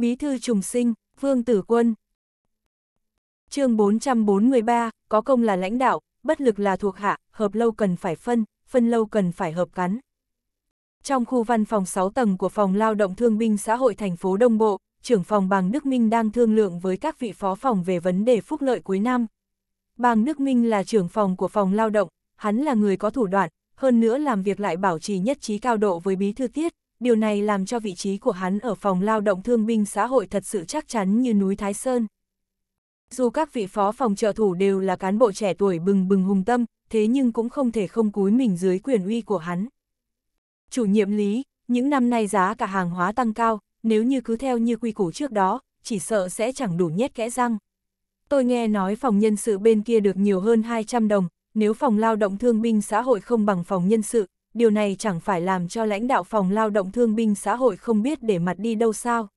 Bí thư trùng sinh, Vương Tử Quân. chương 443, có công là lãnh đạo, bất lực là thuộc hạ, hợp lâu cần phải phân, phân lâu cần phải hợp cắn. Trong khu văn phòng 6 tầng của phòng lao động thương binh xã hội thành phố Đông Bộ, trưởng phòng Bàng Đức Minh đang thương lượng với các vị phó phòng về vấn đề phúc lợi cuối năm. Bàng Đức Minh là trưởng phòng của phòng lao động, hắn là người có thủ đoạn, hơn nữa làm việc lại bảo trì nhất trí cao độ với bí thư tiết, điều này làm cho vị trí của hắn ở phòng lao động thương binh xã hội thật sự chắc chắn như núi Thái Sơn. Dù các vị phó phòng trợ thủ đều là cán bộ trẻ tuổi bừng bừng hùng tâm, thế nhưng cũng không thể không cúi mình dưới quyền uy của hắn. Chủ nhiệm lý, những năm nay giá cả hàng hóa tăng cao, nếu như cứ theo như quy củ trước đó, chỉ sợ sẽ chẳng đủ nhét kẽ răng. Tôi nghe nói phòng nhân sự bên kia được nhiều hơn 200 đồng, nếu phòng lao động thương binh xã hội không bằng phòng nhân sự, điều này chẳng phải làm cho lãnh đạo phòng lao động thương binh xã hội không biết để mặt đi đâu sao.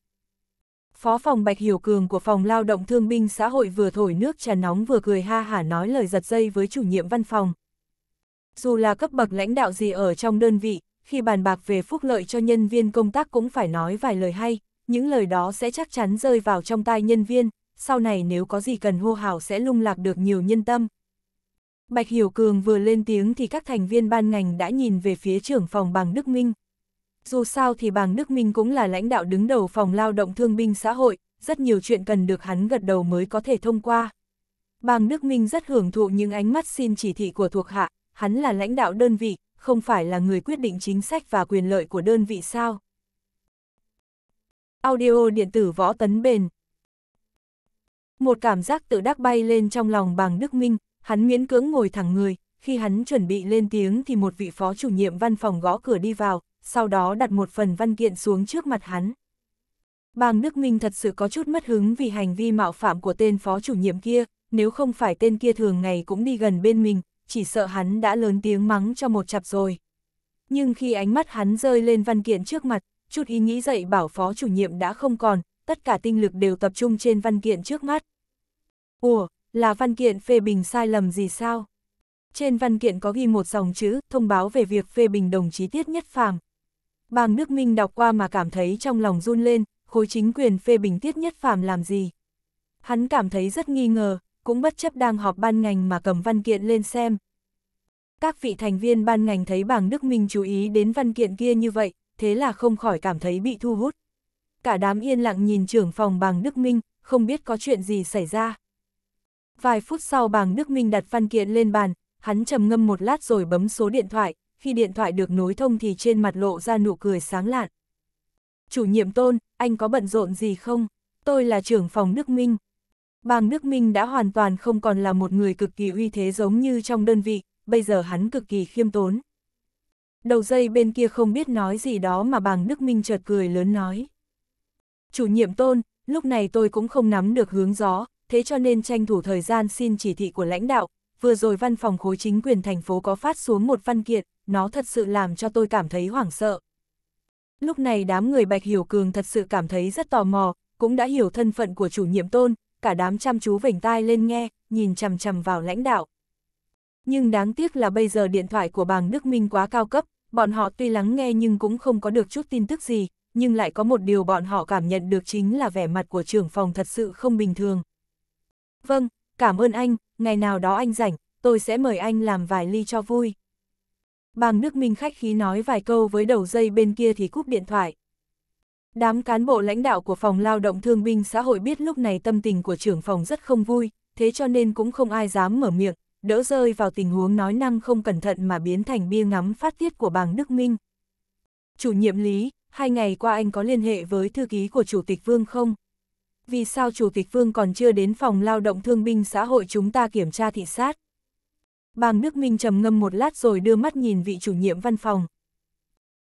Phó phòng Bạch Hiểu Cường của phòng lao động thương binh xã hội vừa thổi nước trà nóng vừa cười ha hả nói lời giật dây với chủ nhiệm văn phòng. Dù là cấp bậc lãnh đạo gì ở trong đơn vị, khi bàn bạc về phúc lợi cho nhân viên công tác cũng phải nói vài lời hay, những lời đó sẽ chắc chắn rơi vào trong tai nhân viên, sau này nếu có gì cần hô hào sẽ lung lạc được nhiều nhân tâm. Bạch Hiểu Cường vừa lên tiếng thì các thành viên ban ngành đã nhìn về phía trưởng phòng bằng Đức Minh. Dù sao thì bằng Đức Minh cũng là lãnh đạo đứng đầu phòng lao động thương binh xã hội, rất nhiều chuyện cần được hắn gật đầu mới có thể thông qua. Bàng Đức Minh rất hưởng thụ những ánh mắt xin chỉ thị của thuộc hạ, hắn là lãnh đạo đơn vị, không phải là người quyết định chính sách và quyền lợi của đơn vị sao. Audio điện tử võ tấn bền Một cảm giác tự đắc bay lên trong lòng bàng Đức Minh, hắn miễn cưỡng ngồi thẳng người, khi hắn chuẩn bị lên tiếng thì một vị phó chủ nhiệm văn phòng gõ cửa đi vào, sau đó đặt một phần văn kiện xuống trước mặt hắn. Bàng Đức Minh thật sự có chút mất hứng vì hành vi mạo phạm của tên phó chủ nhiệm kia, nếu không phải tên kia thường ngày cũng đi gần bên mình, chỉ sợ hắn đã lớn tiếng mắng cho một chặp rồi. Nhưng khi ánh mắt hắn rơi lên văn kiện trước mặt, chút ý nghĩ dậy bảo phó chủ nhiệm đã không còn, tất cả tinh lực đều tập trung trên văn kiện trước mắt. Ủa, là văn kiện phê bình sai lầm gì sao? Trên văn kiện có ghi một dòng chữ thông báo về việc phê bình đồng chí Tiết Nhất Phàm. Bàng Đức Minh đọc qua mà cảm thấy trong lòng run lên, khối chính quyền phê bình Tiết Nhất Phàm làm gì? Hắn cảm thấy rất nghi ngờ, cũng bất chấp đang họp ban ngành mà cầm văn kiện lên xem. Các vị thành viên ban ngành thấy bàng Đức Minh chú ý đến văn kiện kia như vậy, thế là không khỏi cảm thấy bị thu hút. Cả đám yên lặng nhìn trưởng phòng bàng Đức Minh, không biết có chuyện gì xảy ra. Vài phút sau bàng Đức Minh đặt văn kiện lên bàn, hắn trầm ngâm một lát rồi bấm số điện thoại, khi điện thoại được nối thông thì trên mặt lộ ra nụ cười sáng lạn. Chủ nhiệm tôn, anh có bận rộn gì không? Tôi là trưởng phòng Đức Minh. Bàng Đức Minh đã hoàn toàn không còn là một người cực kỳ uy thế giống như trong đơn vị, bây giờ hắn cực kỳ khiêm tốn. Đầu dây bên kia không biết nói gì đó mà bàng Đức Minh chợt cười lớn nói. Chủ nhiệm tôn, lúc này tôi cũng không nắm được hướng gió, thế cho nên tranh thủ thời gian xin chỉ thị của lãnh đạo, vừa rồi văn phòng khối chính quyền thành phố có phát xuống một văn kiện, nó thật sự làm cho tôi cảm thấy hoảng sợ. Lúc này đám người Bạch Hiểu Cường thật sự cảm thấy rất tò mò, cũng đã hiểu thân phận của chủ nhiệm tôn, cả đám chăm chú vểnh tai lên nghe, nhìn chằm chằm vào lãnh đạo. Nhưng đáng tiếc là bây giờ điện thoại của bàng Đức Minh quá cao cấp, bọn họ tuy lắng nghe nhưng cũng không có được chút tin tức gì, nhưng lại có một điều bọn họ cảm nhận được chính là vẻ mặt của trưởng phòng thật sự không bình thường. Vâng, cảm ơn anh, ngày nào đó anh rảnh, tôi sẽ mời anh làm vài ly cho vui. Bàng Đức Minh khách khí nói vài câu với đầu dây bên kia thì cúp điện thoại. Đám cán bộ lãnh đạo của phòng lao động thương binh xã hội biết lúc này tâm tình của trưởng phòng rất không vui, thế cho nên cũng không ai dám mở miệng, đỡ rơi vào tình huống nói năng không cẩn thận mà biến thành bia ngắm phát tiết của bàng Đức Minh. Chủ nhiệm Lý, hai ngày qua anh có liên hệ với thư ký của Chủ tịch Vương không? vì sao Chủ tịch Vương còn chưa đến phòng lao động thương binh xã hội chúng ta kiểm tra thị sát? Bàng Đức Minh trầm ngâm một lát rồi đưa mắt nhìn vị chủ nhiệm văn phòng.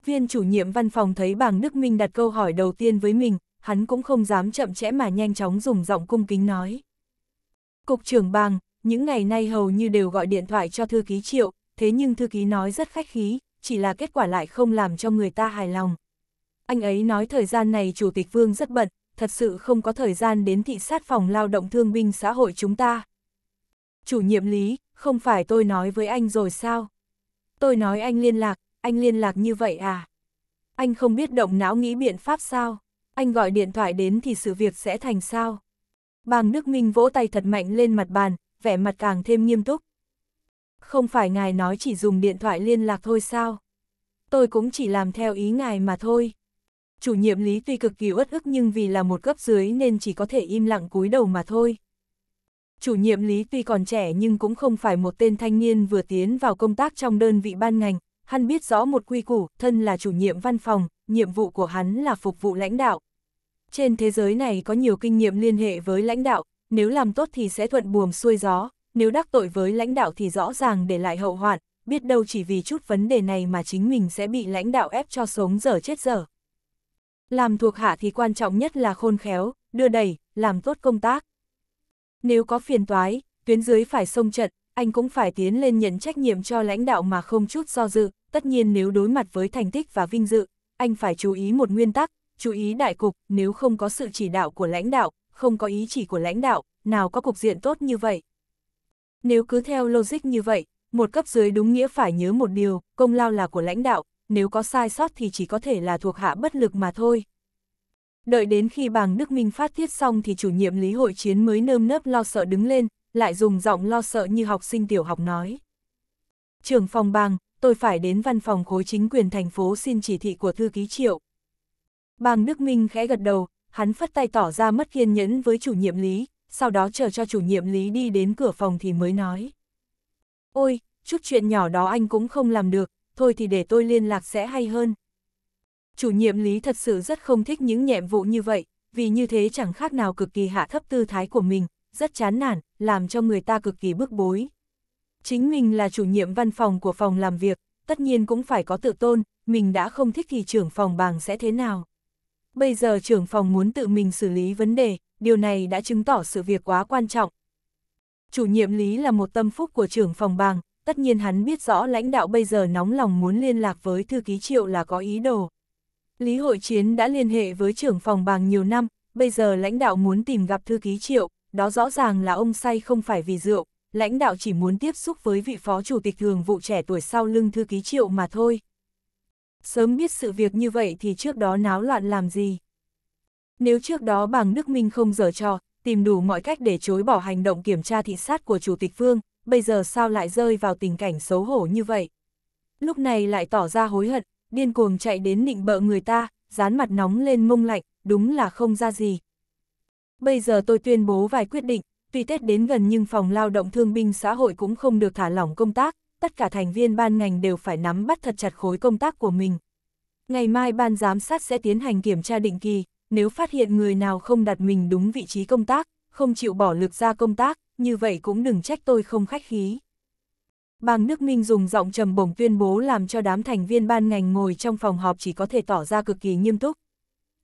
Viên chủ nhiệm văn phòng thấy bàng Đức Minh đặt câu hỏi đầu tiên với mình, hắn cũng không dám chậm chẽ mà nhanh chóng dùng giọng cung kính nói. Cục trưởng bàng, những ngày nay hầu như đều gọi điện thoại cho thư ký triệu, thế nhưng thư ký nói rất khách khí, chỉ là kết quả lại không làm cho người ta hài lòng. Anh ấy nói thời gian này chủ tịch vương rất bận, thật sự không có thời gian đến thị sát phòng lao động thương binh xã hội chúng ta. Chủ nhiệm Lý, không phải tôi nói với anh rồi sao? Tôi nói anh liên lạc, anh liên lạc như vậy à? Anh không biết động não nghĩ biện pháp sao? Anh gọi điện thoại đến thì sự việc sẽ thành sao? Bàng Đức Minh vỗ tay thật mạnh lên mặt bàn, vẻ mặt càng thêm nghiêm túc. Không phải ngài nói chỉ dùng điện thoại liên lạc thôi sao? Tôi cũng chỉ làm theo ý ngài mà thôi chủ nhiệm lý tuy cực kỳ uất ức nhưng vì là một cấp dưới nên chỉ có thể im lặng cúi đầu mà thôi. Chủ nhiệm lý tuy còn trẻ nhưng cũng không phải một tên thanh niên vừa tiến vào công tác trong đơn vị ban ngành, hắn biết rõ một quy củ, thân là chủ nhiệm văn phòng, nhiệm vụ của hắn là phục vụ lãnh đạo. Trên thế giới này có nhiều kinh nghiệm liên hệ với lãnh đạo, nếu làm tốt thì sẽ thuận buồm xuôi gió, nếu đắc tội với lãnh đạo thì rõ ràng để lại hậu hoạn, biết đâu chỉ vì chút vấn đề này mà chính mình sẽ bị lãnh đạo ép cho sống dở chết dở. Làm thuộc hạ thì quan trọng nhất là khôn khéo, đưa đẩy, làm tốt công tác. Nếu có phiền toái, tuyến dưới phải sông trận, anh cũng phải tiến lên nhận trách nhiệm cho lãnh đạo mà không chút do dự, tất nhiên nếu đối mặt với thành tích và vinh dự, anh phải chú ý một nguyên tắc, chú ý đại cục, nếu không có sự chỉ đạo của lãnh đạo, không có ý chỉ của lãnh đạo, nào có cục diện tốt như vậy. Nếu cứ theo logic như vậy, một cấp dưới đúng nghĩa phải nhớ một điều, công lao là của lãnh đạo, nếu có sai sót thì chỉ có thể là thuộc hạ bất lực mà thôi. Đợi đến khi bàng Đức Minh phát thiết xong thì chủ nhiệm Lý Hội Chiến mới nơm nớp lo sợ đứng lên, lại dùng giọng lo sợ như học sinh tiểu học nói. Trưởng phòng bàng, tôi phải đến văn phòng khối chính quyền thành phố xin chỉ thị của thư ký triệu. Bàng Đức Minh khẽ gật đầu, hắn phất tay tỏ ra mất kiên nhẫn với chủ nhiệm Lý, sau đó chờ cho chủ nhiệm Lý đi đến cửa phòng thì mới nói. Ôi, chút chuyện nhỏ đó anh cũng không làm được, thôi thì để tôi liên lạc sẽ hay hơn. Chủ nhiệm Lý thật sự rất không thích những nhiệm vụ như vậy, vì như thế chẳng khác nào cực kỳ hạ thấp tư thái của mình, rất chán nản, làm cho người ta cực kỳ bức bối. Chính mình là chủ nhiệm văn phòng của phòng làm việc, tất nhiên cũng phải có tự tôn, mình đã không thích thì trưởng phòng bàng sẽ thế nào. Bây giờ trưởng phòng muốn tự mình xử lý vấn đề, điều này đã chứng tỏ sự việc quá quan trọng. Chủ nhiệm Lý là một tâm phúc của trưởng phòng bàng, tất nhiên hắn biết rõ lãnh đạo bây giờ nóng lòng muốn liên lạc với thư ký triệu là có ý đồ. Lý Hội Chiến đã liên hệ với trưởng phòng bàng nhiều năm, bây giờ lãnh đạo muốn tìm gặp thư ký triệu, đó rõ ràng là ông say không phải vì rượu, lãnh đạo chỉ muốn tiếp xúc với vị phó chủ tịch thường vụ trẻ tuổi sau lưng thư ký triệu mà thôi. Sớm biết sự việc như vậy thì trước đó náo loạn làm gì? Nếu trước đó bàng Đức Minh không dở trò, tìm đủ mọi cách để chối bỏ hành động kiểm tra thị sát của Chủ tịch Phương, bây giờ sao lại rơi vào tình cảnh xấu hổ như vậy. Lúc này lại tỏ ra hối hận, điên cuồng chạy đến nịnh bợ người ta, dán mặt nóng lên mông lạnh, đúng là không ra gì. Bây giờ tôi tuyên bố vài quyết định, tuy Tết đến gần nhưng phòng lao động thương binh xã hội cũng không được thả lỏng công tác, tất cả thành viên ban ngành đều phải nắm bắt thật chặt khối công tác của mình. Ngày mai ban giám sát sẽ tiến hành kiểm tra định kỳ, nếu phát hiện người nào không đặt mình đúng vị trí công tác, không chịu bỏ lực ra công tác, như vậy cũng đừng trách tôi không khách khí. Bang nước Minh dùng giọng trầm bổng tuyên bố làm cho đám thành viên ban ngành ngồi trong phòng họp chỉ có thể tỏ ra cực kỳ nghiêm túc.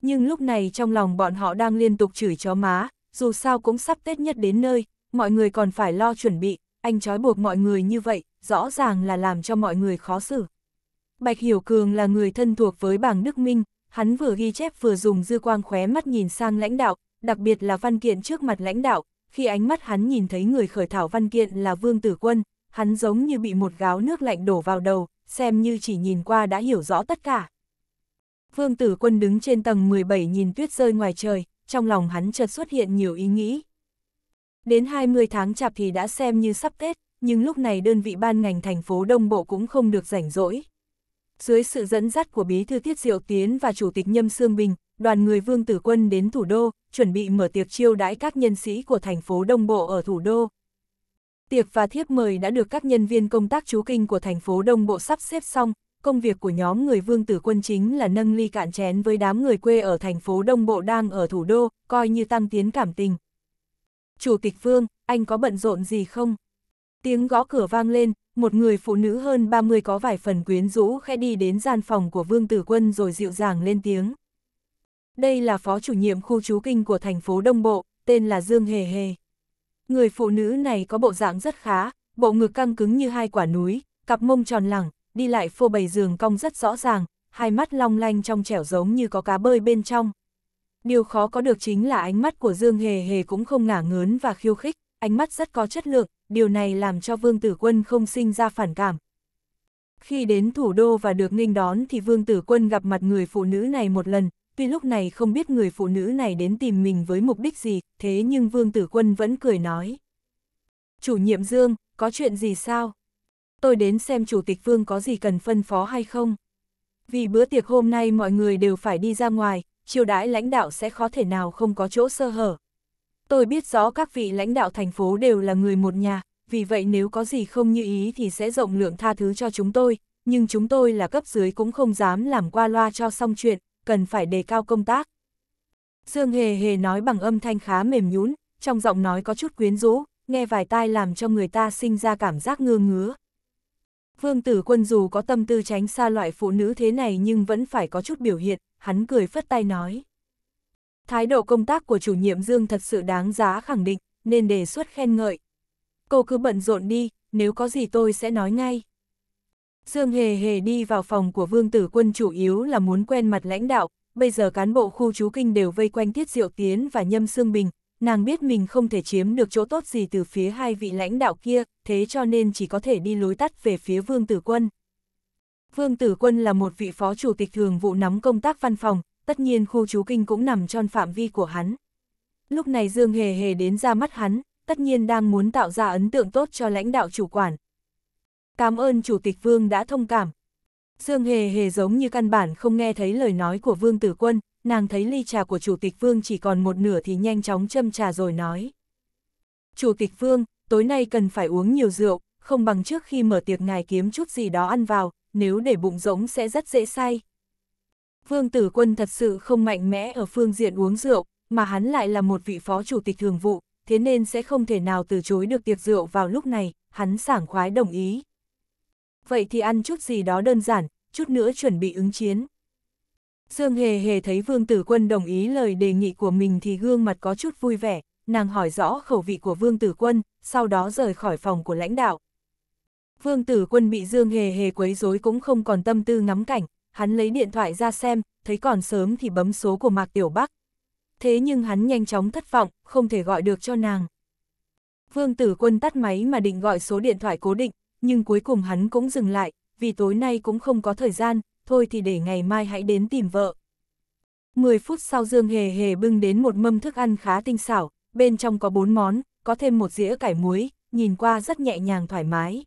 Nhưng lúc này trong lòng bọn họ đang liên tục chửi chó má, dù sao cũng sắp Tết nhất đến nơi, mọi người còn phải lo chuẩn bị, anh trói buộc mọi người như vậy, rõ ràng là làm cho mọi người khó xử. Bạch Hiểu Cường là người thân thuộc với bảng Đức Minh, hắn vừa ghi chép vừa dùng dư quang khóe mắt nhìn sang lãnh đạo, đặc biệt là văn kiện trước mặt lãnh đạo, khi ánh mắt hắn nhìn thấy người khởi thảo văn kiện là Vương Tử Quân, hắn giống như bị một gáo nước lạnh đổ vào đầu, xem như chỉ nhìn qua đã hiểu rõ tất cả. Vương Tử Quân đứng trên tầng 17 nhìn tuyết rơi ngoài trời, trong lòng hắn chợt xuất hiện nhiều ý nghĩ. Đến 20 tháng chạp thì đã xem như sắp Tết, nhưng lúc này đơn vị ban ngành thành phố Đông Bộ cũng không được rảnh rỗi. Dưới sự dẫn dắt của Bí Thư Tiết Diệu Tiến và Chủ tịch Nhâm Sương Bình, đoàn người Vương Tử Quân đến thủ đô, chuẩn bị mở tiệc chiêu đãi các nhân sĩ của thành phố Đông Bộ ở thủ đô. Tiệc và thiếp mời đã được các nhân viên công tác chú kinh của thành phố Đông Bộ sắp xếp xong, công việc của nhóm người Vương Tử Quân chính là nâng ly cạn chén với đám người quê ở thành phố Đông Bộ đang ở thủ đô, coi như tăng tiến cảm tình. Chủ tịch Vương, anh có bận rộn gì không? Tiếng gõ cửa vang lên, một người phụ nữ hơn 30 có vài phần quyến rũ khẽ đi đến gian phòng của Vương Tử Quân rồi dịu dàng lên tiếng. Đây là phó chủ nhiệm khu trú kinh của thành phố Đông Bộ, tên là Dương Hề Hề. Người phụ nữ này có bộ dạng rất khá, bộ ngực căng cứng như hai quả núi, cặp mông tròn lẳng, đi lại phô bày giường cong rất rõ ràng, hai mắt long lanh trong trẻo giống như có cá bơi bên trong. Điều khó có được chính là ánh mắt của Dương Hề Hề cũng không ngả ngớn và khiêu khích, ánh mắt rất có chất lượng, điều này làm cho Vương Tử Quân không sinh ra phản cảm. Khi đến thủ đô và được nghênh đón thì Vương Tử Quân gặp mặt người phụ nữ này một lần, Tuy lúc này không biết người phụ nữ này đến tìm mình với mục đích gì, thế nhưng Vương Tử Quân vẫn cười nói. Chủ nhiệm Dương, có chuyện gì sao? Tôi đến xem Chủ tịch Vương có gì cần phân phó hay không? Vì bữa tiệc hôm nay mọi người đều phải đi ra ngoài, chiêu đãi lãnh đạo sẽ khó thể nào không có chỗ sơ hở. Tôi biết rõ các vị lãnh đạo thành phố đều là người một nhà, vì vậy nếu có gì không như ý thì sẽ rộng lượng tha thứ cho chúng tôi, nhưng chúng tôi là cấp dưới cũng không dám làm qua loa cho xong chuyện, cần phải đề cao công tác. Dương Hề Hề nói bằng âm thanh khá mềm nhún, trong giọng nói có chút quyến rũ, nghe vài tai làm cho người ta sinh ra cảm giác ngơ ngứa. Vương tử quân dù có tâm tư tránh xa loại phụ nữ thế này nhưng vẫn phải có chút biểu hiện, hắn cười phất tay nói. Thái độ công tác của chủ nhiệm Dương thật sự đáng giá khẳng định, nên đề xuất khen ngợi. Cô cứ bận rộn đi, nếu có gì tôi sẽ nói ngay. Dương Hề Hề đi vào phòng của Vương Tử Quân chủ yếu là muốn quen mặt lãnh đạo, bây giờ cán bộ khu chú kinh đều vây quanh Tiết Diệu Tiến và Nhâm Sương Bình, nàng biết mình không thể chiếm được chỗ tốt gì từ phía hai vị lãnh đạo kia, thế cho nên chỉ có thể đi lối tắt về phía Vương Tử Quân. Vương Tử Quân là một vị phó chủ tịch thường vụ nắm công tác văn phòng, tất nhiên khu chú kinh cũng nằm trong phạm vi của hắn. Lúc này Dương Hề Hề đến ra mắt hắn, tất nhiên đang muốn tạo ra ấn tượng tốt cho lãnh đạo chủ quản, Cảm ơn Chủ tịch Vương đã thông cảm. Dương Hề Hề giống như căn bản không nghe thấy lời nói của Vương Tử Quân, nàng thấy ly trà của Chủ tịch Vương chỉ còn một nửa thì nhanh chóng châm trà rồi nói. Chủ tịch Vương, tối nay cần phải uống nhiều rượu, không bằng trước khi mở tiệc ngài kiếm chút gì đó ăn vào, nếu để bụng rỗng sẽ rất dễ say. Vương Tử Quân thật sự không mạnh mẽ ở phương diện uống rượu, mà hắn lại là một vị phó chủ tịch thường vụ, thế nên sẽ không thể nào từ chối được tiệc rượu vào lúc này, hắn sảng khoái đồng ý vậy thì ăn chút gì đó đơn giản, chút nữa chuẩn bị ứng chiến. Dương Hề Hề thấy Vương Tử Quân đồng ý lời đề nghị của mình thì gương mặt có chút vui vẻ, nàng hỏi rõ khẩu vị của Vương Tử Quân, sau đó rời khỏi phòng của lãnh đạo. Vương Tử Quân bị Dương Hề Hề quấy rối cũng không còn tâm tư ngắm cảnh, hắn lấy điện thoại ra xem, thấy còn sớm thì bấm số của Mạc Tiểu Bắc. Thế nhưng hắn nhanh chóng thất vọng, không thể gọi được cho nàng. Vương Tử Quân tắt máy mà định gọi số điện thoại cố định, nhưng cuối cùng hắn cũng dừng lại, vì tối nay cũng không có thời gian, thôi thì để ngày mai hãy đến tìm vợ. Mười phút sau Dương Hề Hề bưng đến một mâm thức ăn khá tinh xảo, bên trong có bốn món, có thêm một dĩa cải muối, nhìn qua rất nhẹ nhàng thoải mái.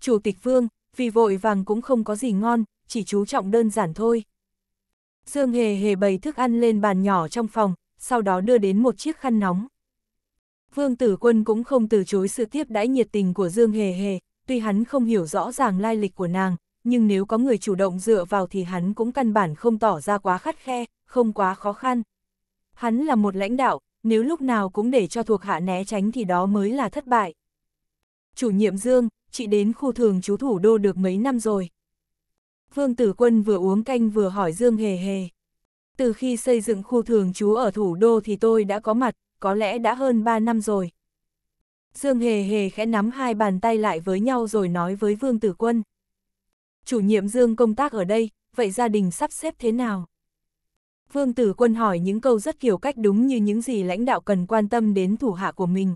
Chủ tịch Vương, vì vội vàng cũng không có gì ngon, chỉ chú trọng đơn giản thôi. Dương Hề Hề bày thức ăn lên bàn nhỏ trong phòng, sau đó đưa đến một chiếc khăn nóng. Vương Tử Quân cũng không từ chối sự tiếp đãi nhiệt tình của Dương Hề Hề, tuy hắn không hiểu rõ ràng lai lịch của nàng, nhưng nếu có người chủ động dựa vào thì hắn cũng căn bản không tỏ ra quá khắt khe, không quá khó khăn. Hắn là một lãnh đạo, nếu lúc nào cũng để cho thuộc hạ né tránh thì đó mới là thất bại. Chủ nhiệm Dương, chị đến khu thường chú thủ đô được mấy năm rồi. Vương Tử Quân vừa uống canh vừa hỏi Dương Hề Hề. Từ khi xây dựng khu thường trú ở thủ đô thì tôi đã có mặt, có lẽ đã hơn 3 năm rồi. Dương Hề Hề khẽ nắm hai bàn tay lại với nhau rồi nói với Vương Tử Quân. Chủ nhiệm Dương công tác ở đây, vậy gia đình sắp xếp thế nào? Vương Tử Quân hỏi những câu rất kiểu cách đúng như những gì lãnh đạo cần quan tâm đến thủ hạ của mình.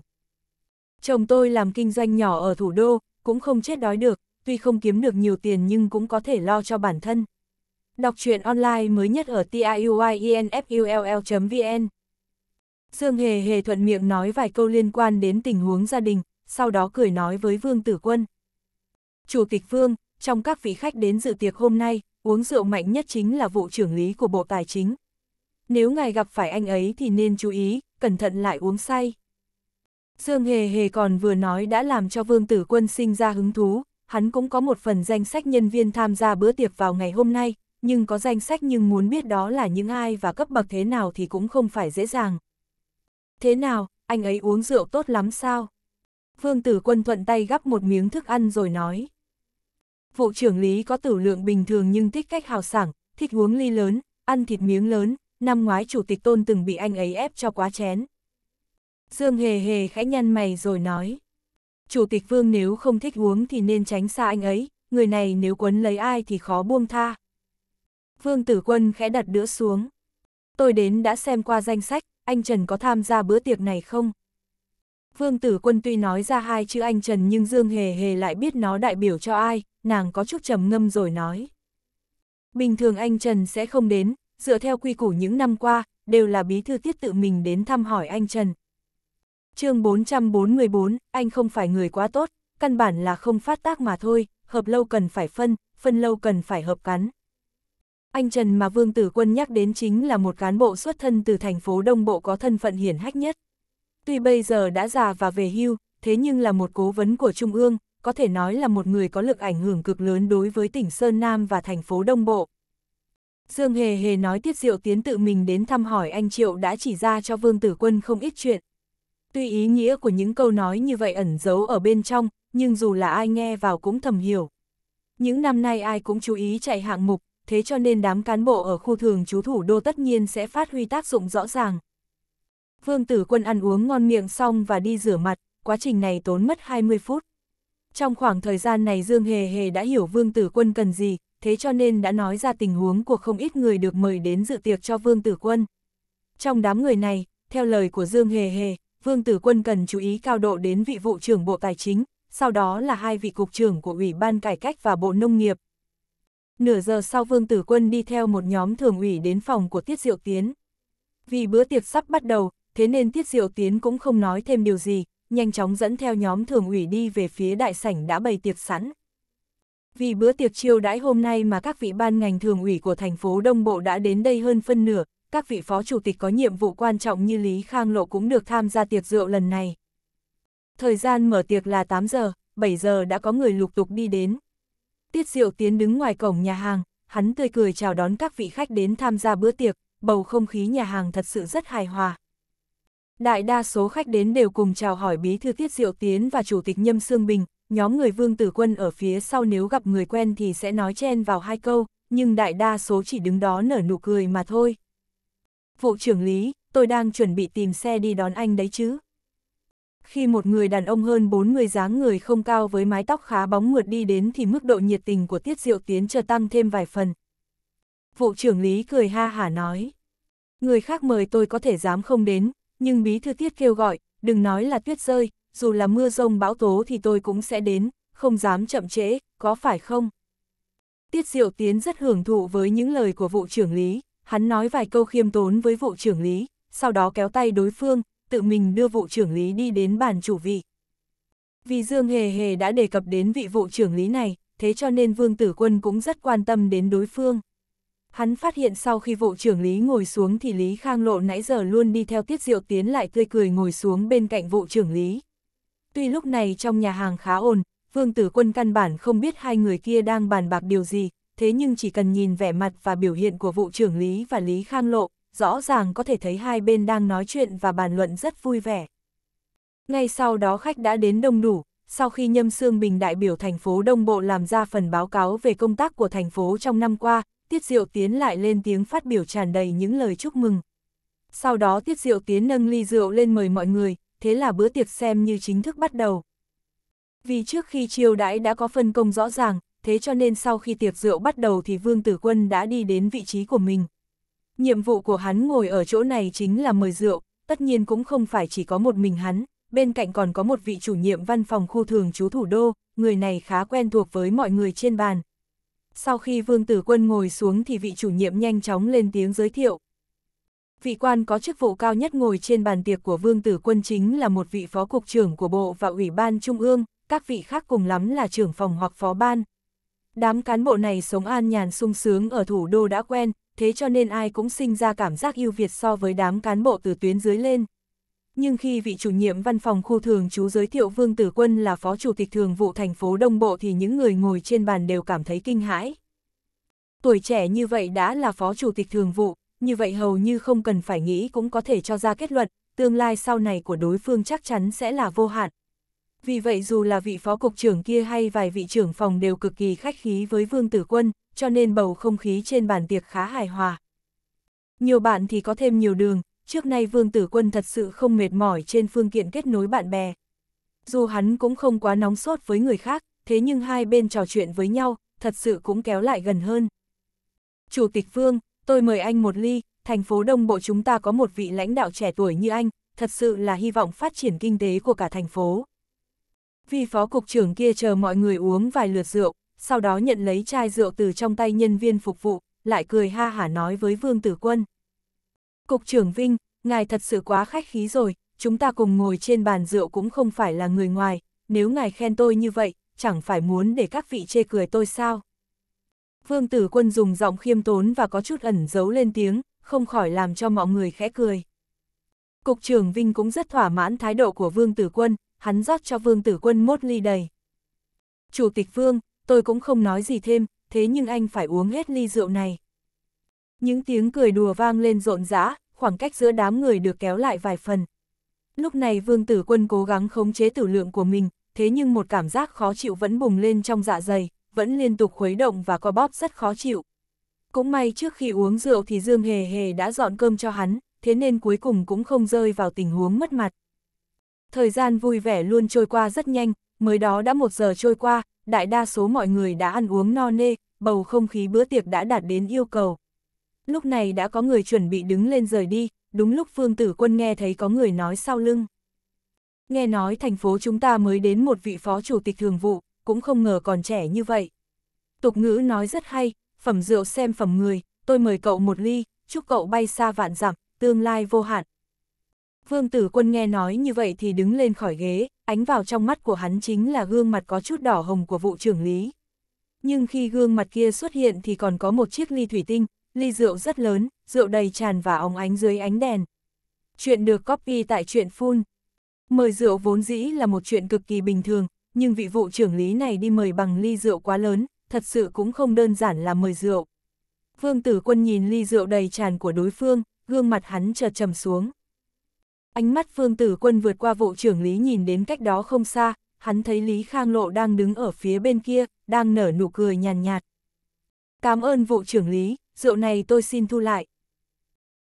Chồng tôi làm kinh doanh nhỏ ở thủ đô, cũng không chết đói được, tuy không kiếm được nhiều tiền nhưng cũng có thể lo cho bản thân. Đọc truyện online mới nhất ở tiuyenfull.vn Dương Hề Hề thuận miệng nói vài câu liên quan đến tình huống gia đình, sau đó cười nói với Vương Tử Quân. Chủ tịch Vương, trong các vị khách đến dự tiệc hôm nay, uống rượu mạnh nhất chính là vụ trưởng lý của Bộ Tài chính. Nếu ngài gặp phải anh ấy thì nên chú ý, cẩn thận lại uống say. Dương Hề Hề còn vừa nói đã làm cho Vương Tử Quân sinh ra hứng thú, hắn cũng có một phần danh sách nhân viên tham gia bữa tiệc vào ngày hôm nay, nhưng có danh sách nhưng muốn biết đó là những ai và cấp bậc thế nào thì cũng không phải dễ dàng thế nào, anh ấy uống rượu tốt lắm sao? Vương tử quân thuận tay gắp một miếng thức ăn rồi nói. Vụ trưởng lý có tử lượng bình thường nhưng thích cách hào sảng, thích uống ly lớn, ăn thịt miếng lớn, năm ngoái chủ tịch tôn từng bị anh ấy ép cho quá chén. Dương hề hề khẽ nhăn mày rồi nói. Chủ tịch vương nếu không thích uống thì nên tránh xa anh ấy, người này nếu quấn lấy ai thì khó buông tha. Vương tử quân khẽ đặt đũa xuống. Tôi đến đã xem qua danh sách, anh Trần có tham gia bữa tiệc này không? Vương Tử Quân tuy nói ra hai chữ anh Trần nhưng Dương Hề Hề lại biết nó đại biểu cho ai, nàng có chút trầm ngâm rồi nói. Bình thường anh Trần sẽ không đến, dựa theo quy củ những năm qua, đều là bí thư tiết tự mình đến thăm hỏi anh Trần. chương 444, anh không phải người quá tốt, căn bản là không phát tác mà thôi, hợp lâu cần phải phân, phân lâu cần phải hợp cắn. Anh Trần mà Vương Tử Quân nhắc đến chính là một cán bộ xuất thân từ thành phố Đông Bộ có thân phận hiển hách nhất. Tuy bây giờ đã già và về hưu, thế nhưng là một cố vấn của Trung ương, có thể nói là một người có lực ảnh hưởng cực lớn đối với tỉnh Sơn Nam và thành phố Đông Bộ. Dương Hề Hề nói Tiết Diệu Tiến tự mình đến thăm hỏi anh Triệu đã chỉ ra cho Vương Tử Quân không ít chuyện. Tuy ý nghĩa của những câu nói như vậy ẩn giấu ở bên trong, nhưng dù là ai nghe vào cũng thầm hiểu. Những năm nay ai cũng chú ý chạy hạng mục, thế cho nên đám cán bộ ở khu thường trú thủ đô tất nhiên sẽ phát huy tác dụng rõ ràng. Vương Tử Quân ăn uống ngon miệng xong và đi rửa mặt, quá trình này tốn mất 20 phút. Trong khoảng thời gian này Dương Hề Hề đã hiểu Vương Tử Quân cần gì, thế cho nên đã nói ra tình huống của không ít người được mời đến dự tiệc cho Vương Tử Quân. Trong đám người này, theo lời của Dương Hề Hề, Vương Tử Quân cần chú ý cao độ đến vị vụ trưởng Bộ Tài chính, sau đó là hai vị cục trưởng của Ủy ban Cải cách và Bộ Nông nghiệp, Nửa giờ sau Vương Tử Quân đi theo một nhóm thường ủy đến phòng của Tiết Diệu Tiến. Vì bữa tiệc sắp bắt đầu, thế nên Tiết Diệu Tiến cũng không nói thêm điều gì, nhanh chóng dẫn theo nhóm thường ủy đi về phía đại sảnh đã bày tiệc sẵn. Vì bữa tiệc chiêu đãi hôm nay mà các vị ban ngành thường ủy của thành phố Đông Bộ đã đến đây hơn phân nửa, các vị phó chủ tịch có nhiệm vụ quan trọng như Lý Khang Lộ cũng được tham gia tiệc rượu lần này. Thời gian mở tiệc là 8 giờ, 7 giờ đã có người lục tục đi đến. Tiết Diệu Tiến đứng ngoài cổng nhà hàng, hắn tươi cười chào đón các vị khách đến tham gia bữa tiệc, bầu không khí nhà hàng thật sự rất hài hòa. Đại đa số khách đến đều cùng chào hỏi bí thư Tiết Diệu Tiến và chủ tịch Nhâm Sương Bình, nhóm người Vương Tử Quân ở phía sau nếu gặp người quen thì sẽ nói chen vào hai câu, nhưng đại đa số chỉ đứng đó nở nụ cười mà thôi. Vụ trưởng lý, tôi đang chuẩn bị tìm xe đi đón anh đấy chứ khi một người đàn ông hơn 40 dáng người không cao với mái tóc khá bóng mượt đi đến thì mức độ nhiệt tình của Tiết Diệu Tiến chờ tăng thêm vài phần. Vụ trưởng Lý cười ha hả nói. Người khác mời tôi có thể dám không đến, nhưng bí thư Tiết kêu gọi, đừng nói là tuyết rơi, dù là mưa rông bão tố thì tôi cũng sẽ đến, không dám chậm trễ, có phải không? Tiết Diệu Tiến rất hưởng thụ với những lời của vụ trưởng Lý, hắn nói vài câu khiêm tốn với vụ trưởng Lý, sau đó kéo tay đối phương, tự mình đưa vụ trưởng lý đi đến bàn chủ vị. Vì Dương Hề Hề đã đề cập đến vị vụ trưởng lý này, thế cho nên Vương Tử Quân cũng rất quan tâm đến đối phương. Hắn phát hiện sau khi vụ trưởng Lý ngồi xuống thì Lý Khang Lộ nãy giờ luôn đi theo Tiết Diệu Tiến lại tươi cười ngồi xuống bên cạnh vụ trưởng Lý. Tuy lúc này trong nhà hàng khá ồn, Vương Tử Quân căn bản không biết hai người kia đang bàn bạc điều gì, thế nhưng chỉ cần nhìn vẻ mặt và biểu hiện của vụ trưởng Lý và Lý Khang Lộ, rõ ràng có thể thấy hai bên đang nói chuyện và bàn luận rất vui vẻ. Ngay sau đó khách đã đến đông đủ, sau khi Nhâm Sương Bình đại biểu thành phố Đông Bộ làm ra phần báo cáo về công tác của thành phố trong năm qua, Tiết Diệu Tiến lại lên tiếng phát biểu tràn đầy những lời chúc mừng. Sau đó Tiết Diệu Tiến nâng ly rượu lên mời mọi người, thế là bữa tiệc xem như chính thức bắt đầu. Vì trước khi chiêu đãi đã có phân công rõ ràng, thế cho nên sau khi tiệc rượu bắt đầu thì Vương Tử Quân đã đi đến vị trí của mình. Nhiệm vụ của hắn ngồi ở chỗ này chính là mời rượu, tất nhiên cũng không phải chỉ có một mình hắn, bên cạnh còn có một vị chủ nhiệm văn phòng khu thường trú thủ đô, người này khá quen thuộc với mọi người trên bàn. Sau khi Vương Tử Quân ngồi xuống thì vị chủ nhiệm nhanh chóng lên tiếng giới thiệu. Vị quan có chức vụ cao nhất ngồi trên bàn tiệc của Vương Tử Quân chính là một vị phó cục trưởng của Bộ và Ủy ban Trung ương, các vị khác cùng lắm là trưởng phòng hoặc phó ban. Đám cán bộ này sống an nhàn sung sướng ở thủ đô đã quen, thế cho nên ai cũng sinh ra cảm giác ưu việt so với đám cán bộ từ tuyến dưới lên. Nhưng khi vị chủ nhiệm văn phòng khu thường chú giới thiệu Vương Tử Quân là phó chủ tịch thường vụ thành phố Đông Bộ thì những người ngồi trên bàn đều cảm thấy kinh hãi. Tuổi trẻ như vậy đã là phó chủ tịch thường vụ, như vậy hầu như không cần phải nghĩ cũng có thể cho ra kết luận, tương lai sau này của đối phương chắc chắn sẽ là vô hạn. Vì vậy dù là vị phó cục trưởng kia hay vài vị trưởng phòng đều cực kỳ khách khí với Vương Tử Quân, cho nên bầu không khí trên bàn tiệc khá hài hòa. Nhiều bạn thì có thêm nhiều đường, trước nay Vương Tử Quân thật sự không mệt mỏi trên phương kiện kết nối bạn bè. Dù hắn cũng không quá nóng sốt với người khác, thế nhưng hai bên trò chuyện với nhau, thật sự cũng kéo lại gần hơn. Chủ tịch Vương, tôi mời anh một ly, thành phố Đông Bộ chúng ta có một vị lãnh đạo trẻ tuổi như anh, thật sự là hy vọng phát triển kinh tế của cả thành phố. Vì phó cục trưởng kia chờ mọi người uống vài lượt rượu, sau đó nhận lấy chai rượu từ trong tay nhân viên phục vụ, lại cười ha hả nói với Vương Tử Quân. Cục trưởng Vinh, ngài thật sự quá khách khí rồi, chúng ta cùng ngồi trên bàn rượu cũng không phải là người ngoài, nếu ngài khen tôi như vậy, chẳng phải muốn để các vị chê cười tôi sao? Vương Tử Quân dùng giọng khiêm tốn và có chút ẩn giấu lên tiếng, không khỏi làm cho mọi người khẽ cười. Cục trưởng Vinh cũng rất thỏa mãn thái độ của Vương Tử Quân, hắn rót cho Vương Tử Quân một ly đầy. Chủ tịch Vương, tôi cũng không nói gì thêm, thế nhưng anh phải uống hết ly rượu này. Những tiếng cười đùa vang lên rộn rã, khoảng cách giữa đám người được kéo lại vài phần. Lúc này vương tử quân cố gắng khống chế tử lượng của mình, thế nhưng một cảm giác khó chịu vẫn bùng lên trong dạ dày, vẫn liên tục khuấy động và co bóp rất khó chịu. Cũng may trước khi uống rượu thì Dương Hề Hề đã dọn cơm cho hắn, thế nên cuối cùng cũng không rơi vào tình huống mất mặt. Thời gian vui vẻ luôn trôi qua rất nhanh, mới đó đã một giờ trôi qua, đại đa số mọi người đã ăn uống no nê, bầu không khí bữa tiệc đã đạt đến yêu cầu. Lúc này đã có người chuẩn bị đứng lên rời đi, đúng lúc Phương Tử Quân nghe thấy có người nói sau lưng. Nghe nói thành phố chúng ta mới đến một vị phó chủ tịch thường vụ, cũng không ngờ còn trẻ như vậy. Tục ngữ nói rất hay, phẩm rượu xem phẩm người, tôi mời cậu một ly, chúc cậu bay xa vạn dặm, tương lai vô hạn, Vương tử quân nghe nói như vậy thì đứng lên khỏi ghế, ánh vào trong mắt của hắn chính là gương mặt có chút đỏ hồng của vụ trưởng lý. Nhưng khi gương mặt kia xuất hiện thì còn có một chiếc ly thủy tinh, ly rượu rất lớn, rượu đầy tràn và óng ánh dưới ánh đèn. Chuyện được copy tại truyện phun. Mời rượu vốn dĩ là một chuyện cực kỳ bình thường, nhưng vị vụ trưởng lý này đi mời bằng ly rượu quá lớn, thật sự cũng không đơn giản là mời rượu. Vương tử quân nhìn ly rượu đầy tràn của đối phương, gương mặt hắn chợt trầm xuống. Ánh mắt Phương Tử Quân vượt qua vụ trưởng Lý nhìn đến cách đó không xa, hắn thấy Lý Khang Lộ đang đứng ở phía bên kia, đang nở nụ cười nhàn nhạt. Cảm ơn vụ trưởng Lý, rượu này tôi xin thu lại.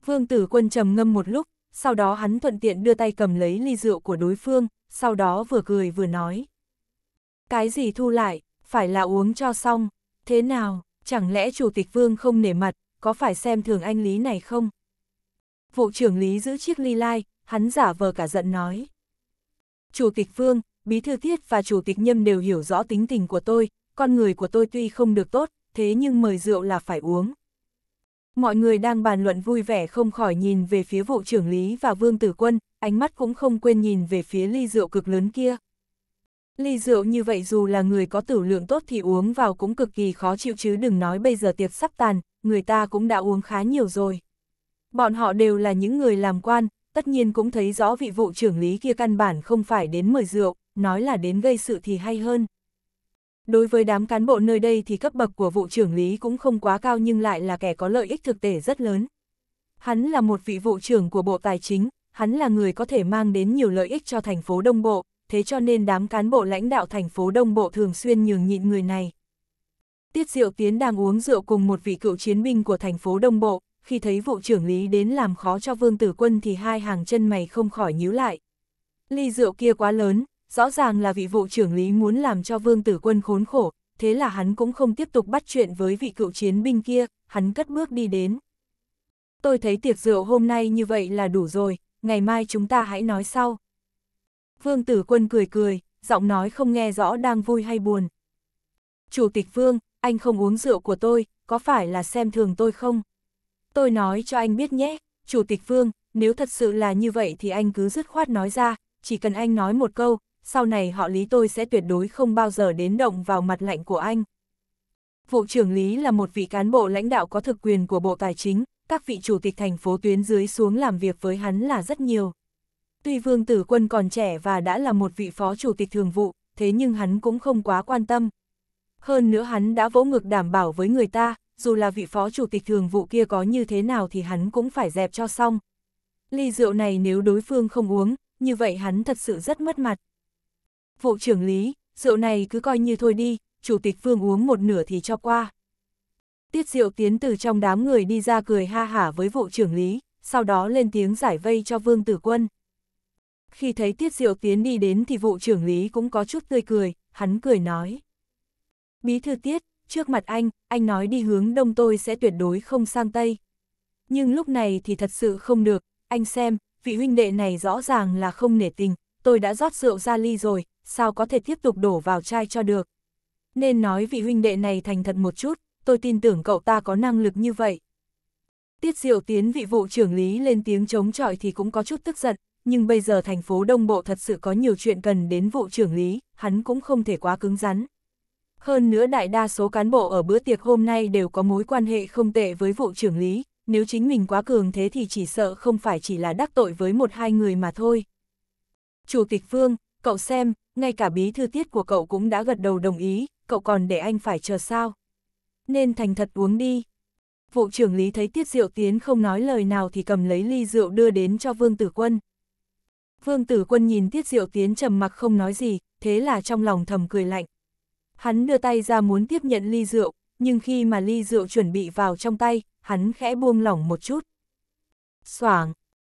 Phương Tử Quân trầm ngâm một lúc, sau đó hắn thuận tiện đưa tay cầm lấy ly rượu của đối phương, sau đó vừa cười vừa nói. Cái gì thu lại, phải là uống cho xong, thế nào, chẳng lẽ Chủ tịch Vương không nể mặt, có phải xem thường anh Lý này không? Vụ trưởng Lý giữ chiếc ly lai, hắn giả vờ cả giận nói. Chủ tịch Vương, Bí Thư Thiết và Chủ tịch Nhâm đều hiểu rõ tính tình của tôi, con người của tôi tuy không được tốt, thế nhưng mời rượu là phải uống. Mọi người đang bàn luận vui vẻ không khỏi nhìn về phía vụ trưởng Lý và Vương Tử Quân, ánh mắt cũng không quên nhìn về phía ly rượu cực lớn kia. Ly rượu như vậy dù là người có tử lượng tốt thì uống vào cũng cực kỳ khó chịu chứ đừng nói bây giờ tiệc sắp tàn, người ta cũng đã uống khá nhiều rồi. Bọn họ đều là những người làm quan, tất nhiên cũng thấy rõ vị vụ trưởng lý kia căn bản không phải đến mời rượu, nói là đến gây sự thì hay hơn. Đối với đám cán bộ nơi đây thì cấp bậc của vụ trưởng lý cũng không quá cao nhưng lại là kẻ có lợi ích thực tế rất lớn. Hắn là một vị vụ trưởng của Bộ Tài chính, hắn là người có thể mang đến nhiều lợi ích cho thành phố Đông Bộ, thế cho nên đám cán bộ lãnh đạo thành phố Đông Bộ thường xuyên nhường nhịn người này. Tiết Diệu Tiến đang uống rượu cùng một vị cựu chiến binh của thành phố Đông Bộ, khi thấy vụ trưởng lý đến làm khó cho vương tử quân thì hai hàng chân mày không khỏi nhíu lại. Ly rượu kia quá lớn, rõ ràng là vị vụ trưởng lý muốn làm cho vương tử quân khốn khổ, thế là hắn cũng không tiếp tục bắt chuyện với vị cựu chiến binh kia, hắn cất bước đi đến. Tôi thấy tiệc rượu hôm nay như vậy là đủ rồi, ngày mai chúng ta hãy nói sau. Vương tử quân cười cười, giọng nói không nghe rõ đang vui hay buồn. Chủ tịch Vương, anh không uống rượu của tôi, có phải là xem thường tôi không? Tôi nói cho anh biết nhé, Chủ tịch Vương, nếu thật sự là như vậy thì anh cứ dứt khoát nói ra, chỉ cần anh nói một câu, sau này họ lý tôi sẽ tuyệt đối không bao giờ đến động vào mặt lạnh của anh. Vụ trưởng lý là một vị cán bộ lãnh đạo có thực quyền của Bộ Tài chính, các vị chủ tịch thành phố tuyến dưới xuống làm việc với hắn là rất nhiều. Tuy Vương Tử Quân còn trẻ và đã là một vị phó chủ tịch thường vụ, thế nhưng hắn cũng không quá quan tâm. Hơn nữa hắn đã vỗ ngực đảm bảo với người ta, dù là vị phó chủ tịch thường vụ kia có như thế nào thì hắn cũng phải dẹp cho xong. Ly rượu này nếu đối phương không uống, như vậy hắn thật sự rất mất mặt. Vụ trưởng lý, rượu này cứ coi như thôi đi, chủ tịch phương uống một nửa thì cho qua. Tiết rượu tiến từ trong đám người đi ra cười ha hả với vụ trưởng lý, sau đó lên tiếng giải vây cho vương tử quân. Khi thấy tiết rượu tiến đi đến thì vụ trưởng lý cũng có chút tươi cười, hắn cười nói. Bí thư tiết, trước mặt anh, anh nói đi hướng đông tôi sẽ tuyệt đối không sang Tây. Nhưng lúc này thì thật sự không được, anh xem, vị huynh đệ này rõ ràng là không nể tình, tôi đã rót rượu ra ly rồi, sao có thể tiếp tục đổ vào chai cho được. Nên nói vị huynh đệ này thành thật một chút, tôi tin tưởng cậu ta có năng lực như vậy. Tiết Diệu Tiến vị vụ trưởng lý lên tiếng chống chọi thì cũng có chút tức giận, nhưng bây giờ thành phố Đông Bộ thật sự có nhiều chuyện cần đến vụ trưởng lý, hắn cũng không thể quá cứng rắn. Hơn nữa đại đa số cán bộ ở bữa tiệc hôm nay đều có mối quan hệ không tệ với vụ trưởng lý, nếu chính mình quá cường thế thì chỉ sợ không phải chỉ là đắc tội với một hai người mà thôi. Chủ tịch phương cậu xem, ngay cả bí thư tiết của cậu cũng đã gật đầu đồng ý, cậu còn để anh phải chờ sao. Nên thành thật uống đi. Vụ trưởng lý thấy tiết rượu tiến không nói lời nào thì cầm lấy ly rượu đưa đến cho Vương Tử Quân. Vương Tử Quân nhìn tiết rượu tiến trầm mặc không nói gì, thế là trong lòng thầm cười lạnh. Hắn đưa tay ra muốn tiếp nhận ly rượu, nhưng khi mà ly rượu chuẩn bị vào trong tay, hắn khẽ buông lỏng một chút. Soảng!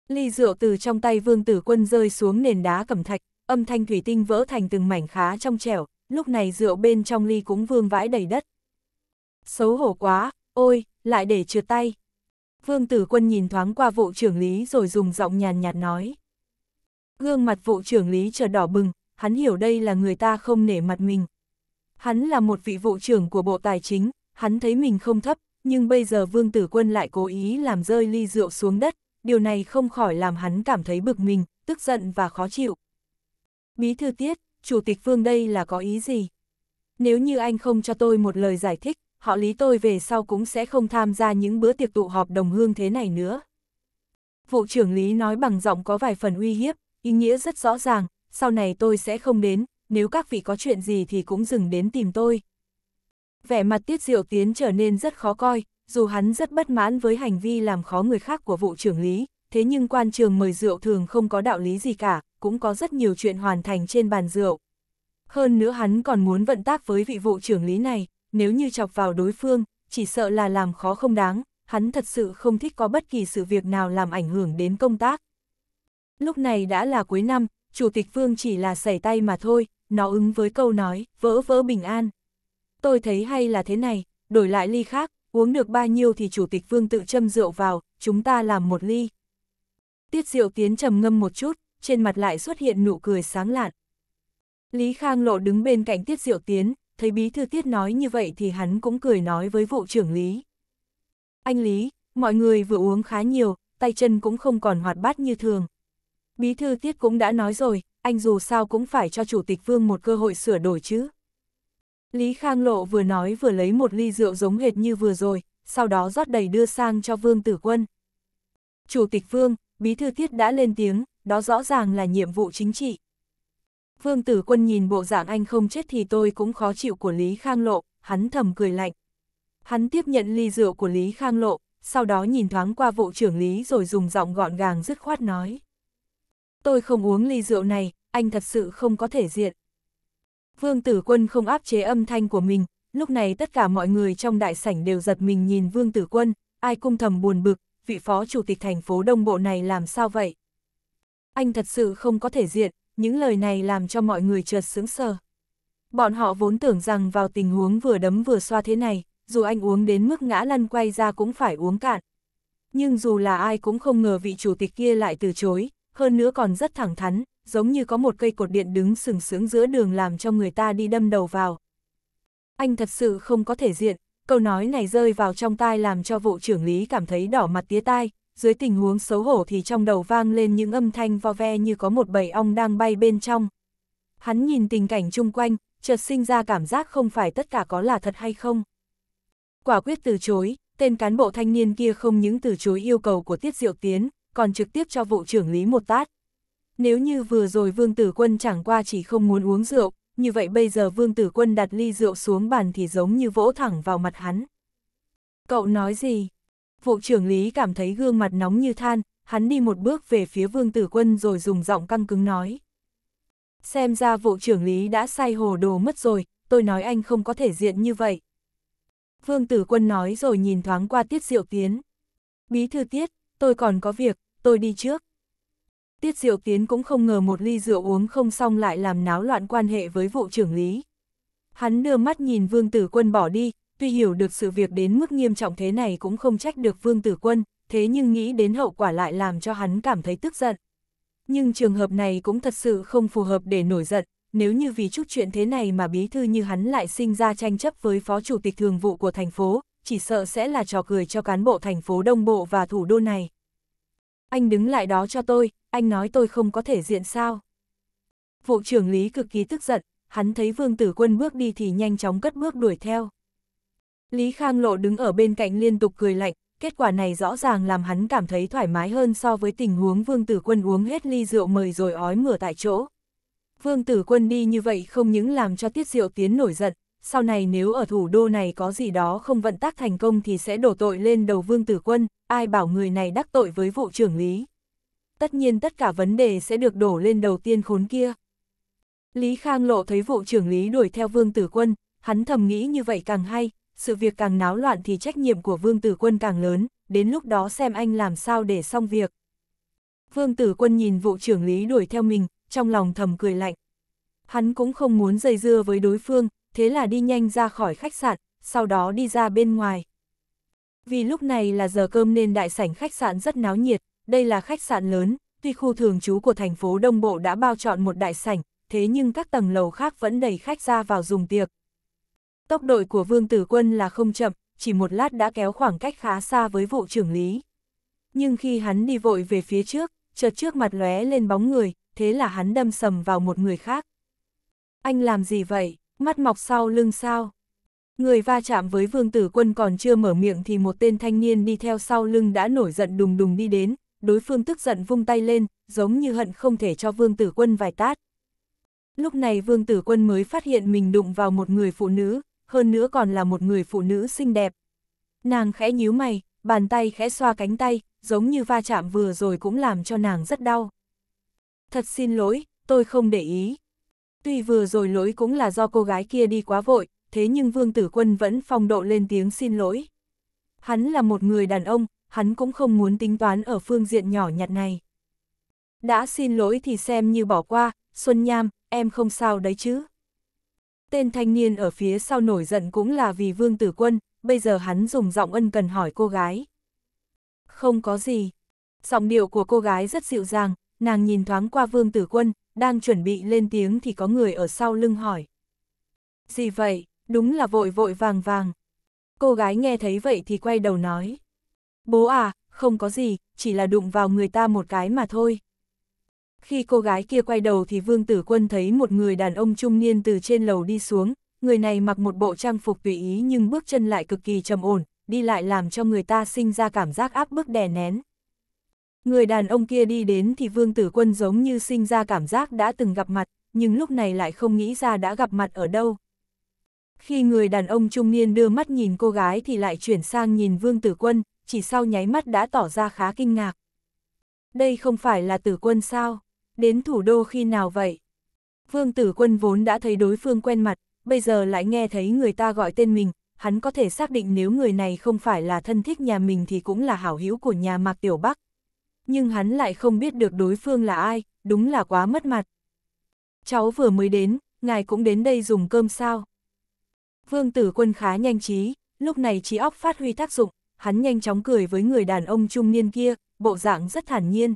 Ly rượu từ trong tay vương tử quân rơi xuống nền đá cẩm thạch, âm thanh thủy tinh vỡ thành từng mảnh khá trong trẻo, lúc này rượu bên trong ly cũng vương vãi đầy đất. Xấu hổ quá, ôi, lại để trượt tay. Vương tử quân nhìn thoáng qua vụ trưởng lý rồi dùng giọng nhàn nhạt nói. Gương mặt vụ trưởng lý trở đỏ bừng, hắn hiểu đây là người ta không nể mặt mình, Hắn là một vị vụ trưởng của Bộ Tài chính, hắn thấy mình không thấp, nhưng bây giờ Vương Tử Quân lại cố ý làm rơi ly rượu xuống đất, điều này không khỏi làm hắn cảm thấy bực mình, tức giận và khó chịu. Bí thư tiết, Chủ tịch Vương đây là có ý gì? Nếu như anh không cho tôi một lời giải thích, họ lý tôi về sau cũng sẽ không tham gia những bữa tiệc tụ họp đồng hương thế này nữa. Vụ trưởng lý nói bằng giọng có vài phần uy hiếp, ý nghĩa rất rõ ràng, sau này tôi sẽ không đến, nếu các vị có chuyện gì thì cũng dừng đến tìm tôi. Vẻ mặt Tiết Diệu Tiến trở nên rất khó coi, dù hắn rất bất mãn với hành vi làm khó người khác của vụ trưởng lý, thế nhưng quan trường mời rượu thường không có đạo lý gì cả, cũng có rất nhiều chuyện hoàn thành trên bàn rượu. Hơn nữa hắn còn muốn vận tác với vị vụ trưởng lý này, nếu như chọc vào đối phương, chỉ sợ là làm khó không đáng, hắn thật sự không thích có bất kỳ sự việc nào làm ảnh hưởng đến công tác. Lúc này đã là cuối năm, Chủ tịch Vương chỉ là sẩy tay mà thôi, nó ứng với câu nói, vỡ vỡ bình an. Tôi thấy hay là thế này, đổi lại ly khác, uống được bao nhiêu thì chủ tịch vương tự châm rượu vào, chúng ta làm một ly. Tiết rượu tiến trầm ngâm một chút, trên mặt lại xuất hiện nụ cười sáng lạn. Lý Khang Lộ đứng bên cạnh Tiết rượu Tiến, thấy bí thư Tiết nói như vậy thì hắn cũng cười nói với vụ trưởng Lý. Anh Lý, mọi người vừa uống khá nhiều, tay chân cũng không còn hoạt bát như thường. Bí thư Tiết cũng đã nói rồi, anh dù sao cũng phải cho Chủ tịch Vương một cơ hội sửa đổi chứ. Lý Khang Lộ vừa nói vừa lấy một ly rượu giống hệt như vừa rồi, sau đó rót đầy đưa sang cho Vương Tử Quân. Chủ tịch Vương, Bí Thư tiết đã lên tiếng, đó rõ ràng là nhiệm vụ chính trị. Vương Tử Quân nhìn bộ dạng anh không chết thì tôi cũng khó chịu của Lý Khang Lộ, hắn thầm cười lạnh. Hắn tiếp nhận ly rượu của Lý Khang Lộ, sau đó nhìn thoáng qua vụ trưởng Lý rồi dùng giọng gọn gàng dứt khoát nói. Tôi không uống ly rượu này, anh thật sự không có thể diện. Vương Tử Quân không áp chế âm thanh của mình, lúc này tất cả mọi người trong đại sảnh đều giật mình nhìn Vương Tử Quân, ai cung thầm buồn bực, vị phó chủ tịch thành phố Đông Bộ này làm sao vậy? Anh thật sự không có thể diện, những lời này làm cho mọi người chợt sướng sờ. Bọn họ vốn tưởng rằng vào tình huống vừa đấm vừa xoa thế này, dù anh uống đến mức ngã lăn quay ra cũng phải uống cạn. Nhưng dù là ai cũng không ngờ vị chủ tịch kia lại từ chối, hơn nữa còn rất thẳng thắn, giống như có một cây cột điện đứng sừng sững giữa đường làm cho người ta đi đâm đầu vào. Anh thật sự không có thể diện, câu nói này rơi vào trong tai làm cho vụ trưởng lý cảm thấy đỏ mặt tía tai, dưới tình huống xấu hổ thì trong đầu vang lên những âm thanh vo ve như có một bầy ong đang bay bên trong. Hắn nhìn tình cảnh chung quanh, chợt sinh ra cảm giác không phải tất cả có là thật hay không. Quả quyết từ chối, tên cán bộ thanh niên kia không những từ chối yêu cầu của Tiết Diệu Tiến, còn trực tiếp cho vụ trưởng lý một tát. Nếu như vừa rồi Vương Tử Quân chẳng qua chỉ không muốn uống rượu, như vậy bây giờ Vương Tử Quân đặt ly rượu xuống bàn thì giống như vỗ thẳng vào mặt hắn. Cậu nói gì? Vụ trưởng lý cảm thấy gương mặt nóng như than, hắn đi một bước về phía Vương Tử Quân rồi dùng giọng căng cứng nói. Xem ra vụ trưởng lý đã say hồ đồ mất rồi, tôi nói anh không có thể diện như vậy. Vương Tử Quân nói rồi nhìn thoáng qua Tiết Diệu Tiến. Bí thư Tiết, tôi còn có việc, tôi đi trước. Tiết Diệu Tiến cũng không ngờ một ly rượu uống không xong lại làm náo loạn quan hệ với vụ trưởng lý. Hắn đưa mắt nhìn Vương Tử Quân bỏ đi, tuy hiểu được sự việc đến mức nghiêm trọng thế này cũng không trách được Vương Tử Quân, thế nhưng nghĩ đến hậu quả lại làm cho hắn cảm thấy tức giận. Nhưng trường hợp này cũng thật sự không phù hợp để nổi giận, nếu như vì chút chuyện thế này mà bí thư như hắn lại sinh ra tranh chấp với phó chủ tịch thường vụ của thành phố, chỉ sợ sẽ là trò cười cho cán bộ thành phố Đông Bộ và thủ đô này. Anh đứng lại đó cho tôi, anh nói tôi không có thể diện sao. Vụ trưởng lý cực kỳ tức giận, hắn thấy vương tử quân bước đi thì nhanh chóng cất bước đuổi theo. Lý Khang Lộ đứng ở bên cạnh liên tục cười lạnh, kết quả này rõ ràng làm hắn cảm thấy thoải mái hơn so với tình huống vương tử quân uống hết ly rượu mời rồi ói mửa tại chỗ. Vương tử quân đi như vậy không những làm cho tiết rượu tiến nổi giận, sau này nếu ở thủ đô này có gì đó không vận tác thành công thì sẽ đổ tội lên đầu vương tử quân, ai bảo người này đắc tội với vụ trưởng lý. Tất nhiên tất cả vấn đề sẽ được đổ lên đầu tiên khốn kia. Lý Khang Lộ thấy vụ trưởng lý đuổi theo vương tử quân, hắn thầm nghĩ như vậy càng hay, sự việc càng náo loạn thì trách nhiệm của vương tử quân càng lớn, đến lúc đó xem anh làm sao để xong việc. Vương tử quân nhìn vụ trưởng lý đuổi theo mình, trong lòng thầm cười lạnh. Hắn cũng không muốn dây dưa với đối phương, thế là đi nhanh ra khỏi khách sạn, sau đó đi ra bên ngoài. Vì lúc này là giờ cơm nên đại sảnh khách sạn rất náo nhiệt, đây là khách sạn lớn, tuy khu thường trú của thành phố Đông Bộ đã bao trọn một đại sảnh, thế nhưng các tầng lầu khác vẫn đầy khách ra vào dùng tiệc. Tốc độ của Vương Tử Quân là không chậm, chỉ một lát đã kéo khoảng cách khá xa với vụ trưởng lý. Nhưng khi hắn đi vội về phía trước, chợt trước mặt lóe lên bóng người, thế là hắn đâm sầm vào một người khác. Anh làm gì vậy? Mắt mọc sau lưng sao? Người va chạm với vương tử quân còn chưa mở miệng thì một tên thanh niên đi theo sau lưng đã nổi giận đùng đùng đi đến, đối phương tức giận vung tay lên, giống như hận không thể cho vương tử quân vài tát. Lúc này vương tử quân mới phát hiện mình đụng vào một người phụ nữ, hơn nữa còn là một người phụ nữ xinh đẹp. Nàng khẽ nhíu mày, bàn tay khẽ xoa cánh tay, giống như va chạm vừa rồi cũng làm cho nàng rất đau. Thật xin lỗi, tôi không để ý. Tuy vừa rồi lỗi cũng là do cô gái kia đi quá vội, thế nhưng Vương Tử Quân vẫn phong độ lên tiếng xin lỗi. Hắn là một người đàn ông, hắn cũng không muốn tính toán ở phương diện nhỏ nhặt này. Đã xin lỗi thì xem như bỏ qua, Xuân Nham, em không sao đấy chứ. Tên thanh niên ở phía sau nổi giận cũng là vì Vương Tử Quân, bây giờ hắn dùng giọng ân cần hỏi cô gái. Không có gì. Giọng điệu của cô gái rất dịu dàng, nàng nhìn thoáng qua Vương Tử Quân, đang chuẩn bị lên tiếng thì có người ở sau lưng hỏi. Gì vậy, đúng là vội vội vàng vàng. Cô gái nghe thấy vậy thì quay đầu nói. Bố à, không có gì, chỉ là đụng vào người ta một cái mà thôi. Khi cô gái kia quay đầu thì Vương Tử Quân thấy một người đàn ông trung niên từ trên lầu đi xuống, người này mặc một bộ trang phục tùy ý nhưng bước chân lại cực kỳ trầm ổn, đi lại làm cho người ta sinh ra cảm giác áp bức đè nén. Người đàn ông kia đi đến thì Vương Tử Quân giống như sinh ra cảm giác đã từng gặp mặt, nhưng lúc này lại không nghĩ ra đã gặp mặt ở đâu. Khi người đàn ông trung niên đưa mắt nhìn cô gái thì lại chuyển sang nhìn Vương Tử Quân, chỉ sau nháy mắt đã tỏ ra khá kinh ngạc. Đây không phải là Tử Quân sao? Đến thủ đô khi nào vậy? Vương Tử Quân vốn đã thấy đối phương quen mặt, bây giờ lại nghe thấy người ta gọi tên mình, hắn có thể xác định nếu người này không phải là thân thích nhà mình thì cũng là hảo hữu của nhà Mạc Tiểu Bắc nhưng hắn lại không biết được đối phương là ai, đúng là quá mất mặt. Cháu vừa mới đến, ngài cũng đến đây dùng cơm sao? Vương tử quân khá nhanh trí, lúc này trí óc phát huy tác dụng, hắn nhanh chóng cười với người đàn ông trung niên kia, bộ dạng rất thản nhiên.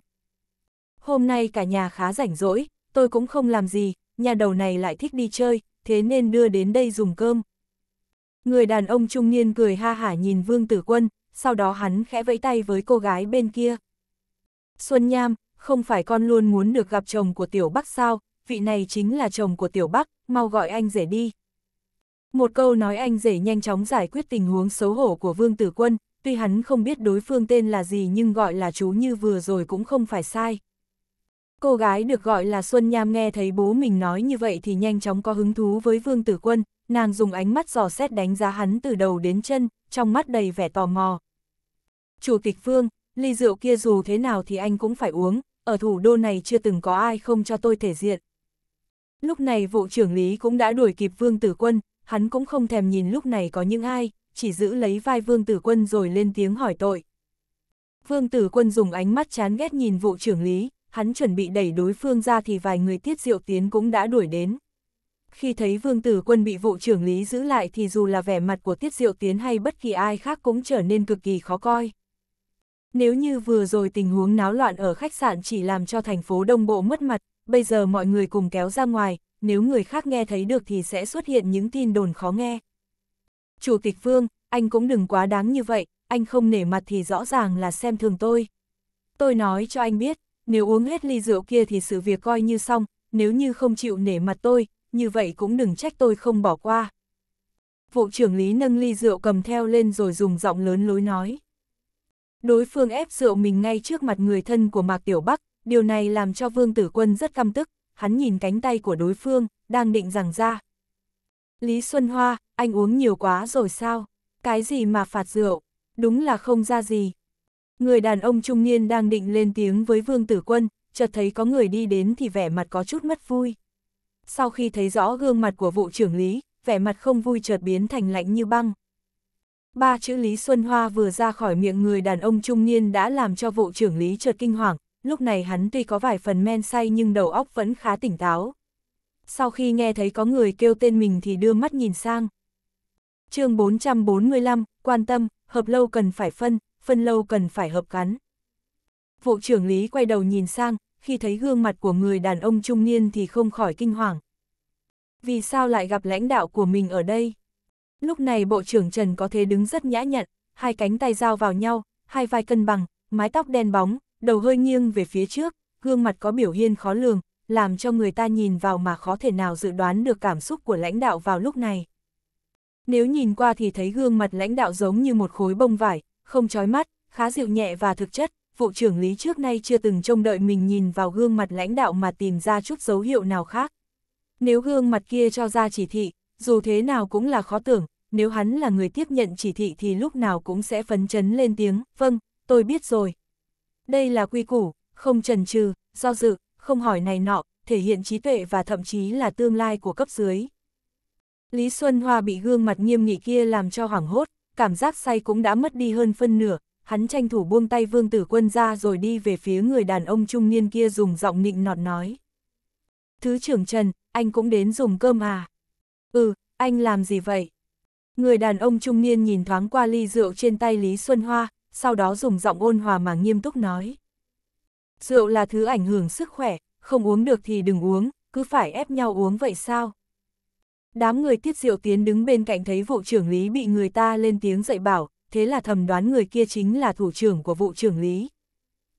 Hôm nay cả nhà khá rảnh rỗi, tôi cũng không làm gì, nhà đầu này lại thích đi chơi, thế nên đưa đến đây dùng cơm. Người đàn ông trung niên cười ha hả nhìn Vương Tử Quân, sau đó hắn khẽ vẫy tay với cô gái bên kia. Xuân Nham, không phải con luôn muốn được gặp chồng của Tiểu Bắc sao, vị này chính là chồng của Tiểu Bắc, mau gọi anh rể đi. Một câu nói anh rể nhanh chóng giải quyết tình huống xấu hổ của Vương Tử Quân, tuy hắn không biết đối phương tên là gì nhưng gọi là chú như vừa rồi cũng không phải sai. Cô gái được gọi là Xuân Nham nghe thấy bố mình nói như vậy thì nhanh chóng có hứng thú với Vương Tử Quân, nàng dùng ánh mắt dò xét đánh giá hắn từ đầu đến chân, trong mắt đầy vẻ tò mò. Chủ tịch Vương, ly rượu kia dù thế nào thì anh cũng phải uống, ở thủ đô này chưa từng có ai không cho tôi thể diện. Lúc này vụ trưởng lý cũng đã đuổi kịp Vương Tử Quân, hắn cũng không thèm nhìn lúc này có những ai, chỉ giữ lấy vai Vương Tử Quân rồi lên tiếng hỏi tội. Vương Tử Quân dùng ánh mắt chán ghét nhìn vụ trưởng lý, hắn chuẩn bị đẩy đối phương ra thì vài người tiết diệu tiến cũng đã đuổi đến. Khi thấy Vương Tử Quân bị vụ trưởng lý giữ lại thì dù là vẻ mặt của Tiết Diệu Tiến hay bất kỳ ai khác cũng trở nên cực kỳ khó coi. Nếu như vừa rồi tình huống náo loạn ở khách sạn chỉ làm cho thành phố Đông Bộ mất mặt, bây giờ mọi người cùng kéo ra ngoài, nếu người khác nghe thấy được thì sẽ xuất hiện những tin đồn khó nghe. Chủ tịch Phương, anh cũng đừng quá đáng như vậy, anh không nể mặt thì rõ ràng là xem thường tôi. Tôi nói cho anh biết, nếu uống hết ly rượu kia thì sự việc coi như xong, nếu như không chịu nể mặt tôi, như vậy cũng đừng trách tôi không bỏ qua. Vụ trưởng lý nâng ly rượu cầm theo lên rồi dùng giọng lớn lối nói. Đối phương ép rượu mình ngay trước mặt người thân của Mạc Tiểu Bắc, điều này làm cho Vương Tử Quân rất căm tức, hắn nhìn cánh tay của đối phương, đang định rằng ra. Lý Xuân Hoa, anh uống nhiều quá rồi sao? Cái gì mà phạt rượu? Đúng là không ra gì. Người đàn ông trung niên đang định lên tiếng với Vương Tử Quân, chợt thấy có người đi đến thì vẻ mặt có chút mất vui. Sau khi thấy rõ gương mặt của vụ trưởng lý, vẻ mặt không vui chợt biến thành lạnh như băng. Ba chữ Lý Xuân Hoa vừa ra khỏi miệng người đàn ông trung niên đã làm cho vụ trưởng Lý chợt kinh hoàng, lúc này hắn tuy có vài phần men say nhưng đầu óc vẫn khá tỉnh táo. Sau khi nghe thấy có người kêu tên mình thì đưa mắt nhìn sang. chương 445, quan tâm, hợp lâu cần phải phân, phân lâu cần phải hợp cắn. Vụ trưởng Lý quay đầu nhìn sang, khi thấy gương mặt của người đàn ông trung niên thì không khỏi kinh hoàng. Vì sao lại gặp lãnh đạo của mình ở đây? Lúc này Bộ trưởng Trần có thế đứng rất nhã nhặn, hai cánh tay giao vào nhau, hai vai cân bằng, mái tóc đen bóng, đầu hơi nghiêng về phía trước, gương mặt có biểu hiện khó lường, làm cho người ta nhìn vào mà khó thể nào dự đoán được cảm xúc của lãnh đạo vào lúc này. Nếu nhìn qua thì thấy gương mặt lãnh đạo giống như một khối bông vải, không chói mắt, khá dịu nhẹ và thực chất, vụ trưởng lý trước nay chưa từng trông đợi mình nhìn vào gương mặt lãnh đạo mà tìm ra chút dấu hiệu nào khác. Nếu gương mặt kia cho ra chỉ thị, dù thế nào cũng là khó tưởng, nếu hắn là người tiếp nhận chỉ thị thì lúc nào cũng sẽ phấn chấn lên tiếng, vâng, tôi biết rồi. Đây là quy củ, không trần trừ, do dự, không hỏi này nọ, thể hiện trí tuệ và thậm chí là tương lai của cấp dưới. Lý Xuân Hoa bị gương mặt nghiêm nghị kia làm cho hoảng hốt, cảm giác say cũng đã mất đi hơn phân nửa, hắn tranh thủ buông tay vương tử quân ra rồi đi về phía người đàn ông trung niên kia dùng giọng nịnh nọt nói. Thứ trưởng Trần, anh cũng đến dùng cơm à? Ừ, anh làm gì vậy? Người đàn ông trung niên nhìn thoáng qua ly rượu trên tay Lý Xuân Hoa, sau đó dùng giọng ôn hòa mà nghiêm túc nói. Rượu là thứ ảnh hưởng sức khỏe, không uống được thì đừng uống, cứ phải ép nhau uống vậy sao? Đám người tiết rượu tiến đứng bên cạnh thấy vụ trưởng lý bị người ta lên tiếng dạy bảo, thế là thầm đoán người kia chính là thủ trưởng của vụ trưởng lý.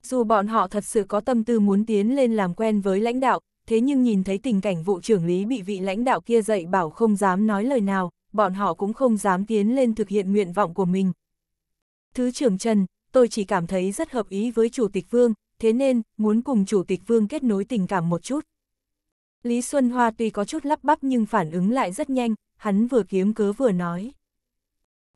Dù bọn họ thật sự có tâm tư muốn tiến lên làm quen với lãnh đạo, thế nhưng nhìn thấy tình cảnh vụ trưởng lý bị vị lãnh đạo kia dạy bảo không dám nói lời nào, bọn họ cũng không dám tiến lên thực hiện nguyện vọng của mình. Thứ trưởng Trần, tôi chỉ cảm thấy rất hợp ý với Chủ tịch Vương, thế nên muốn cùng Chủ tịch Vương kết nối tình cảm một chút. Lý Xuân Hoa tuy có chút lắp bắp nhưng phản ứng lại rất nhanh, hắn vừa kiếm cớ vừa nói.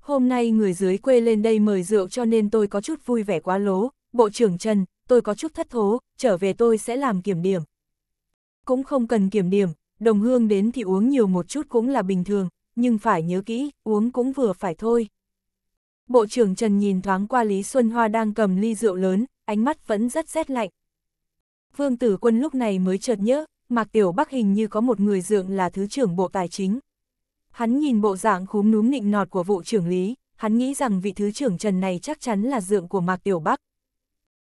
Hôm nay người dưới quê lên đây mời rượu cho nên tôi có chút vui vẻ quá lố, Bộ trưởng Trần, tôi có chút thất thố, trở về tôi sẽ làm kiểm điểm, cũng không cần kiểm điểm, đồng hương đến thì uống nhiều một chút cũng là bình thường, nhưng phải nhớ kỹ, uống cũng vừa phải thôi. Bộ trưởng Trần nhìn thoáng qua Lý Xuân Hoa đang cầm ly rượu lớn, ánh mắt vẫn rất rét lạnh. Vương Tử Quân lúc này mới chợt nhớ, Mạc Tiểu Bắc hình như có một người dượng là Thứ trưởng Bộ Tài chính. Hắn nhìn bộ dạng khúm núm nịnh nọt của vụ trưởng Lý, hắn nghĩ rằng vị Thứ trưởng Trần này chắc chắn là dượng của Mạc Tiểu Bắc.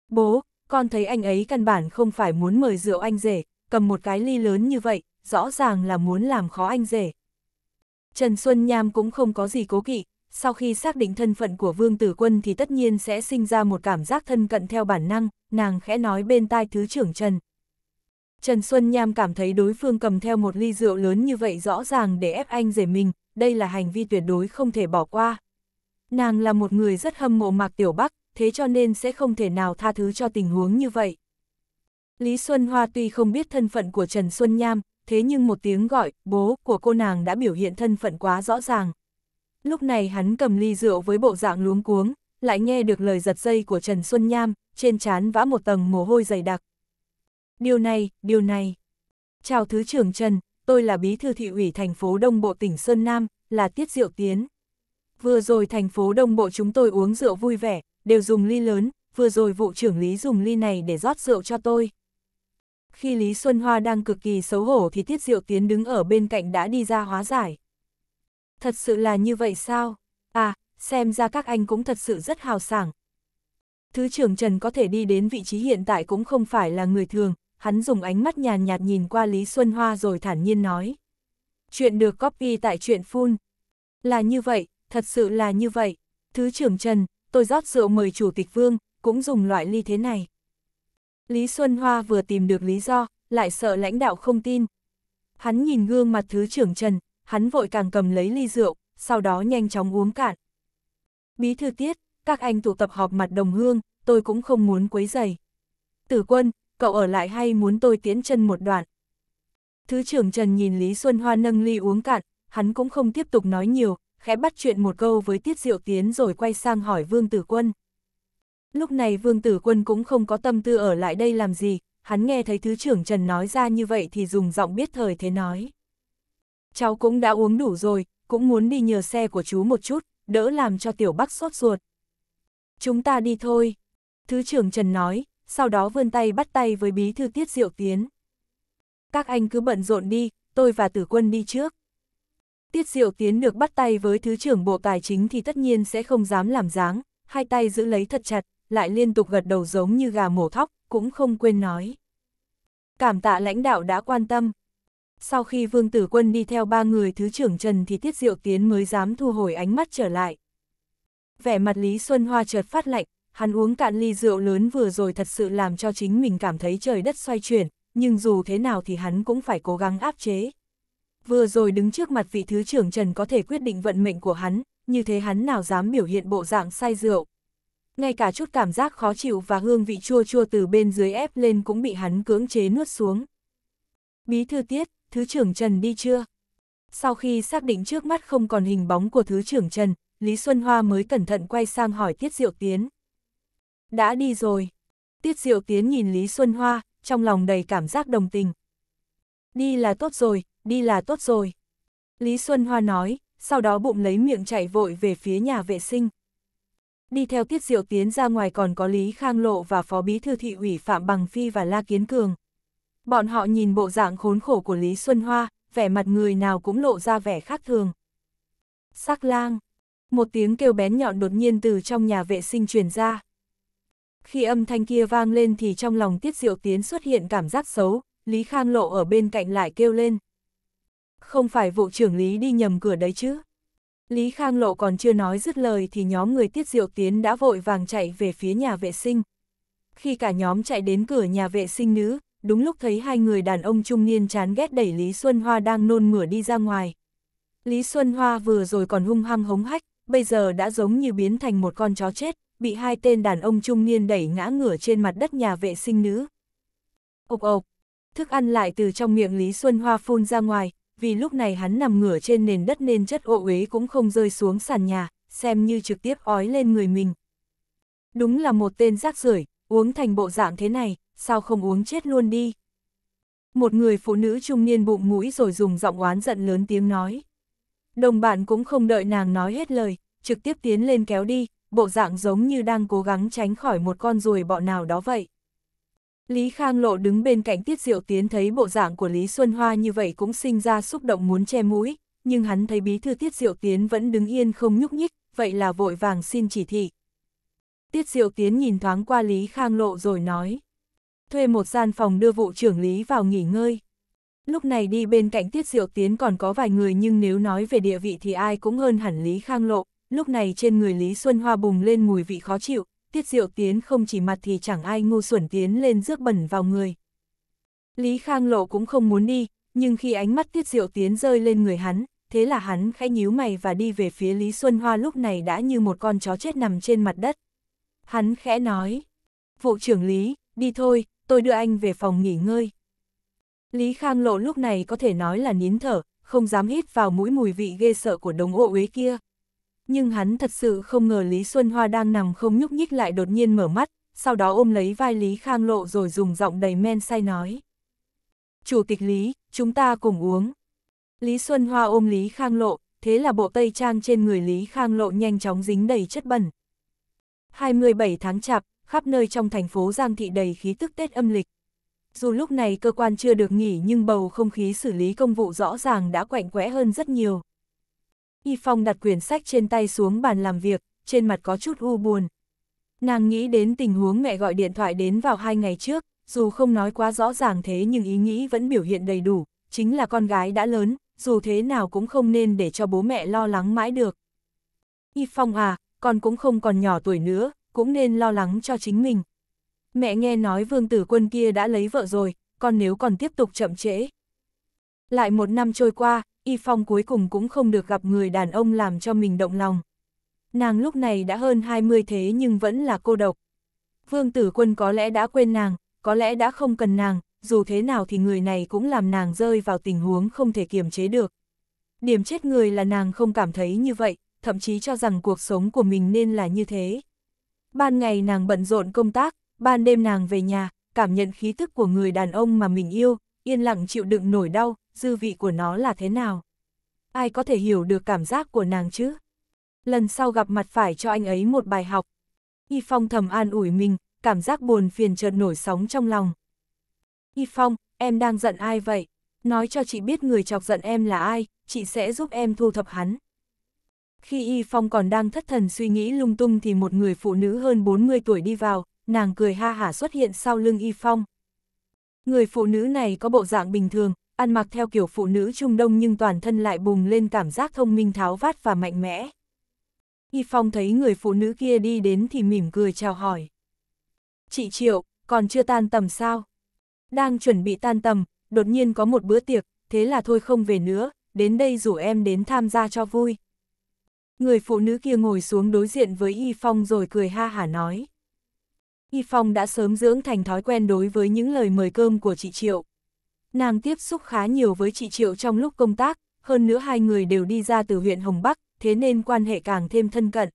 Bố, con thấy anh ấy căn bản không phải muốn mời rượu anh rể, cầm một cái ly lớn như vậy, rõ ràng là muốn làm khó anh rể. Trần Xuân Nham cũng không có gì cố kỵ, sau khi xác định thân phận của Vương Tử Quân thì tất nhiên sẽ sinh ra một cảm giác thân cận theo bản năng, nàng khẽ nói bên tai Thứ trưởng Trần. Trần Xuân Nham cảm thấy đối phương cầm theo một ly rượu lớn như vậy rõ ràng để ép anh rể mình, đây là hành vi tuyệt đối không thể bỏ qua. Nàng là một người rất hâm mộ Mạc Tiểu Bắc, thế cho nên sẽ không thể nào tha thứ cho tình huống như vậy. Lý Xuân Hoa tuy không biết thân phận của Trần Xuân Nham, thế nhưng một tiếng gọi, bố, của cô nàng đã biểu hiện thân phận quá rõ ràng. Lúc này hắn cầm ly rượu với bộ dạng luống cuống, lại nghe được lời giật dây của Trần Xuân Nham, trên trán vã một tầng mồ hôi dày đặc. Điều này, điều này. Chào Thứ trưởng Trần, tôi là Bí thư thị ủy thành phố Đông Bộ tỉnh Sơn Nam, là Tiết Diệu Tiến. Vừa rồi thành phố Đông Bộ chúng tôi uống rượu vui vẻ, đều dùng ly lớn, vừa rồi vụ trưởng lý dùng ly này để rót rượu cho tôi. Khi Lý Xuân Hoa đang cực kỳ xấu hổ thì Tiết Diệu Tiến đứng ở bên cạnh đã đi ra hóa giải. Thật sự là như vậy sao? À, xem ra các anh cũng thật sự rất hào sảng. Thứ trưởng Trần có thể đi đến vị trí hiện tại cũng không phải là người thường, hắn dùng ánh mắt nhàn nhạt nhìn qua Lý Xuân Hoa rồi thản nhiên nói. Chuyện được copy tại chuyện phun. Là như vậy, thật sự là như vậy. Thứ trưởng Trần, tôi rót rượu mời Chủ tịch Vương, cũng dùng loại ly thế này. Lý Xuân Hoa vừa tìm được lý do, lại sợ lãnh đạo không tin. Hắn nhìn gương mặt thứ trưởng Trần, hắn vội càng cầm lấy ly rượu, sau đó nhanh chóng uống cạn. Bí thư tiết, các anh tụ tập họp mặt đồng hương, tôi cũng không muốn quấy giày. Tử quân, cậu ở lại hay muốn tôi tiến chân một đoạn? Thứ trưởng Trần nhìn Lý Xuân Hoa nâng ly uống cạn, hắn cũng không tiếp tục nói nhiều, khẽ bắt chuyện một câu với Tiết Diệu Tiến rồi quay sang hỏi Vương Tử Quân. Lúc này vương tử quân cũng không có tâm tư ở lại đây làm gì, hắn nghe thấy thứ trưởng Trần nói ra như vậy thì dùng giọng biết thời thế nói. Cháu cũng đã uống đủ rồi, cũng muốn đi nhờ xe của chú một chút, đỡ làm cho tiểu bắc sốt ruột. Chúng ta đi thôi. Thứ trưởng Trần nói, sau đó vươn tay bắt tay với bí thư tiết diệu tiến. Các anh cứ bận rộn đi, tôi và tử quân đi trước. Tiết diệu tiến được bắt tay với thứ trưởng bộ tài chính thì tất nhiên sẽ không dám làm dáng, hai tay giữ lấy thật chặt, lại liên tục gật đầu giống như gà mổ thóc, cũng không quên nói. Cảm tạ lãnh đạo đã quan tâm. Sau khi Vương Tử Quân đi theo ba người Thứ trưởng Trần thì Tiết Diệu Tiến mới dám thu hồi ánh mắt trở lại. Vẻ mặt Lý Xuân Hoa chợt phát lạnh, hắn uống cạn ly rượu lớn vừa rồi thật sự làm cho chính mình cảm thấy trời đất xoay chuyển, nhưng dù thế nào thì hắn cũng phải cố gắng áp chế. Vừa rồi đứng trước mặt vị Thứ trưởng Trần có thể quyết định vận mệnh của hắn, như thế hắn nào dám biểu hiện bộ dạng say rượu ngay cả chút cảm giác khó chịu và hương vị chua chua từ bên dưới ép lên cũng bị hắn cưỡng chế nuốt xuống. Bí thư tiết, Thứ trưởng Trần đi chưa? Sau khi xác định trước mắt không còn hình bóng của Thứ trưởng Trần, Lý Xuân Hoa mới cẩn thận quay sang hỏi Tiết Diệu Tiến. Đã đi rồi. Tiết Diệu Tiến nhìn Lý Xuân Hoa, trong lòng đầy cảm giác đồng tình. Đi là tốt rồi, đi là tốt rồi. Lý Xuân Hoa nói, sau đó bụng lấy miệng chạy vội về phía nhà vệ sinh đi theo Tiết Diệu tiến ra ngoài còn có Lý Khang Lộ và Phó Bí Thư Thị ủy Phạm Bằng Phi và La Kiến Cường. Bọn họ nhìn bộ dạng khốn khổ của Lý Xuân Hoa, vẻ mặt người nào cũng lộ ra vẻ khác thường. Sắc lang! Một tiếng kêu bén nhọn đột nhiên từ trong nhà vệ sinh truyền ra. Khi âm thanh kia vang lên thì trong lòng Tiết Diệu Tiến xuất hiện cảm giác xấu, Lý Khang Lộ ở bên cạnh lại kêu lên. Không phải vụ trưởng Lý đi nhầm cửa đấy chứ? Lý Khang Lộ còn chưa nói dứt lời thì nhóm người Tiết Diệu Tiến đã vội vàng chạy về phía nhà vệ sinh. Khi cả nhóm chạy đến cửa nhà vệ sinh nữ, đúng lúc thấy hai người đàn ông trung niên chán ghét đẩy Lý Xuân Hoa đang nôn mửa đi ra ngoài. Lý Xuân Hoa vừa rồi còn hung hăng hống hách, bây giờ đã giống như biến thành một con chó chết, bị hai tên đàn ông trung niên đẩy ngã ngửa trên mặt đất nhà vệ sinh nữ. Ộc ộc, thức ăn lại từ trong miệng Lý Xuân Hoa phun ra ngoài, vì lúc này hắn nằm ngửa trên nền đất nên chất ô uế cũng không rơi xuống sàn nhà, xem như trực tiếp ói lên người mình. Đúng là một tên rác rưởi uống thành bộ dạng thế này, sao không uống chết luôn đi. Một người phụ nữ trung niên bụng mũi rồi dùng giọng oán giận lớn tiếng nói. Đồng bạn cũng không đợi nàng nói hết lời, trực tiếp tiến lên kéo đi, bộ dạng giống như đang cố gắng tránh khỏi một con ruồi bọ nào đó vậy. Lý Khang Lộ đứng bên cạnh Tiết Diệu Tiến thấy bộ dạng của Lý Xuân Hoa như vậy cũng sinh ra xúc động muốn che mũi, nhưng hắn thấy bí thư Tiết Diệu Tiến vẫn đứng yên không nhúc nhích, vậy là vội vàng xin chỉ thị. Tiết Diệu Tiến nhìn thoáng qua Lý Khang Lộ rồi nói. Thuê một gian phòng đưa vụ trưởng Lý vào nghỉ ngơi. Lúc này đi bên cạnh Tiết Diệu Tiến còn có vài người nhưng nếu nói về địa vị thì ai cũng hơn hẳn Lý Khang Lộ. Lúc này trên người Lý Xuân Hoa bùng lên mùi vị khó chịu, tiết diệu tiến không chỉ mặt thì chẳng ai ngu xuẩn tiến lên rước bẩn vào người. Lý Khang Lộ cũng không muốn đi, nhưng khi ánh mắt tiết diệu tiến rơi lên người hắn, thế là hắn khẽ nhíu mày và đi về phía Lý Xuân Hoa lúc này đã như một con chó chết nằm trên mặt đất. Hắn khẽ nói, vụ trưởng Lý, đi thôi, tôi đưa anh về phòng nghỉ ngơi. Lý Khang Lộ lúc này có thể nói là nín thở, không dám hít vào mũi mùi vị ghê sợ của đống ô uế kia nhưng hắn thật sự không ngờ Lý Xuân Hoa đang nằm không nhúc nhích lại đột nhiên mở mắt, sau đó ôm lấy vai Lý Khang Lộ rồi dùng giọng đầy men say nói. Chủ tịch Lý, chúng ta cùng uống. Lý Xuân Hoa ôm Lý Khang Lộ, thế là bộ tây trang trên người Lý Khang Lộ nhanh chóng dính đầy chất bẩn. 27 tháng chạp, khắp nơi trong thành phố Giang Thị đầy khí tức Tết âm lịch. Dù lúc này cơ quan chưa được nghỉ nhưng bầu không khí xử lý công vụ rõ ràng đã quạnh quẽ hơn rất nhiều. Y Phong đặt quyển sách trên tay xuống bàn làm việc, trên mặt có chút u buồn. Nàng nghĩ đến tình huống mẹ gọi điện thoại đến vào hai ngày trước, dù không nói quá rõ ràng thế nhưng ý nghĩ vẫn biểu hiện đầy đủ, chính là con gái đã lớn, dù thế nào cũng không nên để cho bố mẹ lo lắng mãi được. Y Phong à, con cũng không còn nhỏ tuổi nữa, cũng nên lo lắng cho chính mình. Mẹ nghe nói vương tử quân kia đã lấy vợ rồi, con nếu còn tiếp tục chậm trễ. Lại một năm trôi qua, Y Phong cuối cùng cũng không được gặp người đàn ông làm cho mình động lòng. Nàng lúc này đã hơn 20 thế nhưng vẫn là cô độc. Vương Tử Quân có lẽ đã quên nàng, có lẽ đã không cần nàng, dù thế nào thì người này cũng làm nàng rơi vào tình huống không thể kiềm chế được. Điểm chết người là nàng không cảm thấy như vậy, thậm chí cho rằng cuộc sống của mình nên là như thế. Ban ngày nàng bận rộn công tác, ban đêm nàng về nhà, cảm nhận khí tức của người đàn ông mà mình yêu, yên lặng chịu đựng nổi đau, dư vị của nó là thế nào. Ai có thể hiểu được cảm giác của nàng chứ? Lần sau gặp mặt phải cho anh ấy một bài học. Y Phong thầm an ủi mình, cảm giác buồn phiền chợt nổi sóng trong lòng. Y Phong, em đang giận ai vậy? Nói cho chị biết người chọc giận em là ai, chị sẽ giúp em thu thập hắn. Khi Y Phong còn đang thất thần suy nghĩ lung tung thì một người phụ nữ hơn 40 tuổi đi vào, nàng cười ha hả xuất hiện sau lưng Y Phong. Người phụ nữ này có bộ dạng bình thường, ăn mặc theo kiểu phụ nữ Trung Đông nhưng toàn thân lại bùng lên cảm giác thông minh tháo vát và mạnh mẽ. Y Phong thấy người phụ nữ kia đi đến thì mỉm cười chào hỏi. Chị Triệu, còn chưa tan tầm sao? Đang chuẩn bị tan tầm, đột nhiên có một bữa tiệc, thế là thôi không về nữa, đến đây rủ em đến tham gia cho vui. Người phụ nữ kia ngồi xuống đối diện với Y Phong rồi cười ha hả nói. Y Phong đã sớm dưỡng thành thói quen đối với những lời mời cơm của chị Triệu, Nàng tiếp xúc khá nhiều với chị Triệu trong lúc công tác, hơn nữa hai người đều đi ra từ huyện Hồng Bắc, thế nên quan hệ càng thêm thân cận.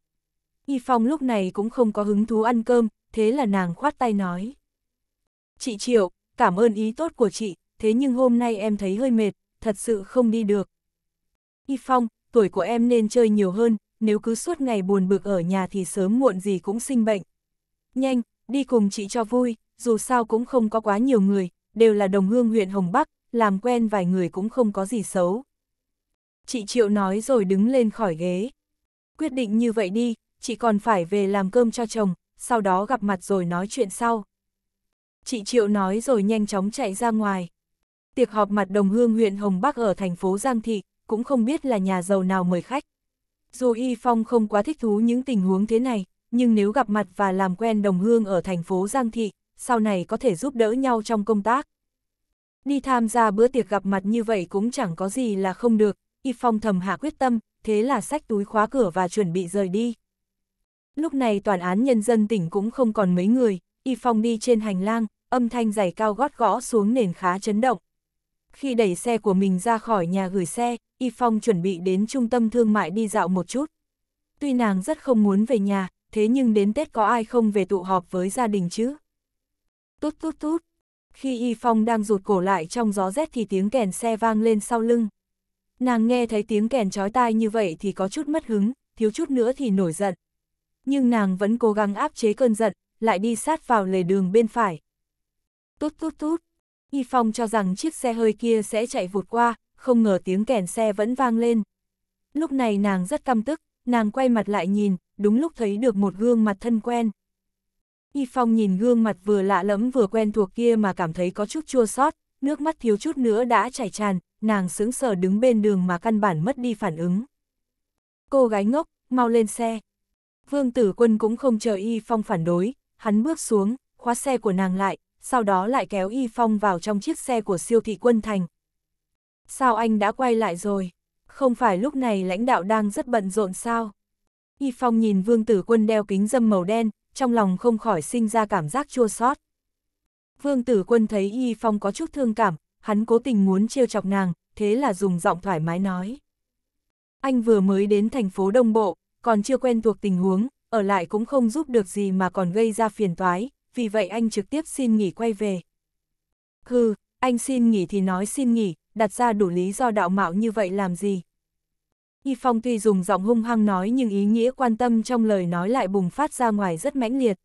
Y Phong lúc này cũng không có hứng thú ăn cơm, thế là nàng khoát tay nói. Chị Triệu, cảm ơn ý tốt của chị, thế nhưng hôm nay em thấy hơi mệt, thật sự không đi được. Y Phong, tuổi của em nên chơi nhiều hơn, nếu cứ suốt ngày buồn bực ở nhà thì sớm muộn gì cũng sinh bệnh. Nhanh, đi cùng chị cho vui, dù sao cũng không có quá nhiều người, đều là đồng hương huyện Hồng Bắc, làm quen vài người cũng không có gì xấu. Chị Triệu nói rồi đứng lên khỏi ghế. Quyết định như vậy đi, chị còn phải về làm cơm cho chồng, sau đó gặp mặt rồi nói chuyện sau. Chị Triệu nói rồi nhanh chóng chạy ra ngoài. Tiệc họp mặt đồng hương huyện Hồng Bắc ở thành phố Giang Thị, cũng không biết là nhà giàu nào mời khách. Dù Y Phong không quá thích thú những tình huống thế này, nhưng nếu gặp mặt và làm quen đồng hương ở thành phố Giang Thị, sau này có thể giúp đỡ nhau trong công tác. Đi tham gia bữa tiệc gặp mặt như vậy cũng chẳng có gì là không được, Y Phong thầm hạ quyết tâm, thế là sách túi khóa cửa và chuẩn bị rời đi. Lúc này Toàn án Nhân dân tỉnh cũng không còn mấy người, Y Phong đi trên hành lang, âm thanh giày cao gót gõ xuống nền khá chấn động. Khi đẩy xe của mình ra khỏi nhà gửi xe, Y Phong chuẩn bị đến trung tâm thương mại đi dạo một chút. Tuy nàng rất không muốn về nhà, thế nhưng đến Tết có ai không về tụ họp với gia đình chứ? tút tút tút. Khi Y Phong đang rụt cổ lại trong gió rét thì tiếng kèn xe vang lên sau lưng. Nàng nghe thấy tiếng kèn chói tai như vậy thì có chút mất hứng, thiếu chút nữa thì nổi giận. Nhưng nàng vẫn cố gắng áp chế cơn giận, lại đi sát vào lề đường bên phải. Tút tút tút. Y Phong cho rằng chiếc xe hơi kia sẽ chạy vụt qua, không ngờ tiếng kèn xe vẫn vang lên. Lúc này nàng rất căm tức, nàng quay mặt lại nhìn, đúng lúc thấy được một gương mặt thân quen. Y Phong nhìn gương mặt vừa lạ lẫm vừa quen thuộc kia mà cảm thấy có chút chua sót, nước mắt thiếu chút nữa đã chảy tràn, nàng sững sờ đứng bên đường mà căn bản mất đi phản ứng. Cô gái ngốc, mau lên xe. Vương tử quân cũng không chờ Y Phong phản đối, hắn bước xuống, khóa xe của nàng lại, sau đó lại kéo Y Phong vào trong chiếc xe của siêu thị quân thành. Sao anh đã quay lại rồi? Không phải lúc này lãnh đạo đang rất bận rộn sao? Y Phong nhìn vương tử quân đeo kính dâm màu đen, trong lòng không khỏi sinh ra cảm giác chua xót. Vương tử quân thấy Y Phong có chút thương cảm, hắn cố tình muốn trêu chọc nàng, thế là dùng giọng thoải mái nói. Anh vừa mới đến thành phố Đông Bộ, còn chưa quen thuộc tình huống, ở lại cũng không giúp được gì mà còn gây ra phiền toái, vì vậy anh trực tiếp xin nghỉ quay về. Hừ, anh xin nghỉ thì nói xin nghỉ, đặt ra đủ lý do đạo mạo như vậy làm gì, Y Phong tuy dùng giọng hung hăng nói nhưng ý nghĩa quan tâm trong lời nói lại bùng phát ra ngoài rất mãnh liệt.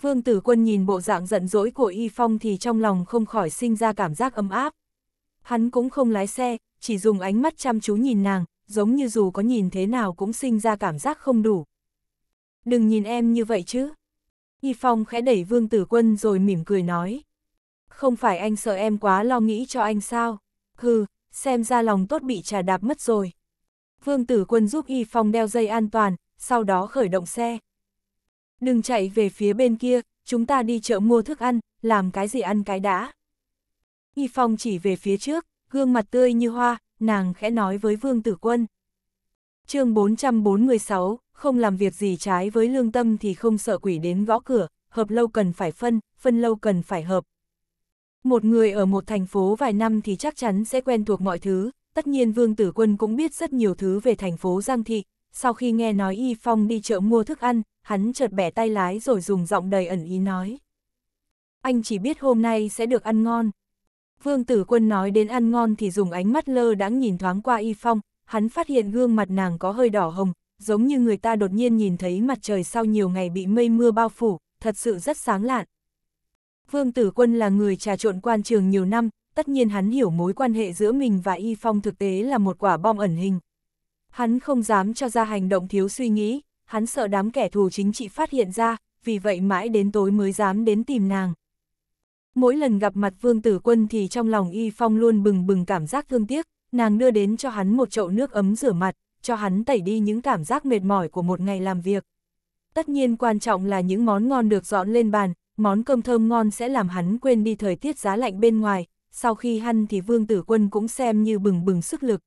Vương Tử Quân nhìn bộ dạng giận dỗi của Y Phong thì trong lòng không khỏi sinh ra cảm giác ấm áp. Hắn cũng không lái xe, chỉ dùng ánh mắt chăm chú nhìn nàng, giống như dù có nhìn thế nào cũng sinh ra cảm giác không đủ. Đừng nhìn em như vậy chứ. Y Phong khẽ đẩy Vương Tử Quân rồi mỉm cười nói. Không phải anh sợ em quá lo nghĩ cho anh sao? Hừ, xem ra lòng tốt bị trà đạp mất rồi. Vương Tử Quân giúp Y Phong đeo dây an toàn, sau đó khởi động xe. Đừng chạy về phía bên kia, chúng ta đi chợ mua thức ăn, làm cái gì ăn cái đã. Y Phong chỉ về phía trước, gương mặt tươi như hoa, nàng khẽ nói với Vương Tử Quân. chương 446, không làm việc gì trái với lương tâm thì không sợ quỷ đến gõ cửa, hợp lâu cần phải phân, phân lâu cần phải hợp. Một người ở một thành phố vài năm thì chắc chắn sẽ quen thuộc mọi thứ, Tất nhiên Vương Tử Quân cũng biết rất nhiều thứ về thành phố Giang Thị, sau khi nghe nói Y Phong đi chợ mua thức ăn, hắn chợt bẻ tay lái rồi dùng giọng đầy ẩn ý nói. Anh chỉ biết hôm nay sẽ được ăn ngon. Vương Tử Quân nói đến ăn ngon thì dùng ánh mắt lơ đãng nhìn thoáng qua Y Phong, hắn phát hiện gương mặt nàng có hơi đỏ hồng, giống như người ta đột nhiên nhìn thấy mặt trời sau nhiều ngày bị mây mưa bao phủ, thật sự rất sáng lạn. Vương Tử Quân là người trà trộn quan trường nhiều năm, tất nhiên hắn hiểu mối quan hệ giữa mình và Y Phong thực tế là một quả bom ẩn hình. Hắn không dám cho ra hành động thiếu suy nghĩ, hắn sợ đám kẻ thù chính trị phát hiện ra, vì vậy mãi đến tối mới dám đến tìm nàng. Mỗi lần gặp mặt Vương Tử Quân thì trong lòng Y Phong luôn bừng bừng cảm giác thương tiếc, nàng đưa đến cho hắn một chậu nước ấm rửa mặt, cho hắn tẩy đi những cảm giác mệt mỏi của một ngày làm việc. Tất nhiên quan trọng là những món ngon được dọn lên bàn, món cơm thơm ngon sẽ làm hắn quên đi thời tiết giá lạnh bên ngoài, sau khi hăn thì Vương Tử Quân cũng xem như bừng bừng sức lực.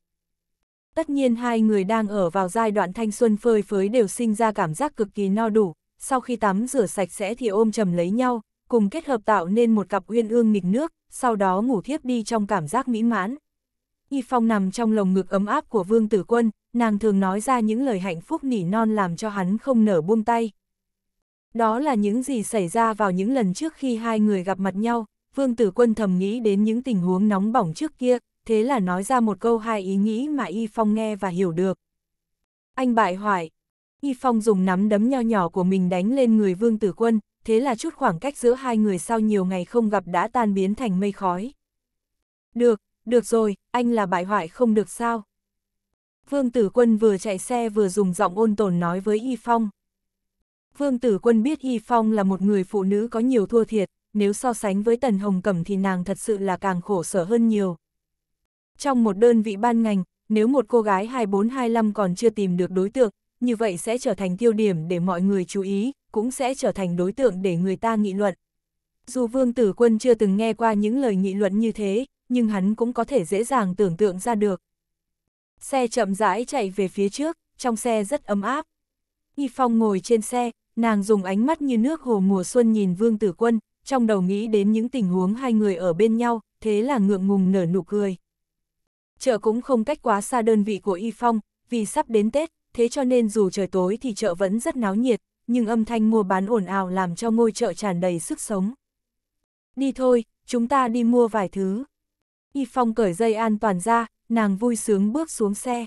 Tất nhiên hai người đang ở vào giai đoạn thanh xuân phơi phới đều sinh ra cảm giác cực kỳ no đủ, sau khi tắm rửa sạch sẽ thì ôm chầm lấy nhau, cùng kết hợp tạo nên một cặp uyên ương nghịch nước, sau đó ngủ thiếp đi trong cảm giác mỹ mãn. Y Phong nằm trong lồng ngực ấm áp của Vương Tử Quân, nàng thường nói ra những lời hạnh phúc nỉ non làm cho hắn không nở buông tay. Đó là những gì xảy ra vào những lần trước khi hai người gặp mặt nhau, Vương Tử Quân thầm nghĩ đến những tình huống nóng bỏng trước kia, thế là nói ra một câu hai ý nghĩ mà Y Phong nghe và hiểu được. Anh bại hoại. Y Phong dùng nắm đấm nho nhỏ của mình đánh lên người Vương Tử Quân, thế là chút khoảng cách giữa hai người sau nhiều ngày không gặp đã tan biến thành mây khói. Được, được rồi, anh là bại hoại không được sao. Vương Tử Quân vừa chạy xe vừa dùng giọng ôn tồn nói với Y Phong. Vương Tử Quân biết Y Phong là một người phụ nữ có nhiều thua thiệt, nếu so sánh với Tần Hồng Cẩm thì nàng thật sự là càng khổ sở hơn nhiều. Trong một đơn vị ban ngành, nếu một cô gái 24-25 còn chưa tìm được đối tượng, như vậy sẽ trở thành tiêu điểm để mọi người chú ý, cũng sẽ trở thành đối tượng để người ta nghị luận. Dù Vương Tử Quân chưa từng nghe qua những lời nghị luận như thế, nhưng hắn cũng có thể dễ dàng tưởng tượng ra được. Xe chậm rãi chạy về phía trước, trong xe rất ấm áp. Y Phong ngồi trên xe, nàng dùng ánh mắt như nước hồ mùa xuân nhìn Vương Tử Quân, trong đầu nghĩ đến những tình huống hai người ở bên nhau, thế là ngượng ngùng nở nụ cười. Chợ cũng không cách quá xa đơn vị của Y Phong, vì sắp đến Tết, thế cho nên dù trời tối thì chợ vẫn rất náo nhiệt, nhưng âm thanh mua bán ồn ào làm cho ngôi chợ tràn đầy sức sống. Đi thôi, chúng ta đi mua vài thứ. Y Phong cởi dây an toàn ra, nàng vui sướng bước xuống xe.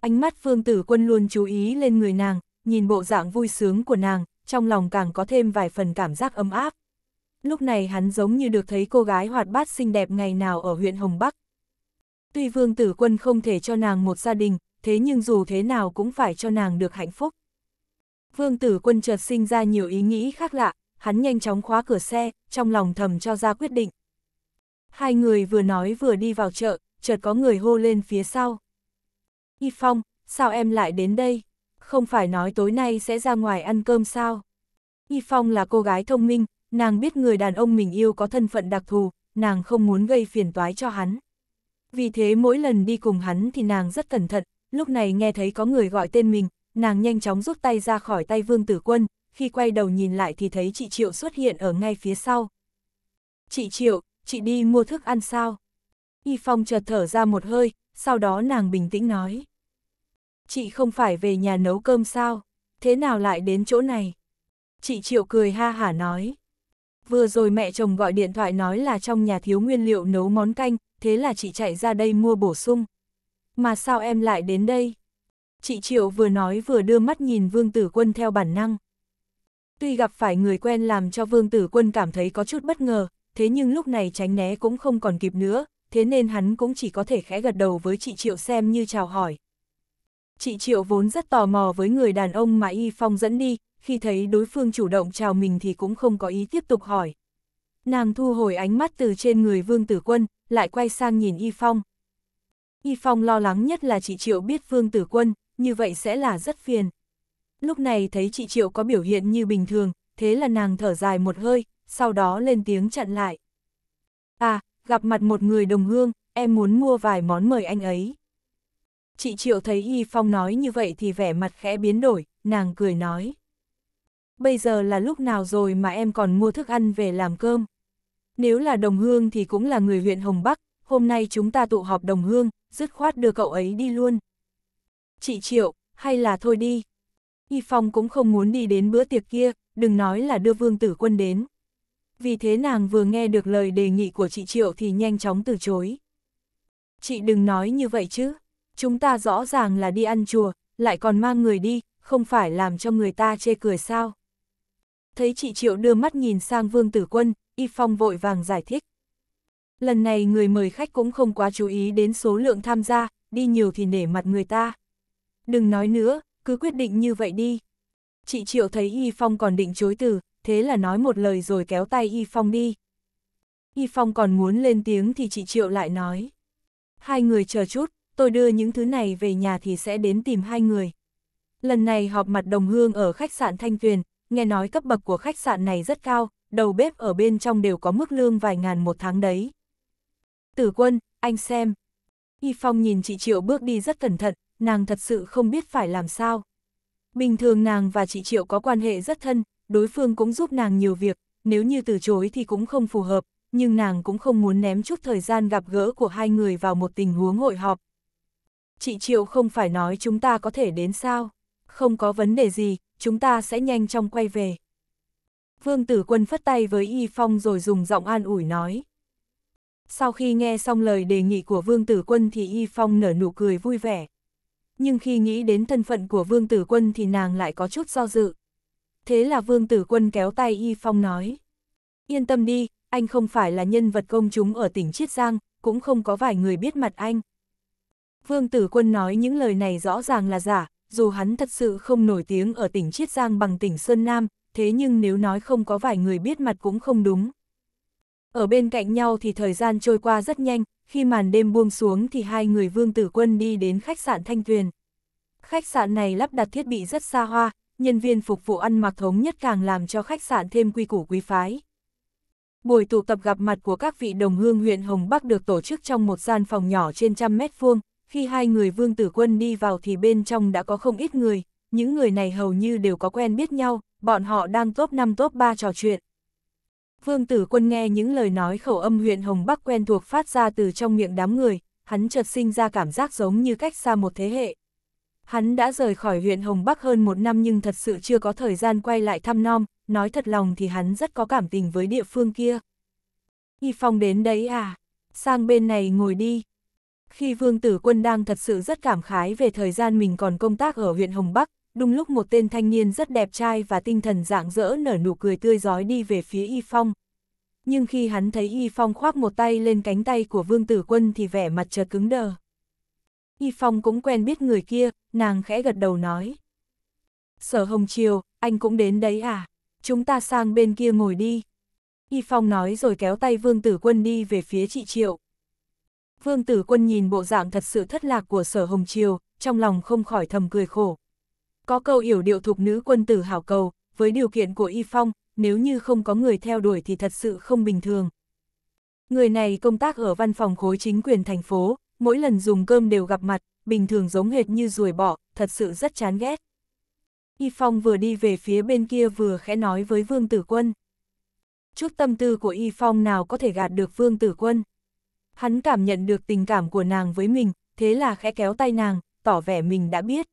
Ánh mắt Phương Tử Quân luôn chú ý lên người nàng, nhìn bộ dạng vui sướng của nàng, trong lòng càng có thêm vài phần cảm giác ấm áp lúc này hắn giống như được thấy cô gái hoạt bát xinh đẹp ngày nào ở huyện Hồng Bắc. Tuy vương tử quân không thể cho nàng một gia đình, thế nhưng dù thế nào cũng phải cho nàng được hạnh phúc. Vương tử quân chợt sinh ra nhiều ý nghĩ khác lạ, hắn nhanh chóng khóa cửa xe, trong lòng thầm cho ra quyết định. Hai người vừa nói vừa đi vào chợ, chợt có người hô lên phía sau. Y Phong, sao em lại đến đây? Không phải nói tối nay sẽ ra ngoài ăn cơm sao? Y Phong là cô gái thông minh, Nàng biết người đàn ông mình yêu có thân phận đặc thù, nàng không muốn gây phiền toái cho hắn. Vì thế mỗi lần đi cùng hắn thì nàng rất cẩn thận, lúc này nghe thấy có người gọi tên mình, nàng nhanh chóng rút tay ra khỏi tay Vương Tử Quân, khi quay đầu nhìn lại thì thấy chị Triệu xuất hiện ở ngay phía sau. Chị Triệu, chị đi mua thức ăn sao? Y Phong chợt thở ra một hơi, sau đó nàng bình tĩnh nói. Chị không phải về nhà nấu cơm sao? Thế nào lại đến chỗ này? Chị Triệu cười ha hả nói vừa rồi mẹ chồng gọi điện thoại nói là trong nhà thiếu nguyên liệu nấu món canh, thế là chị chạy ra đây mua bổ sung. Mà sao em lại đến đây? Chị Triệu vừa nói vừa đưa mắt nhìn Vương Tử Quân theo bản năng. Tuy gặp phải người quen làm cho Vương Tử Quân cảm thấy có chút bất ngờ, thế nhưng lúc này tránh né cũng không còn kịp nữa, thế nên hắn cũng chỉ có thể khẽ gật đầu với chị Triệu xem như chào hỏi. Chị Triệu vốn rất tò mò với người đàn ông mà Y Phong dẫn đi, khi thấy đối phương chủ động chào mình thì cũng không có ý tiếp tục hỏi. Nàng thu hồi ánh mắt từ trên người Vương Tử Quân, lại quay sang nhìn Y Phong. Y Phong lo lắng nhất là chị Triệu biết Vương Tử Quân, như vậy sẽ là rất phiền. Lúc này thấy chị Triệu có biểu hiện như bình thường, thế là nàng thở dài một hơi, sau đó lên tiếng chặn lại. À, gặp mặt một người đồng hương, em muốn mua vài món mời anh ấy. Chị Triệu thấy Y Phong nói như vậy thì vẻ mặt khẽ biến đổi, nàng cười nói bây giờ là lúc nào rồi mà em còn mua thức ăn về làm cơm. Nếu là đồng hương thì cũng là người huyện Hồng Bắc, hôm nay chúng ta tụ họp đồng hương, dứt khoát đưa cậu ấy đi luôn. Chị Triệu, hay là thôi đi. Y Phong cũng không muốn đi đến bữa tiệc kia, đừng nói là đưa vương tử quân đến. Vì thế nàng vừa nghe được lời đề nghị của chị Triệu thì nhanh chóng từ chối. Chị đừng nói như vậy chứ, chúng ta rõ ràng là đi ăn chùa, lại còn mang người đi, không phải làm cho người ta chê cười sao thấy chị Triệu đưa mắt nhìn sang Vương Tử Quân, Y Phong vội vàng giải thích. Lần này người mời khách cũng không quá chú ý đến số lượng tham gia, đi nhiều thì nể mặt người ta. Đừng nói nữa, cứ quyết định như vậy đi. Chị Triệu thấy Y Phong còn định chối từ, thế là nói một lời rồi kéo tay Y Phong đi. Y Phong còn muốn lên tiếng thì chị Triệu lại nói. Hai người chờ chút, tôi đưa những thứ này về nhà thì sẽ đến tìm hai người. Lần này họp mặt đồng hương ở khách sạn Thanh Tuyền, nghe nói cấp bậc của khách sạn này rất cao, đầu bếp ở bên trong đều có mức lương vài ngàn một tháng đấy. Tử quân, anh xem. Y Phong nhìn chị Triệu bước đi rất cẩn thận, nàng thật sự không biết phải làm sao. Bình thường nàng và chị Triệu có quan hệ rất thân, đối phương cũng giúp nàng nhiều việc, nếu như từ chối thì cũng không phù hợp, nhưng nàng cũng không muốn ném chút thời gian gặp gỡ của hai người vào một tình huống hội họp. Chị Triệu không phải nói chúng ta có thể đến sao? Không có vấn đề gì, chúng ta sẽ nhanh chóng quay về. Vương Tử Quân phất tay với Y Phong rồi dùng giọng an ủi nói. Sau khi nghe xong lời đề nghị của Vương Tử Quân thì Y Phong nở nụ cười vui vẻ. Nhưng khi nghĩ đến thân phận của Vương Tử Quân thì nàng lại có chút do dự. Thế là Vương Tử Quân kéo tay Y Phong nói. Yên tâm đi, anh không phải là nhân vật công chúng ở tỉnh Chiết Giang, cũng không có vài người biết mặt anh. Vương Tử Quân nói những lời này rõ ràng là giả, dù hắn thật sự không nổi tiếng ở tỉnh Chiết Giang bằng tỉnh Sơn Nam, thế nhưng nếu nói không có vài người biết mặt cũng không đúng. Ở bên cạnh nhau thì thời gian trôi qua rất nhanh, khi màn đêm buông xuống thì hai người Vương Tử Quân đi đến khách sạn Thanh Tuyền. Khách sạn này lắp đặt thiết bị rất xa hoa, nhân viên phục vụ ăn mặc thống nhất càng làm cho khách sạn thêm quy củ quý phái. Buổi tụ tập gặp mặt của các vị đồng hương huyện Hồng Bắc được tổ chức trong một gian phòng nhỏ trên trăm mét vuông, khi hai người Vương Tử Quân đi vào thì bên trong đã có không ít người, những người này hầu như đều có quen biết nhau, bọn họ đang top 5 top 3 trò chuyện. Vương Tử Quân nghe những lời nói khẩu âm huyện Hồng Bắc quen thuộc phát ra từ trong miệng đám người, hắn chợt sinh ra cảm giác giống như cách xa một thế hệ. Hắn đã rời khỏi huyện Hồng Bắc hơn một năm nhưng thật sự chưa có thời gian quay lại thăm nom, nói thật lòng thì hắn rất có cảm tình với địa phương kia. Y Phong đến đấy à? Sang bên này ngồi đi, khi Vương Tử Quân đang thật sự rất cảm khái về thời gian mình còn công tác ở huyện Hồng Bắc, đúng lúc một tên thanh niên rất đẹp trai và tinh thần rạng rỡ nở nụ cười tươi giói đi về phía Y Phong. Nhưng khi hắn thấy Y Phong khoác một tay lên cánh tay của Vương Tử Quân thì vẻ mặt chợt cứng đờ. Y Phong cũng quen biết người kia, nàng khẽ gật đầu nói. Sở Hồng Triều, anh cũng đến đấy à? Chúng ta sang bên kia ngồi đi. Y Phong nói rồi kéo tay Vương Tử Quân đi về phía chị Triệu. Vương Tử Quân nhìn bộ dạng thật sự thất lạc của sở Hồng Triều, trong lòng không khỏi thầm cười khổ. Có câu yểu điệu thuộc nữ quân tử hảo cầu, với điều kiện của Y Phong, nếu như không có người theo đuổi thì thật sự không bình thường. Người này công tác ở văn phòng khối chính quyền thành phố, mỗi lần dùng cơm đều gặp mặt, bình thường giống hệt như ruồi bọ, thật sự rất chán ghét. Y Phong vừa đi về phía bên kia vừa khẽ nói với Vương Tử Quân. Chút tâm tư của Y Phong nào có thể gạt được Vương Tử Quân. Hắn cảm nhận được tình cảm của nàng với mình, thế là khẽ kéo tay nàng, tỏ vẻ mình đã biết.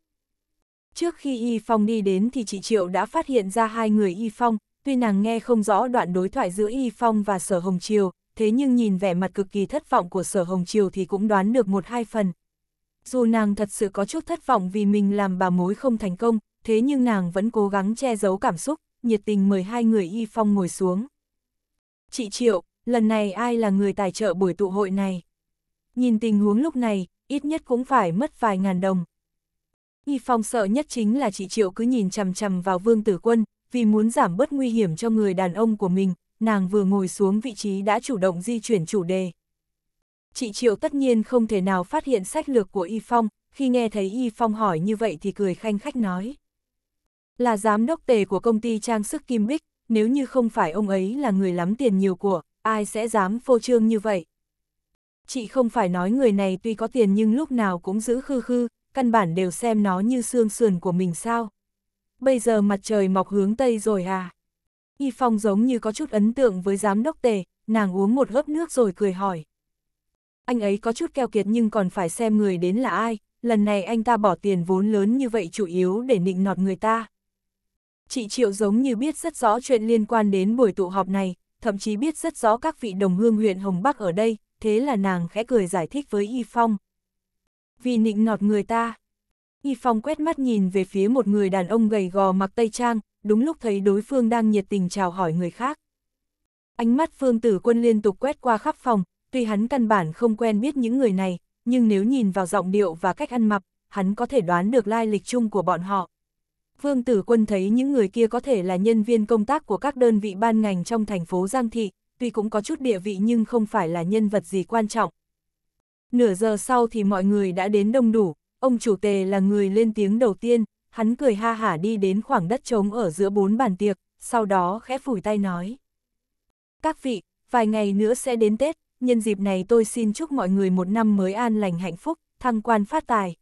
Trước khi Y Phong đi đến thì chị Triệu đã phát hiện ra hai người Y Phong, tuy nàng nghe không rõ đoạn đối thoại giữa Y Phong và Sở Hồng Triều, thế nhưng nhìn vẻ mặt cực kỳ thất vọng của Sở Hồng Triều thì cũng đoán được một hai phần. Dù nàng thật sự có chút thất vọng vì mình làm bà mối không thành công, thế nhưng nàng vẫn cố gắng che giấu cảm xúc, nhiệt tình mời hai người Y Phong ngồi xuống. Chị Triệu, lần này ai là người tài trợ buổi tụ hội này? Nhìn tình huống lúc này, ít nhất cũng phải mất vài ngàn đồng. Y Phong sợ nhất chính là chị Triệu cứ nhìn chằm chằm vào Vương Tử Quân, vì muốn giảm bớt nguy hiểm cho người đàn ông của mình, nàng vừa ngồi xuống vị trí đã chủ động di chuyển chủ đề. Chị Triệu tất nhiên không thể nào phát hiện sách lược của Y Phong, khi nghe thấy Y Phong hỏi như vậy thì cười khanh khách nói. Là giám đốc tề của công ty trang sức Kim Bích, nếu như không phải ông ấy là người lắm tiền nhiều của, ai sẽ dám phô trương như vậy. Chị không phải nói người này tuy có tiền nhưng lúc nào cũng giữ khư khư, căn bản đều xem nó như xương sườn của mình sao. Bây giờ mặt trời mọc hướng Tây rồi à? Y Phong giống như có chút ấn tượng với giám đốc tề, nàng uống một hớp nước rồi cười hỏi. Anh ấy có chút keo kiệt nhưng còn phải xem người đến là ai, lần này anh ta bỏ tiền vốn lớn như vậy chủ yếu để nịnh nọt người ta. Chị Triệu giống như biết rất rõ chuyện liên quan đến buổi tụ họp này, thậm chí biết rất rõ các vị đồng hương huyện Hồng Bắc ở đây, thế là nàng khẽ cười giải thích với Y Phong. Vì nịnh nọt người ta. Y Phong quét mắt nhìn về phía một người đàn ông gầy gò mặc tây trang, đúng lúc thấy đối phương đang nhiệt tình chào hỏi người khác. Ánh mắt Phương Tử Quân liên tục quét qua khắp phòng, tuy hắn căn bản không quen biết những người này, nhưng nếu nhìn vào giọng điệu và cách ăn mặc, hắn có thể đoán được lai lịch chung của bọn họ. Vương Tử Quân thấy những người kia có thể là nhân viên công tác của các đơn vị ban ngành trong thành phố Giang Thị, tuy cũng có chút địa vị nhưng không phải là nhân vật gì quan trọng. Nửa giờ sau thì mọi người đã đến đông đủ, ông chủ tề là người lên tiếng đầu tiên, hắn cười ha hả đi đến khoảng đất trống ở giữa bốn bàn tiệc, sau đó khẽ phủi tay nói. Các vị, vài ngày nữa sẽ đến Tết, nhân dịp này tôi xin chúc mọi người một năm mới an lành hạnh phúc, thăng quan phát tài.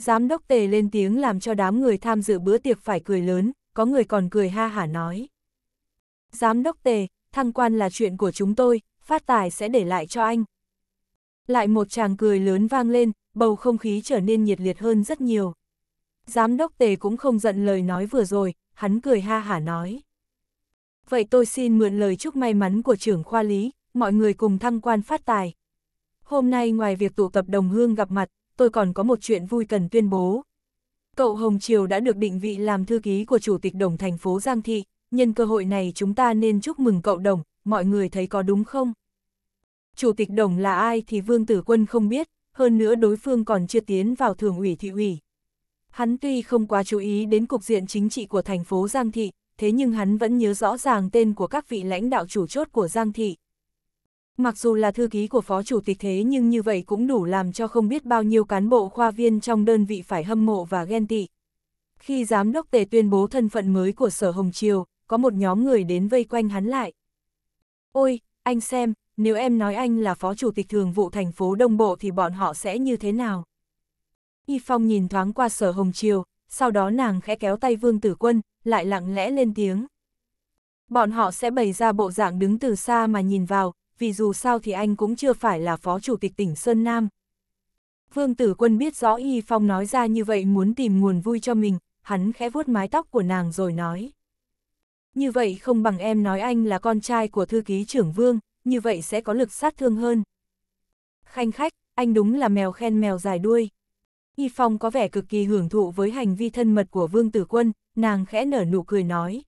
Giám đốc tề lên tiếng làm cho đám người tham dự bữa tiệc phải cười lớn, có người còn cười ha hả nói. Giám đốc tề, thăng quan là chuyện của chúng tôi, phát tài sẽ để lại cho anh. Lại một chàng cười lớn vang lên, bầu không khí trở nên nhiệt liệt hơn rất nhiều. Giám đốc tề cũng không giận lời nói vừa rồi, hắn cười ha hả nói. Vậy tôi xin mượn lời chúc may mắn của trưởng khoa lý, mọi người cùng thăng quan phát tài. Hôm nay ngoài việc tụ tập đồng hương gặp mặt, tôi còn có một chuyện vui cần tuyên bố. Cậu Hồng Triều đã được định vị làm thư ký của Chủ tịch Đồng thành phố Giang Thị, nhân cơ hội này chúng ta nên chúc mừng cậu Đồng, mọi người thấy có đúng không? Chủ tịch Đồng là ai thì Vương Tử Quân không biết, hơn nữa đối phương còn chưa tiến vào thường ủy thị ủy. Hắn tuy không quá chú ý đến cục diện chính trị của thành phố Giang Thị, thế nhưng hắn vẫn nhớ rõ ràng tên của các vị lãnh đạo chủ chốt của Giang Thị. Mặc dù là thư ký của phó chủ tịch thế nhưng như vậy cũng đủ làm cho không biết bao nhiêu cán bộ khoa viên trong đơn vị phải hâm mộ và ghen tị. Khi giám đốc tề tuyên bố thân phận mới của Sở Hồng Triều, có một nhóm người đến vây quanh hắn lại. Ôi, anh xem, nếu em nói anh là phó chủ tịch thường vụ thành phố Đông Bộ thì bọn họ sẽ như thế nào? Y Phong nhìn thoáng qua Sở Hồng Triều, sau đó nàng khẽ kéo tay Vương Tử Quân, lại lặng lẽ lên tiếng. Bọn họ sẽ bày ra bộ dạng đứng từ xa mà nhìn vào, vì dù sao thì anh cũng chưa phải là phó chủ tịch tỉnh Sơn Nam. Vương Tử Quân biết rõ Y Phong nói ra như vậy muốn tìm nguồn vui cho mình, hắn khẽ vuốt mái tóc của nàng rồi nói. Như vậy không bằng em nói anh là con trai của thư ký trưởng Vương, như vậy sẽ có lực sát thương hơn. Khanh khách, anh đúng là mèo khen mèo dài đuôi. Y Phong có vẻ cực kỳ hưởng thụ với hành vi thân mật của Vương Tử Quân, nàng khẽ nở nụ cười nói.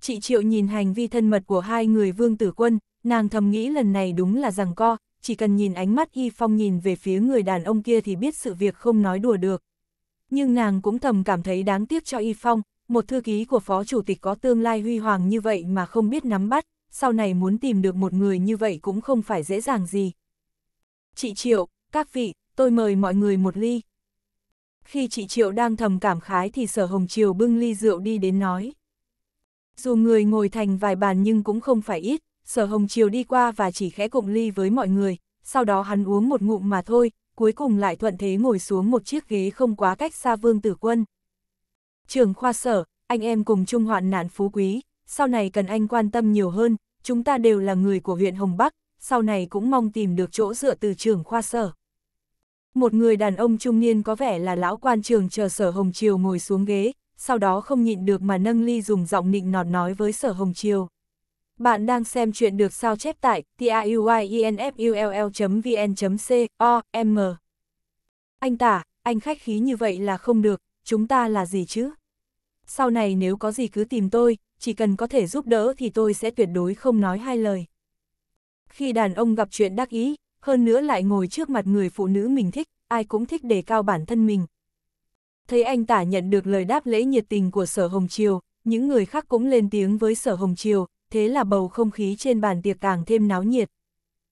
Chị Triệu nhìn hành vi thân mật của hai người Vương Tử Quân, Nàng thầm nghĩ lần này đúng là rằng co, chỉ cần nhìn ánh mắt y Phong nhìn về phía người đàn ông kia thì biết sự việc không nói đùa được. Nhưng nàng cũng thầm cảm thấy đáng tiếc cho Y Phong, một thư ký của phó chủ tịch có tương lai huy hoàng như vậy mà không biết nắm bắt, sau này muốn tìm được một người như vậy cũng không phải dễ dàng gì. Chị Triệu, các vị, tôi mời mọi người một ly. Khi chị Triệu đang thầm cảm khái thì sở Hồng Triều bưng ly rượu đi đến nói. Dù người ngồi thành vài bàn nhưng cũng không phải ít, sở hồng triều đi qua và chỉ khẽ cụng ly với mọi người, sau đó hắn uống một ngụm mà thôi, cuối cùng lại thuận thế ngồi xuống một chiếc ghế không quá cách xa vương tử quân. Trường khoa sở, anh em cùng chung hoạn nạn phú quý, sau này cần anh quan tâm nhiều hơn, chúng ta đều là người của huyện Hồng Bắc, sau này cũng mong tìm được chỗ dựa từ trường khoa sở. Một người đàn ông trung niên có vẻ là lão quan trường chờ sở Hồng Triều ngồi xuống ghế, sau đó không nhịn được mà nâng ly dùng giọng nịnh nọt nói với sở Hồng Triều. Bạn đang xem chuyện được sao chép tại tiuyenfull.vn.com. Anh tả, anh khách khí như vậy là không được, chúng ta là gì chứ? Sau này nếu có gì cứ tìm tôi, chỉ cần có thể giúp đỡ thì tôi sẽ tuyệt đối không nói hai lời. Khi đàn ông gặp chuyện đắc ý, hơn nữa lại ngồi trước mặt người phụ nữ mình thích, ai cũng thích đề cao bản thân mình. Thấy anh tả nhận được lời đáp lễ nhiệt tình của Sở Hồng Triều, những người khác cũng lên tiếng với Sở Hồng Triều, thế là bầu không khí trên bàn tiệc càng thêm náo nhiệt.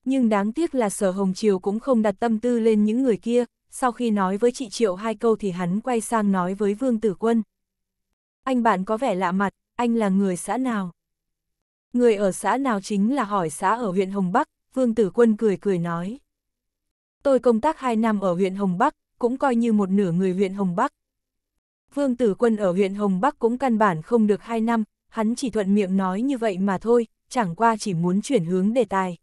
Nhưng đáng tiếc là sở Hồng Triều cũng không đặt tâm tư lên những người kia, sau khi nói với chị Triệu hai câu thì hắn quay sang nói với Vương Tử Quân. Anh bạn có vẻ lạ mặt, anh là người xã nào? Người ở xã nào chính là hỏi xã ở huyện Hồng Bắc, Vương Tử Quân cười cười nói. Tôi công tác hai năm ở huyện Hồng Bắc, cũng coi như một nửa người huyện Hồng Bắc. Vương Tử Quân ở huyện Hồng Bắc cũng căn bản không được hai năm, hắn chỉ thuận miệng nói như vậy mà thôi, chẳng qua chỉ muốn chuyển hướng đề tài.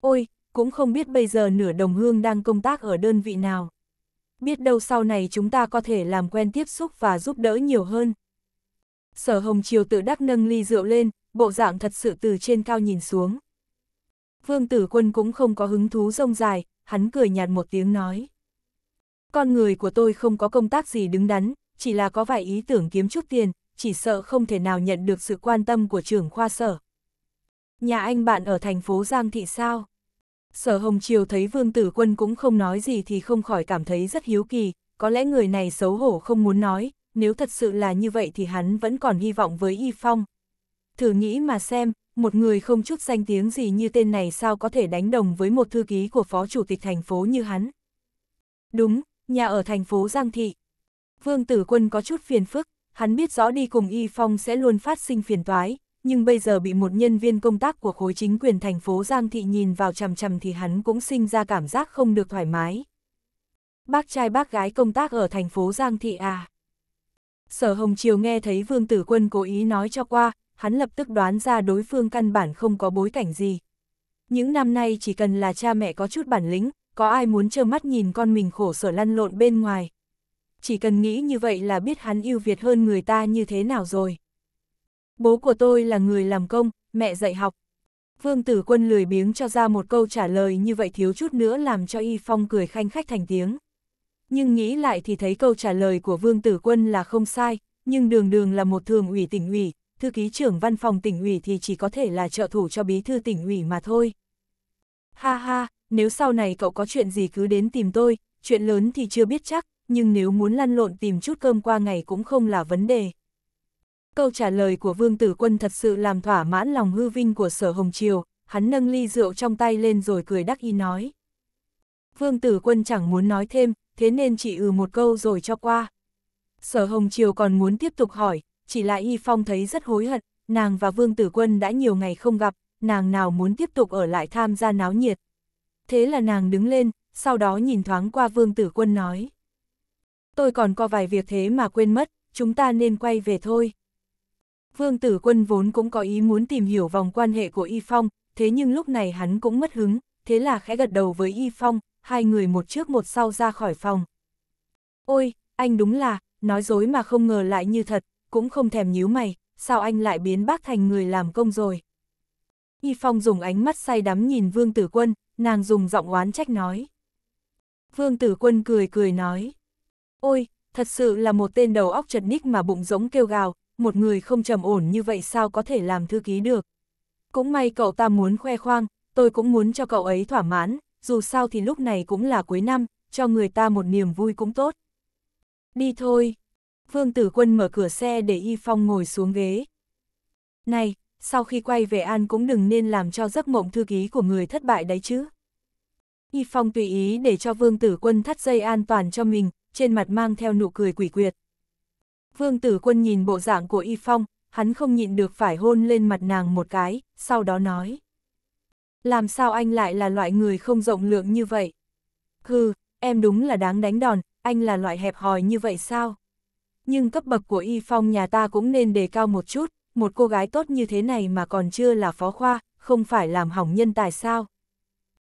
Ôi, cũng không biết bây giờ nửa đồng hương đang công tác ở đơn vị nào. Biết đâu sau này chúng ta có thể làm quen tiếp xúc và giúp đỡ nhiều hơn. Sở Hồng Triều tự đắc nâng ly rượu lên, bộ dạng thật sự từ trên cao nhìn xuống. Vương Tử Quân cũng không có hứng thú rông dài, hắn cười nhạt một tiếng nói. Con người của tôi không có công tác gì đứng đắn, chỉ là có vài ý tưởng kiếm chút tiền, chỉ sợ không thể nào nhận được sự quan tâm của trưởng khoa sở. Nhà anh bạn ở thành phố Giang Thị sao? Sở Hồng Triều thấy Vương Tử Quân cũng không nói gì thì không khỏi cảm thấy rất hiếu kỳ, có lẽ người này xấu hổ không muốn nói, nếu thật sự là như vậy thì hắn vẫn còn hy vọng với Y Phong. Thử nghĩ mà xem, một người không chút danh tiếng gì như tên này sao có thể đánh đồng với một thư ký của phó chủ tịch thành phố như hắn. Đúng, nhà ở thành phố Giang Thị. Vương Tử Quân có chút phiền phức, hắn biết rõ đi cùng Y Phong sẽ luôn phát sinh phiền toái, nhưng bây giờ bị một nhân viên công tác của khối chính quyền thành phố Giang Thị nhìn vào chằm chằm thì hắn cũng sinh ra cảm giác không được thoải mái. Bác trai bác gái công tác ở thành phố Giang Thị à? Sở Hồng Triều nghe thấy Vương Tử Quân cố ý nói cho qua, hắn lập tức đoán ra đối phương căn bản không có bối cảnh gì. Những năm nay chỉ cần là cha mẹ có chút bản lĩnh, có ai muốn trơ mắt nhìn con mình khổ sở lăn lộn bên ngoài, chỉ cần nghĩ như vậy là biết hắn yêu Việt hơn người ta như thế nào rồi. Bố của tôi là người làm công, mẹ dạy học. Vương tử quân lười biếng cho ra một câu trả lời như vậy thiếu chút nữa làm cho Y Phong cười khanh khách thành tiếng. Nhưng nghĩ lại thì thấy câu trả lời của Vương tử quân là không sai, nhưng đường đường là một thường ủy tỉnh ủy, thư ký trưởng văn phòng tỉnh ủy thì chỉ có thể là trợ thủ cho bí thư tỉnh ủy mà thôi. Ha ha, nếu sau này cậu có chuyện gì cứ đến tìm tôi, chuyện lớn thì chưa biết chắc, nhưng nếu muốn lăn lộn tìm chút cơm qua ngày cũng không là vấn đề. Câu trả lời của Vương Tử Quân thật sự làm thỏa mãn lòng hư vinh của Sở Hồng Triều, hắn nâng ly rượu trong tay lên rồi cười đắc ý nói. Vương Tử Quân chẳng muốn nói thêm, thế nên chỉ ừ một câu rồi cho qua. Sở Hồng Triều còn muốn tiếp tục hỏi, chỉ lại Y Phong thấy rất hối hận, nàng và Vương Tử Quân đã nhiều ngày không gặp, nàng nào muốn tiếp tục ở lại tham gia náo nhiệt. Thế là nàng đứng lên, sau đó nhìn thoáng qua Vương Tử Quân nói tôi còn có vài việc thế mà quên mất, chúng ta nên quay về thôi. Vương Tử Quân vốn cũng có ý muốn tìm hiểu vòng quan hệ của Y Phong, thế nhưng lúc này hắn cũng mất hứng, thế là khẽ gật đầu với Y Phong, hai người một trước một sau ra khỏi phòng. Ôi, anh đúng là, nói dối mà không ngờ lại như thật, cũng không thèm nhíu mày, sao anh lại biến bác thành người làm công rồi. Y Phong dùng ánh mắt say đắm nhìn Vương Tử Quân, nàng dùng giọng oán trách nói. Vương Tử Quân cười cười nói. Ôi, thật sự là một tên đầu óc chật ních mà bụng giống kêu gào, một người không trầm ổn như vậy sao có thể làm thư ký được. Cũng may cậu ta muốn khoe khoang, tôi cũng muốn cho cậu ấy thỏa mãn, dù sao thì lúc này cũng là cuối năm, cho người ta một niềm vui cũng tốt. Đi thôi. Vương Tử Quân mở cửa xe để Y Phong ngồi xuống ghế. Này, sau khi quay về An cũng đừng nên làm cho giấc mộng thư ký của người thất bại đấy chứ. Y Phong tùy ý để cho Vương Tử Quân thắt dây an toàn cho mình, trên mặt mang theo nụ cười quỷ quyệt. Vương tử quân nhìn bộ dạng của Y Phong, hắn không nhịn được phải hôn lên mặt nàng một cái, sau đó nói. Làm sao anh lại là loại người không rộng lượng như vậy? Hừ, em đúng là đáng đánh đòn, anh là loại hẹp hòi như vậy sao? Nhưng cấp bậc của Y Phong nhà ta cũng nên đề cao một chút, một cô gái tốt như thế này mà còn chưa là phó khoa, không phải làm hỏng nhân tài sao?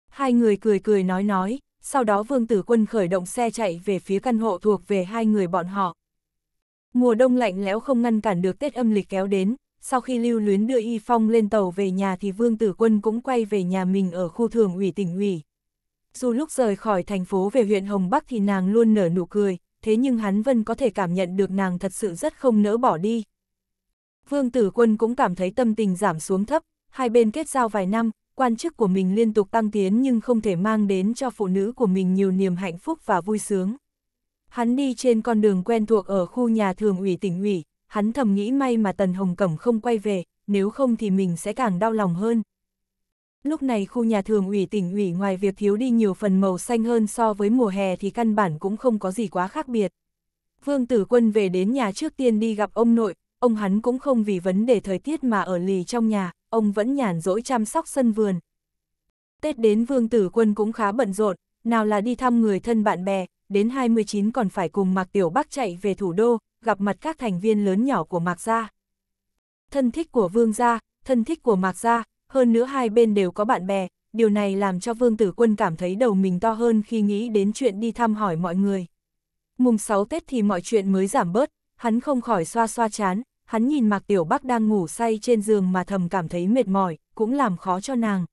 Hai người cười cười nói nói, sau đó Vương Tử Quân khởi động xe chạy về phía căn hộ thuộc về hai người bọn họ. Mùa đông lạnh lẽo không ngăn cản được Tết âm lịch kéo đến, sau khi Lưu Luyến đưa Y Phong lên tàu về nhà thì Vương Tử Quân cũng quay về nhà mình ở khu thường ủy tỉnh ủy. Dù lúc rời khỏi thành phố về huyện Hồng Bắc thì nàng luôn nở nụ cười, thế nhưng hắn vẫn có thể cảm nhận được nàng thật sự rất không nỡ bỏ đi. Vương Tử Quân cũng cảm thấy tâm tình giảm xuống thấp, hai bên kết giao vài năm, quan chức của mình liên tục tăng tiến nhưng không thể mang đến cho phụ nữ của mình nhiều niềm hạnh phúc và vui sướng. Hắn đi trên con đường quen thuộc ở khu nhà thường ủy tỉnh ủy, hắn thầm nghĩ may mà Tần Hồng Cẩm không quay về, nếu không thì mình sẽ càng đau lòng hơn. Lúc này khu nhà thường ủy tỉnh ủy ngoài việc thiếu đi nhiều phần màu xanh hơn so với mùa hè thì căn bản cũng không có gì quá khác biệt. Vương Tử Quân về đến nhà trước tiên đi gặp ông nội, ông hắn cũng không vì vấn đề thời tiết mà ở lì trong nhà, ông vẫn nhàn rỗi chăm sóc sân vườn. Tết đến Vương Tử Quân cũng khá bận rộn, nào là đi thăm người thân bạn bè, đến 29 còn phải cùng Mạc Tiểu Bắc chạy về thủ đô, gặp mặt các thành viên lớn nhỏ của Mạc Gia. Thân thích của Vương Gia, thân thích của Mạc Gia, hơn nữa hai bên đều có bạn bè, điều này làm cho Vương Tử Quân cảm thấy đầu mình to hơn khi nghĩ đến chuyện đi thăm hỏi mọi người. Mùng 6 Tết thì mọi chuyện mới giảm bớt, hắn không khỏi xoa xoa chán, hắn nhìn Mạc Tiểu Bắc đang ngủ say trên giường mà thầm cảm thấy mệt mỏi, cũng làm khó cho nàng.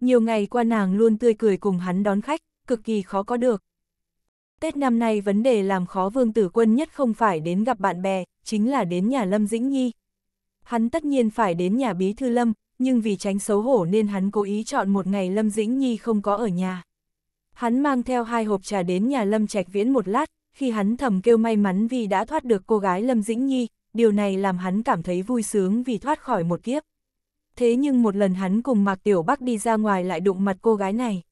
Nhiều ngày qua nàng luôn tươi cười cùng hắn đón khách, cực kỳ khó có được. Tết năm nay vấn đề làm khó Vương Tử Quân nhất không phải đến gặp bạn bè, chính là đến nhà Lâm Dĩnh Nhi. Hắn tất nhiên phải đến nhà Bí Thư Lâm, nhưng vì tránh xấu hổ nên hắn cố ý chọn một ngày Lâm Dĩnh Nhi không có ở nhà. Hắn mang theo hai hộp trà đến nhà Lâm Trạch Viễn một lát, khi hắn thầm kêu may mắn vì đã thoát được cô gái Lâm Dĩnh Nhi, điều này làm hắn cảm thấy vui sướng vì thoát khỏi một kiếp. Thế nhưng một lần hắn cùng Mạc Tiểu Bắc đi ra ngoài lại đụng mặt cô gái này.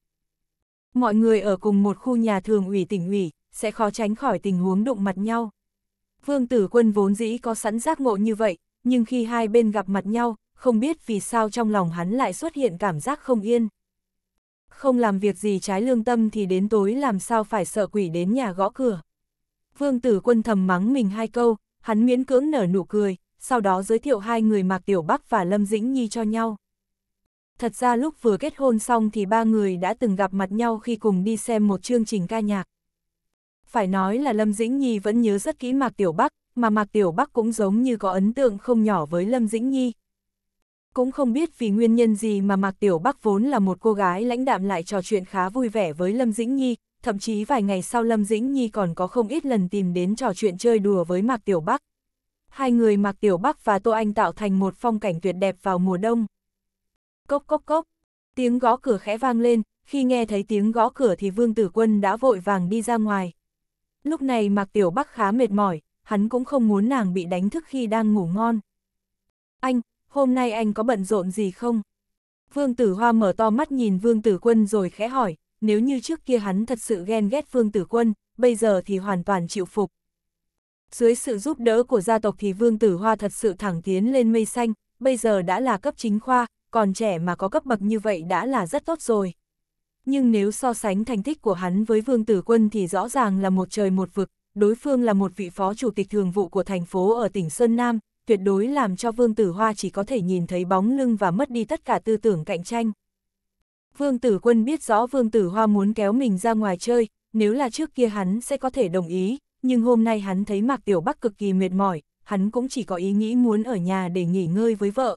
Mọi người ở cùng một khu nhà thường ủy tỉnh ủy, sẽ khó tránh khỏi tình huống đụng mặt nhau. Vương Tử Quân vốn dĩ có sẵn giác ngộ như vậy, nhưng khi hai bên gặp mặt nhau, không biết vì sao trong lòng hắn lại xuất hiện cảm giác không yên. Không làm việc gì trái lương tâm thì đến tối làm sao phải sợ quỷ đến nhà gõ cửa. Vương Tử Quân thầm mắng mình hai câu, hắn miễn cưỡng nở nụ cười, sau đó giới thiệu hai người Mạc Tiểu Bắc và Lâm Dĩnh Nhi cho nhau. Thật ra lúc vừa kết hôn xong thì ba người đã từng gặp mặt nhau khi cùng đi xem một chương trình ca nhạc. Phải nói là Lâm Dĩnh Nhi vẫn nhớ rất kỹ Mạc Tiểu Bắc, mà Mạc Tiểu Bắc cũng giống như có ấn tượng không nhỏ với Lâm Dĩnh Nhi. Cũng không biết vì nguyên nhân gì mà Mạc Tiểu Bắc vốn là một cô gái lãnh đạm lại trò chuyện khá vui vẻ với Lâm Dĩnh Nhi, thậm chí vài ngày sau Lâm Dĩnh Nhi còn có không ít lần tìm đến trò chuyện chơi đùa với Mạc Tiểu Bắc. Hai người Mạc Tiểu Bắc và Tô Anh tạo thành một phong cảnh tuyệt đẹp vào mùa đông. Cốc cốc cốc, tiếng gõ cửa khẽ vang lên, khi nghe thấy tiếng gõ cửa thì Vương Tử Quân đã vội vàng đi ra ngoài. Lúc này Mạc Tiểu Bắc khá mệt mỏi, hắn cũng không muốn nàng bị đánh thức khi đang ngủ ngon. Anh, hôm nay anh có bận rộn gì không? Vương Tử Hoa mở to mắt nhìn Vương Tử Quân rồi khẽ hỏi, nếu như trước kia hắn thật sự ghen ghét Vương Tử Quân, bây giờ thì hoàn toàn chịu phục. Dưới sự giúp đỡ của gia tộc thì Vương Tử Hoa thật sự thẳng tiến lên mây xanh, bây giờ đã là cấp chính khoa, còn trẻ mà có cấp bậc như vậy đã là rất tốt rồi. Nhưng nếu so sánh thành tích của hắn với Vương Tử Quân thì rõ ràng là một trời một vực, đối phương là một vị phó chủ tịch thường vụ của thành phố ở tỉnh Sơn Nam, tuyệt đối làm cho Vương Tử Hoa chỉ có thể nhìn thấy bóng lưng và mất đi tất cả tư tưởng cạnh tranh. Vương Tử Quân biết rõ Vương Tử Hoa muốn kéo mình ra ngoài chơi, nếu là trước kia hắn sẽ có thể đồng ý, nhưng hôm nay hắn thấy Mạc Tiểu Bắc cực kỳ mệt mỏi, hắn cũng chỉ có ý nghĩ muốn ở nhà để nghỉ ngơi với vợ.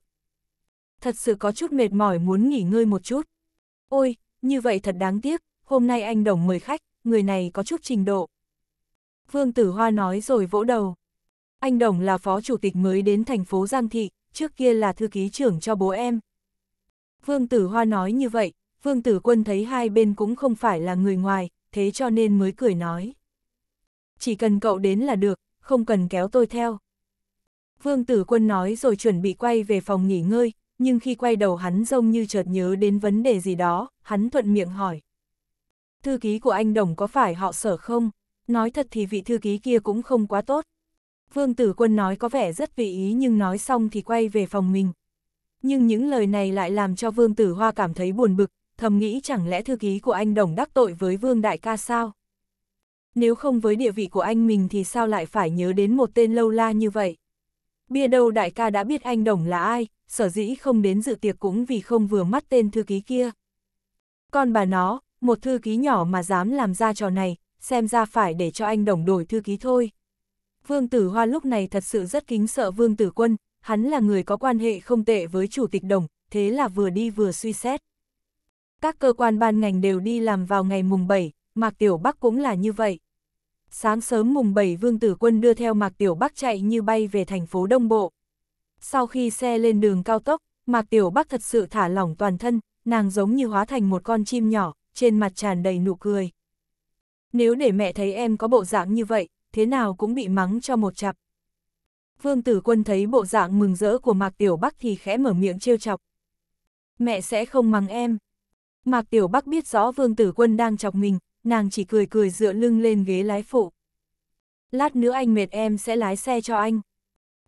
Thật sự có chút mệt mỏi muốn nghỉ ngơi một chút. Ôi, như vậy thật đáng tiếc, hôm nay anh đồng mời khách, người này có chút trình độ. Vương Tử Hoa nói rồi vỗ đầu. Anh Đồng là phó chủ tịch mới đến thành phố Giang Thị, trước kia là thư ký trưởng cho bố em. Vương Tử Hoa nói như vậy, Vương Tử Quân thấy hai bên cũng không phải là người ngoài, thế cho nên mới cười nói. Chỉ cần cậu đến là được, không cần kéo tôi theo. Vương Tử Quân nói rồi chuẩn bị quay về phòng nghỉ ngơi, nhưng khi quay đầu hắn rông như chợt nhớ đến vấn đề gì đó, hắn thuận miệng hỏi. Thư ký của anh Đồng có phải họ sở không? Nói thật thì vị thư ký kia cũng không quá tốt. Vương Tử Quân nói có vẻ rất vị ý nhưng nói xong thì quay về phòng mình. Nhưng những lời này lại làm cho Vương Tử Hoa cảm thấy buồn bực, thầm nghĩ chẳng lẽ thư ký của anh đồng đắc tội với Vương Đại ca sao? Nếu không với địa vị của anh mình thì sao lại phải nhớ đến một tên lâu la như vậy? Bia đâu đại ca đã biết anh đồng là ai, sở dĩ không đến dự tiệc cũng vì không vừa mắt tên thư ký kia. Còn bà nó, một thư ký nhỏ mà dám làm ra trò này, xem ra phải để cho anh đồng đổi thư ký thôi. Vương Tử Hoa lúc này thật sự rất kính sợ Vương Tử Quân, hắn là người có quan hệ không tệ với Chủ tịch Đồng, thế là vừa đi vừa suy xét các cơ quan ban ngành đều đi làm vào ngày mùng 7, Mạc Tiểu Bắc cũng là như vậy. Sáng sớm mùng 7 Vương Tử Quân đưa theo Mạc Tiểu Bắc chạy như bay về thành phố Đông Bộ. Sau khi xe lên đường cao tốc, Mạc Tiểu Bắc thật sự thả lỏng toàn thân, nàng giống như hóa thành một con chim nhỏ, trên mặt tràn đầy nụ cười. Nếu để mẹ thấy em có bộ dạng như vậy, thế nào cũng bị mắng cho một chặp. Vương Tử Quân thấy bộ dạng mừng rỡ của Mạc Tiểu Bắc thì khẽ mở miệng trêu chọc. Mẹ sẽ không mắng em, Mạc Tiểu Bắc biết rõ Vương Tử Quân đang chọc mình, nàng chỉ cười cười dựa lưng lên ghế lái phụ. Lát nữa anh mệt em sẽ lái xe cho anh.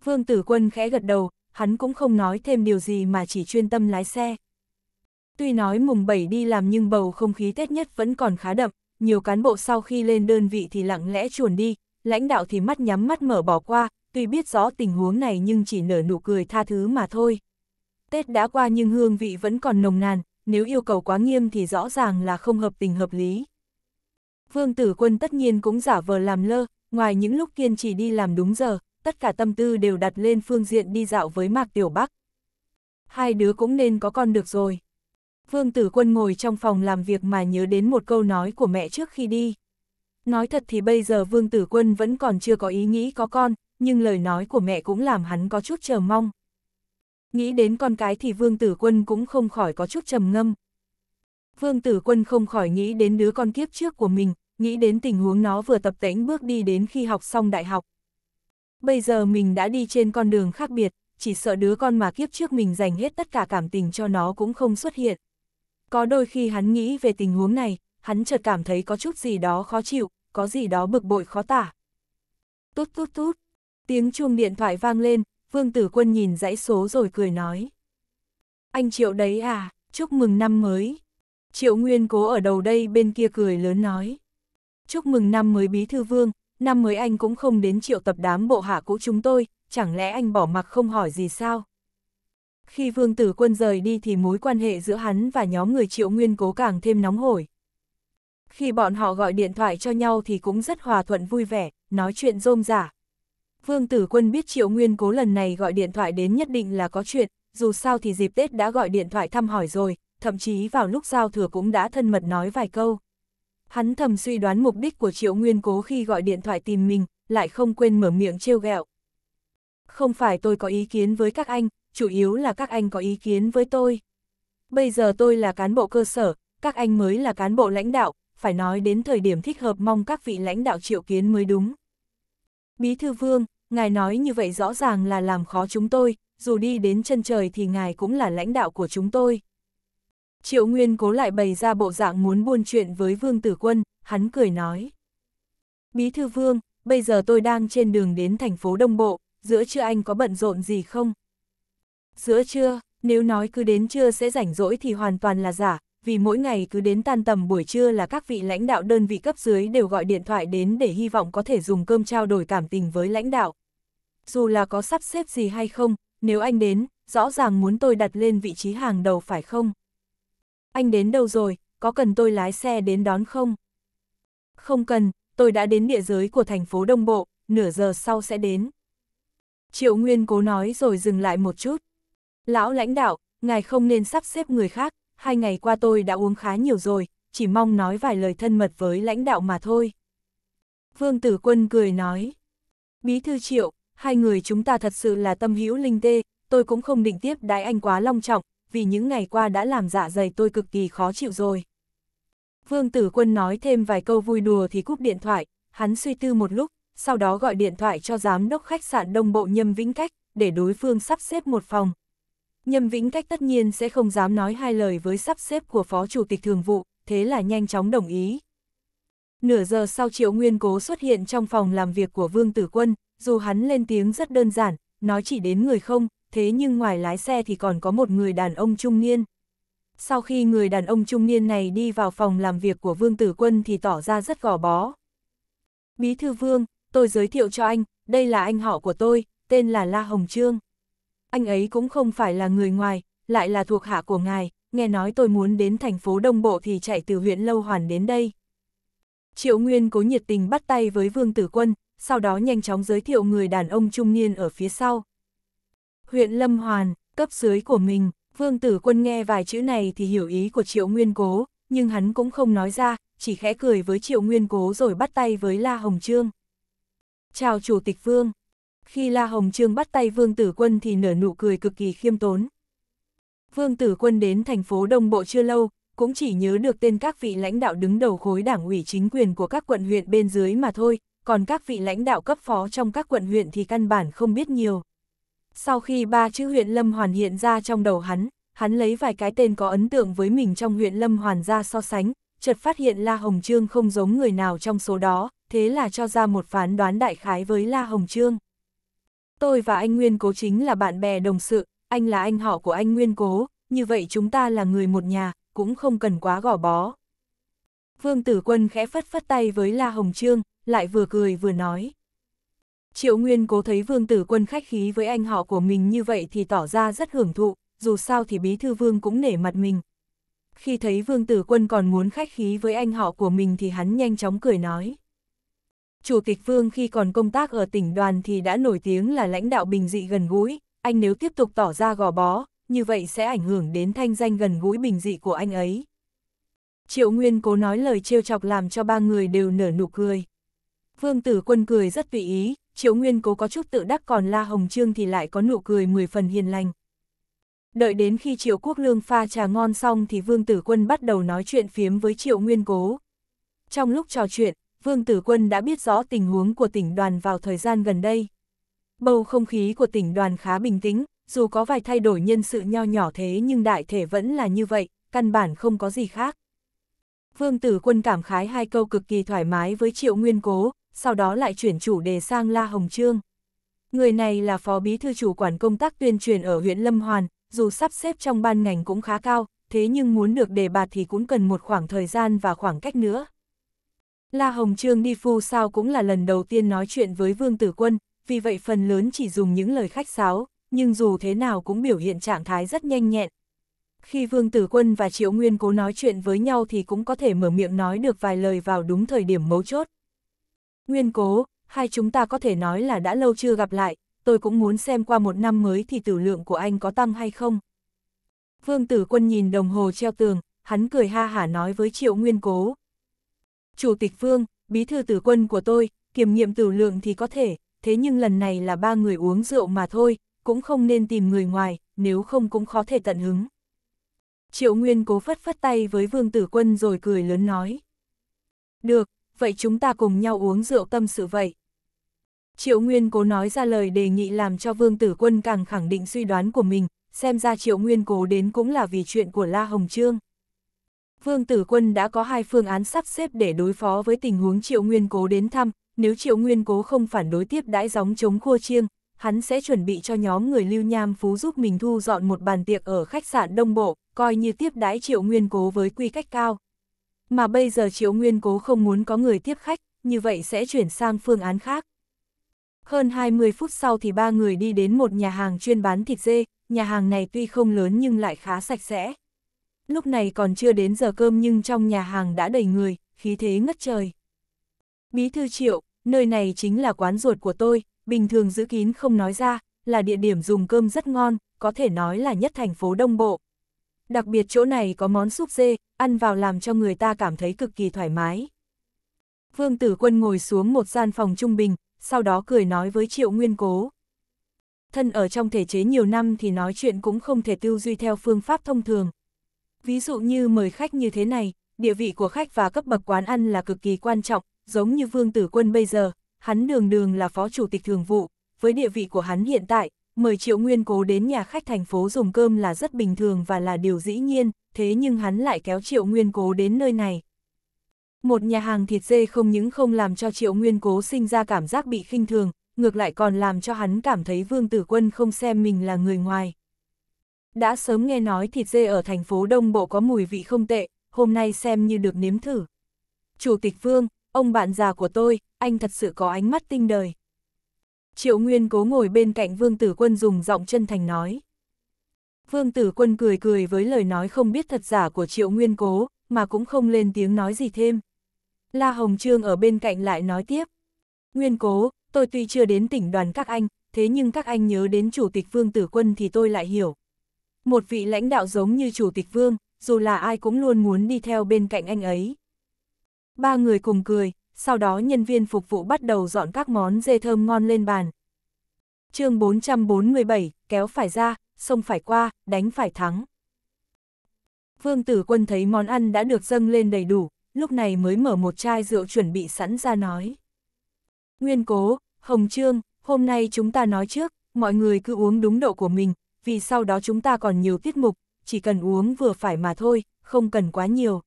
Vương Tử Quân khẽ gật đầu, hắn cũng không nói thêm điều gì mà chỉ chuyên tâm lái xe. Tuy nói mùng 7 đi làm nhưng bầu không khí Tết nhất vẫn còn khá đậm, nhiều cán bộ sau khi lên đơn vị thì lặng lẽ chuồn đi, lãnh đạo thì mắt nhắm mắt mở bỏ qua, tuy biết rõ tình huống này nhưng chỉ nở nụ cười tha thứ mà thôi. Tết đã qua nhưng hương vị vẫn còn nồng nàn, nếu yêu cầu quá nghiêm thì rõ ràng là không hợp tình hợp lý. Vương tử quân tất nhiên cũng giả vờ làm lơ, ngoài những lúc kiên trì đi làm đúng giờ, tất cả tâm tư đều đặt lên phương diện đi dạo với Mạc Tiểu Bắc. Hai đứa cũng nên có con được rồi. Vương tử quân ngồi trong phòng làm việc mà nhớ đến một câu nói của mẹ trước khi đi. Nói thật thì bây giờ Vương Tử Quân vẫn còn chưa có ý nghĩ có con, nhưng lời nói của mẹ cũng làm hắn có chút chờ mong nghĩ đến con cái thì Vương Tử Quân cũng không khỏi có chút trầm ngâm. Vương Tử Quân không khỏi nghĩ đến đứa con kiếp trước của mình, nghĩ đến tình huống nó vừa tập tễnh bước đi đến khi học xong đại học. Bây giờ mình đã đi trên con đường khác biệt, chỉ sợ đứa con mà kiếp trước mình dành hết tất cả cảm tình cho nó cũng không xuất hiện. Có đôi khi hắn nghĩ về tình huống này, hắn chợt cảm thấy có chút gì đó khó chịu, có gì đó bực bội khó tả. Tút tút tút, tiếng chuông điện thoại vang lên, Vương Tử Quân nhìn dãy số rồi cười nói. Anh Triệu đấy à, chúc mừng năm mới. Triệu Nguyên cố ở đầu đây bên kia cười lớn nói. Chúc mừng năm mới Bí Thư Vương, năm mới anh cũng không đến triệu tập đám bộ hạ cũ chúng tôi, chẳng lẽ anh bỏ mặc không hỏi gì sao? Khi Vương Tử Quân rời đi thì mối quan hệ giữa hắn và nhóm người Triệu Nguyên cố càng thêm nóng hổi. Khi bọn họ gọi điện thoại cho nhau thì cũng rất hòa thuận vui vẻ, nói chuyện rôm rả, Vương Tử Quân biết Triệu Nguyên Cố lần này gọi điện thoại đến nhất định là có chuyện, dù sao thì dịp Tết đã gọi điện thoại thăm hỏi rồi, thậm chí vào lúc giao thừa cũng đã thân mật nói vài câu. Hắn thầm suy đoán mục đích của Triệu Nguyên Cố khi gọi điện thoại tìm mình, lại không quên mở miệng trêu ghẹo. Không phải tôi có ý kiến với các anh, chủ yếu là các anh có ý kiến với tôi. Bây giờ tôi là cán bộ cơ sở, các anh mới là cán bộ lãnh đạo, phải nói đến thời điểm thích hợp mong các vị lãnh đạo triệu kiến mới đúng. Bí thư vương, ngài nói như vậy rõ ràng là làm khó chúng tôi, dù đi đến chân trời thì ngài cũng là lãnh đạo của chúng tôi. Triệu Nguyên cố lại bày ra bộ dạng muốn buôn chuyện với Vương Tử Quân, hắn cười nói. Bí thư Vương, bây giờ tôi đang trên đường đến thành phố Đông Bộ, giữa trưa anh có bận rộn gì không? Giữa trưa, nếu nói cứ đến trưa sẽ rảnh rỗi thì hoàn toàn là giả, vì mỗi ngày cứ đến tan tầm buổi trưa là các vị lãnh đạo đơn vị cấp dưới đều gọi điện thoại đến để hy vọng có thể dùng cơm trao đổi cảm tình với lãnh đạo. Dù là có sắp xếp gì hay không, nếu anh đến, rõ ràng muốn tôi đặt lên vị trí hàng đầu phải không? Anh đến đâu rồi, có cần tôi lái xe đến đón không? Không cần, tôi đã đến địa giới của thành phố Đông Bộ, nửa giờ sau sẽ đến. Triệu Nguyên cố nói rồi dừng lại một chút. Lão lãnh đạo, ngài không nên sắp xếp người khác, hai ngày qua tôi đã uống khá nhiều rồi, chỉ mong nói vài lời thân mật với lãnh đạo mà thôi. Vương Tử Quân cười nói, Bí Thư Triệu, hai người chúng ta thật sự là tâm hữu linh tê, tôi cũng không định tiếp đái anh quá long trọng, vì những ngày qua đã làm dạ dày tôi cực kỳ khó chịu rồi. Vương Tử Quân nói thêm vài câu vui đùa thì cúp điện thoại, hắn suy tư một lúc, sau đó gọi điện thoại cho giám đốc khách sạn Đông Bộ Nhâm Vĩnh Cách, để đối phương sắp xếp một phòng, Nhâm Vĩnh Cách tất nhiên sẽ không dám nói hai lời với sắp xếp của Phó Chủ tịch Thường vụ, thế là nhanh chóng đồng ý. Nửa giờ sau Triệu Nguyên Cố xuất hiện trong phòng làm việc của Vương Tử Quân, dù hắn lên tiếng rất đơn giản, nói chỉ đến người không, thế nhưng ngoài lái xe thì còn có một người đàn ông trung niên. Sau khi người đàn ông trung niên này đi vào phòng làm việc của Vương Tử Quân thì tỏ ra rất gò bó. Bí thư Vương, tôi giới thiệu cho anh, đây là anh họ của tôi, tên là La Hồng Trương anh ấy cũng không phải là người ngoài, lại là thuộc hạ của ngài, nghe nói tôi muốn đến thành phố Đông Bộ thì chạy từ huyện Lâu Hoàn đến đây. Triệu Nguyên cố nhiệt tình bắt tay với Vương Tử Quân, sau đó nhanh chóng giới thiệu người đàn ông trung niên ở phía sau. Huyện Lâm Hoàn, cấp dưới của mình, Vương Tử Quân nghe vài chữ này thì hiểu ý của Triệu Nguyên cố, nhưng hắn cũng không nói ra, chỉ khẽ cười với Triệu Nguyên cố rồi bắt tay với La Hồng Trương. Chào Chủ tịch Vương, khi La Hồng Trương bắt tay Vương Tử Quân thì nở nụ cười cực kỳ khiêm tốn. Vương Tử Quân đến thành phố Đông Bộ chưa lâu, cũng chỉ nhớ được tên các vị lãnh đạo đứng đầu khối đảng ủy chính quyền của các quận huyện bên dưới mà thôi, còn các vị lãnh đạo cấp phó trong các quận huyện thì căn bản không biết nhiều. Sau khi ba chữ huyện Lâm Hoàn hiện ra trong đầu hắn, hắn lấy vài cái tên có ấn tượng với mình trong huyện Lâm Hoàn ra so sánh, chợt phát hiện La Hồng Trương không giống người nào trong số đó, thế là cho ra một phán đoán đại khái với La Hồng Trương. Tôi và anh Nguyên Cố chính là bạn bè đồng sự, anh là anh họ của anh Nguyên Cố, như vậy chúng ta là người một nhà, cũng không cần quá gò bó. Vương Tử Quân khẽ phất phất tay với La Hồng Trương, lại vừa cười vừa nói. Triệu Nguyên Cố thấy Vương Tử Quân khách khí với anh họ của mình như vậy thì tỏ ra rất hưởng thụ, dù sao thì Bí Thư Vương cũng nể mặt mình. Khi thấy Vương Tử Quân còn muốn khách khí với anh họ của mình thì hắn nhanh chóng cười nói. Chủ tịch Vương khi còn công tác ở tỉnh đoàn thì đã nổi tiếng là lãnh đạo bình dị gần gũi, anh nếu tiếp tục tỏ ra gò bó, như vậy sẽ ảnh hưởng đến thanh danh gần gũi bình dị của anh ấy. Triệu Nguyên cố nói lời trêu chọc làm cho ba người đều nở nụ cười. Vương Tử Quân cười rất vị ý, Triệu Nguyên cố có chút tự đắc còn La Hồng Trương thì lại có nụ cười mười phần hiền lành. Đợi đến khi Triệu Quốc Lương pha trà ngon xong thì Vương Tử Quân bắt đầu nói chuyện phiếm với Triệu Nguyên cố. Trong lúc trò chuyện, Vương Tử Quân đã biết rõ tình huống của tỉnh đoàn vào thời gian gần đây. Bầu không khí của tỉnh đoàn khá bình tĩnh, dù có vài thay đổi nhân sự nho nhỏ thế nhưng đại thể vẫn là như vậy, căn bản không có gì khác. Vương Tử Quân cảm khái hai câu cực kỳ thoải mái với Triệu Nguyên Cố, sau đó lại chuyển chủ đề sang La Hồng Trương. Người này là phó bí thư chủ quản công tác tuyên truyền ở huyện Lâm Hoàn, dù sắp xếp trong ban ngành cũng khá cao, thế nhưng muốn được đề bạt thì cũng cần một khoảng thời gian và khoảng cách nữa. La Hồng Trương đi Phu sao cũng là lần đầu tiên nói chuyện với Vương Tử Quân, vì vậy phần lớn chỉ dùng những lời khách sáo, nhưng dù thế nào cũng biểu hiện trạng thái rất nhanh nhẹn. Khi Vương Tử Quân và Triệu Nguyên cố nói chuyện với nhau thì cũng có thể mở miệng nói được vài lời vào đúng thời điểm mấu chốt. Nguyên cố, hai chúng ta có thể nói là đã lâu chưa gặp lại, tôi cũng muốn xem qua một năm mới thì tử lượng của anh có tăng hay không. Vương Tử Quân nhìn đồng hồ treo tường, hắn cười ha hả nói với Triệu Nguyên cố. Chủ tịch Vương, bí thư tử quân của tôi, kiểm nghiệm tử lượng thì có thể, thế nhưng lần này là ba người uống rượu mà thôi, cũng không nên tìm người ngoài, nếu không cũng khó thể tận hứng. Triệu Nguyên cố phất phất tay với Vương Tử Quân rồi cười lớn nói. Được, vậy chúng ta cùng nhau uống rượu tâm sự vậy. Triệu Nguyên cố nói ra lời đề nghị làm cho Vương Tử Quân càng khẳng định suy đoán của mình, xem ra Triệu Nguyên cố đến cũng là vì chuyện của La Hồng Trương. Vương Tử Quân đã có hai phương án sắp xếp để đối phó với tình huống Triệu Nguyên Cố đến thăm, nếu Triệu Nguyên Cố không phản đối tiếp đãi gióng chống khua chiêng, hắn sẽ chuẩn bị cho nhóm người Lưu Nham Phú giúp mình thu dọn một bàn tiệc ở khách sạn Đông Bộ, coi như tiếp đãi Triệu Nguyên Cố với quy cách cao. Mà bây giờ Triệu Nguyên Cố không muốn có người tiếp khách, như vậy sẽ chuyển sang phương án khác. Hơn 20 phút sau thì ba người đi đến một nhà hàng chuyên bán thịt dê, nhà hàng này tuy không lớn nhưng lại khá sạch sẽ lúc này còn chưa đến giờ cơm nhưng trong nhà hàng đã đầy người, khí thế ngất trời. Bí thư triệu, nơi này chính là quán ruột của tôi, bình thường giữ kín không nói ra, là địa điểm dùng cơm rất ngon, có thể nói là nhất thành phố Đông Bộ. Đặc biệt chỗ này có món súp dê, ăn vào làm cho người ta cảm thấy cực kỳ thoải mái. Vương Tử Quân ngồi xuống một gian phòng trung bình, sau đó cười nói với Triệu Nguyên Cố. Thân ở trong thể chế nhiều năm thì nói chuyện cũng không thể tiêu duy theo phương pháp thông thường, Ví dụ như mời khách như thế này, địa vị của khách và cấp bậc quán ăn là cực kỳ quan trọng, giống như Vương Tử Quân bây giờ, hắn đường đường là phó chủ tịch thường vụ, với địa vị của hắn hiện tại, mời Triệu Nguyên Cố đến nhà khách thành phố dùng cơm là rất bình thường và là điều dĩ nhiên, thế nhưng hắn lại kéo Triệu Nguyên Cố đến nơi này. Một nhà hàng thịt dê không những không làm cho Triệu Nguyên Cố sinh ra cảm giác bị khinh thường, ngược lại còn làm cho hắn cảm thấy Vương Tử Quân không xem mình là người ngoài đã sớm nghe nói thịt dê ở thành phố Đông Bộ có mùi vị không tệ, hôm nay xem như được nếm thử. Chủ tịch Vương, ông bạn già của tôi, anh thật sự có ánh mắt tinh đời. Triệu Nguyên cố ngồi bên cạnh Vương Tử Quân dùng giọng chân thành nói. Vương Tử Quân cười cười với lời nói không biết thật giả của Triệu Nguyên cố, mà cũng không lên tiếng nói gì thêm. La Hồng Trương ở bên cạnh lại nói tiếp. Nguyên cố, tôi tuy chưa đến tỉnh đoàn các anh, thế nhưng các anh nhớ đến Chủ tịch Vương Tử Quân thì tôi lại hiểu. Một vị lãnh đạo giống như chủ tịch vương, dù là ai cũng luôn muốn đi theo bên cạnh anh ấy. Ba người cùng cười, sau đó nhân viên phục vụ bắt đầu dọn các món dê thơm ngon lên bàn. chương 447, kéo phải ra, sông phải qua, đánh phải thắng. Vương tử quân thấy món ăn đã được dâng lên đầy đủ, lúc này mới mở một chai rượu chuẩn bị sẵn ra nói. Nguyên cố, Hồng Trương, hôm nay chúng ta nói trước, mọi người cứ uống đúng độ của mình, vì sau đó chúng ta còn nhiều tiết mục, chỉ cần uống vừa phải mà thôi, không cần quá nhiều.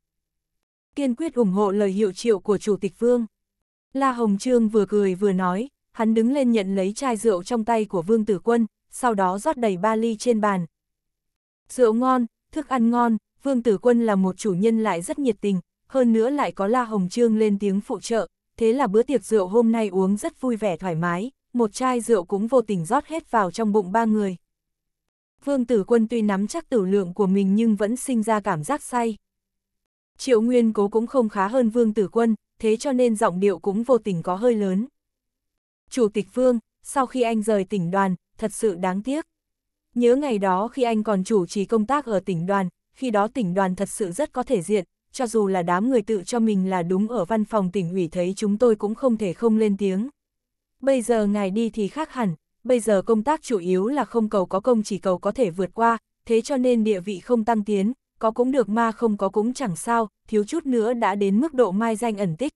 Kiên quyết ủng hộ lời hiệu triệu của Chủ tịch Vương. La Hồng Trương vừa cười vừa nói, hắn đứng lên nhận lấy chai rượu trong tay của Vương Tử Quân, sau đó rót đầy ba ly trên bàn. Rượu ngon, thức ăn ngon, Vương Tử Quân là một chủ nhân lại rất nhiệt tình, hơn nữa lại có La Hồng Trương lên tiếng phụ trợ, thế là bữa tiệc rượu hôm nay uống rất vui vẻ thoải mái, một chai rượu cũng vô tình rót hết vào trong bụng ba người. Vương Tử Quân tuy nắm chắc tử lượng của mình nhưng vẫn sinh ra cảm giác say. Triệu Nguyên cố cũng không khá hơn Vương Tử Quân, thế cho nên giọng điệu cũng vô tình có hơi lớn. Chủ tịch Vương, sau khi anh rời tỉnh đoàn, thật sự đáng tiếc. Nhớ ngày đó khi anh còn chủ trì công tác ở tỉnh đoàn, khi đó tỉnh đoàn thật sự rất có thể diện, cho dù là đám người tự cho mình là đúng ở văn phòng tỉnh ủy thấy chúng tôi cũng không thể không lên tiếng. Bây giờ ngài đi thì khác hẳn, bây giờ công tác chủ yếu là không cầu có công chỉ cầu có thể vượt qua, thế cho nên địa vị không tăng tiến, có cũng được ma không có cũng chẳng sao, thiếu chút nữa đã đến mức độ mai danh ẩn tích.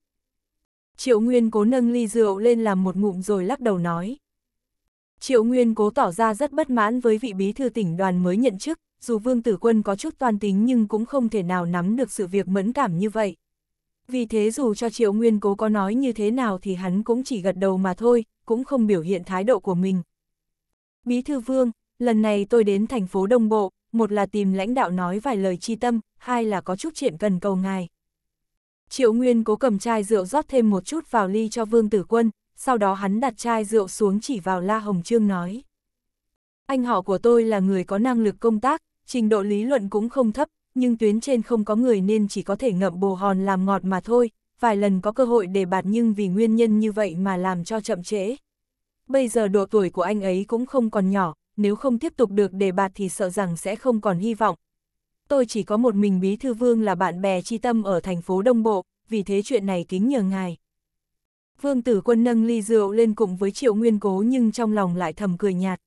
Triệu Nguyên cố nâng ly rượu lên làm một ngụm rồi lắc đầu nói. Triệu Nguyên cố tỏ ra rất bất mãn với vị bí thư tỉnh đoàn mới nhận chức, dù Vương Tử Quân có chút toan tính nhưng cũng không thể nào nắm được sự việc mẫn cảm như vậy. Vì thế dù cho Triệu Nguyên cố có nói như thế nào thì hắn cũng chỉ gật đầu mà thôi, cũng không biểu hiện thái độ của mình. Bí thư vương, lần này tôi đến thành phố Đông Bộ, một là tìm lãnh đạo nói vài lời chi tâm, hai là có chút chuyện cần cầu ngài. Triệu Nguyên cố cầm chai rượu rót thêm một chút vào ly cho Vương Tử Quân, sau đó hắn đặt chai rượu xuống chỉ vào La Hồng Trương nói. Anh họ của tôi là người có năng lực công tác, trình độ lý luận cũng không thấp, nhưng tuyến trên không có người nên chỉ có thể ngậm bồ hòn làm ngọt mà thôi, vài lần có cơ hội để bạt nhưng vì nguyên nhân như vậy mà làm cho chậm trễ. Bây giờ độ tuổi của anh ấy cũng không còn nhỏ, nếu không tiếp tục được đề bạt thì sợ rằng sẽ không còn hy vọng. Tôi chỉ có một mình Bí Thư Vương là bạn bè chi tâm ở thành phố Đông Bộ, vì thế chuyện này kính nhờ ngài. Vương Tử Quân nâng ly rượu lên cùng với Triệu Nguyên Cố nhưng trong lòng lại thầm cười nhạt.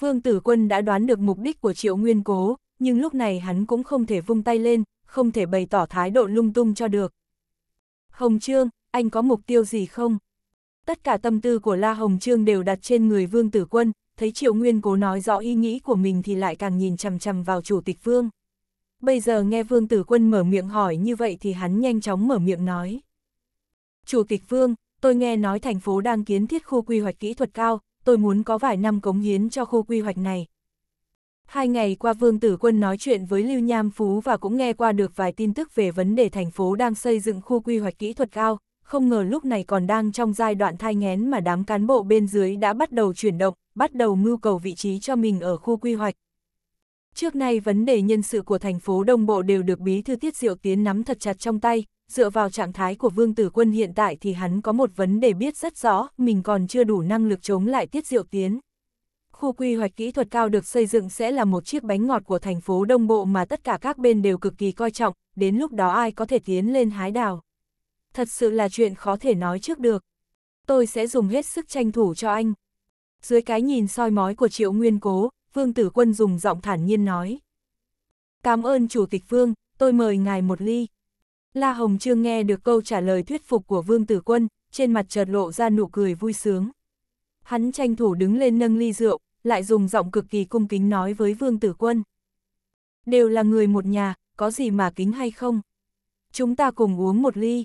Vương Tử Quân đã đoán được mục đích của Triệu Nguyên Cố, nhưng lúc này hắn cũng không thể vung tay lên, không thể bày tỏ thái độ lung tung cho được. Hồng Trương, anh có mục tiêu gì không? Tất cả tâm tư của La Hồng Trương đều đặt trên người Vương Tử Quân, thấy Triệu Nguyên cố nói rõ ý nghĩ của mình thì lại càng nhìn chằm chằm vào Chủ tịch Vương. Bây giờ nghe Vương Tử Quân mở miệng hỏi như vậy thì hắn nhanh chóng mở miệng nói. Chủ tịch Vương, tôi nghe nói thành phố đang kiến thiết khu quy hoạch kỹ thuật cao, tôi muốn có vài năm cống hiến cho khu quy hoạch này, Hai ngày qua Vương Tử Quân nói chuyện với Lưu Nham Phú và cũng nghe qua được vài tin tức về vấn đề thành phố đang xây dựng khu quy hoạch kỹ thuật cao, không ngờ lúc này còn đang trong giai đoạn thai ngén mà đám cán bộ bên dưới đã bắt đầu chuyển động, bắt đầu mưu cầu vị trí cho mình ở khu quy hoạch. Trước nay vấn đề nhân sự của thành phố đồng Bộ đều được Bí Thư Tiết Diệu Tiến nắm thật chặt trong tay, dựa vào trạng thái của Vương Tử Quân hiện tại thì hắn có một vấn đề biết rất rõ, mình còn chưa đủ năng lực chống lại Tiết Diệu Tiến khu quy hoạch kỹ thuật cao được xây dựng sẽ là một chiếc bánh ngọt của thành phố Đông Bộ mà tất cả các bên đều cực kỳ coi trọng, đến lúc đó ai có thể tiến lên hái đào. Thật sự là chuyện khó thể nói trước được. Tôi sẽ dùng hết sức tranh thủ cho anh. Dưới cái nhìn soi mói của Triệu Nguyên Cố, Vương Tử Quân dùng giọng thản nhiên nói. Cảm ơn Chủ tịch Vương, tôi mời ngài một ly. La Hồng Trương nghe được câu trả lời thuyết phục của Vương Tử Quân, trên mặt chợt lộ ra nụ cười vui sướng. Hắn tranh thủ đứng lên nâng ly rượu, lại dùng giọng cực kỳ cung kính nói với Vương Tử Quân. Đều là người một nhà, có gì mà kính hay không? Chúng ta cùng uống một ly.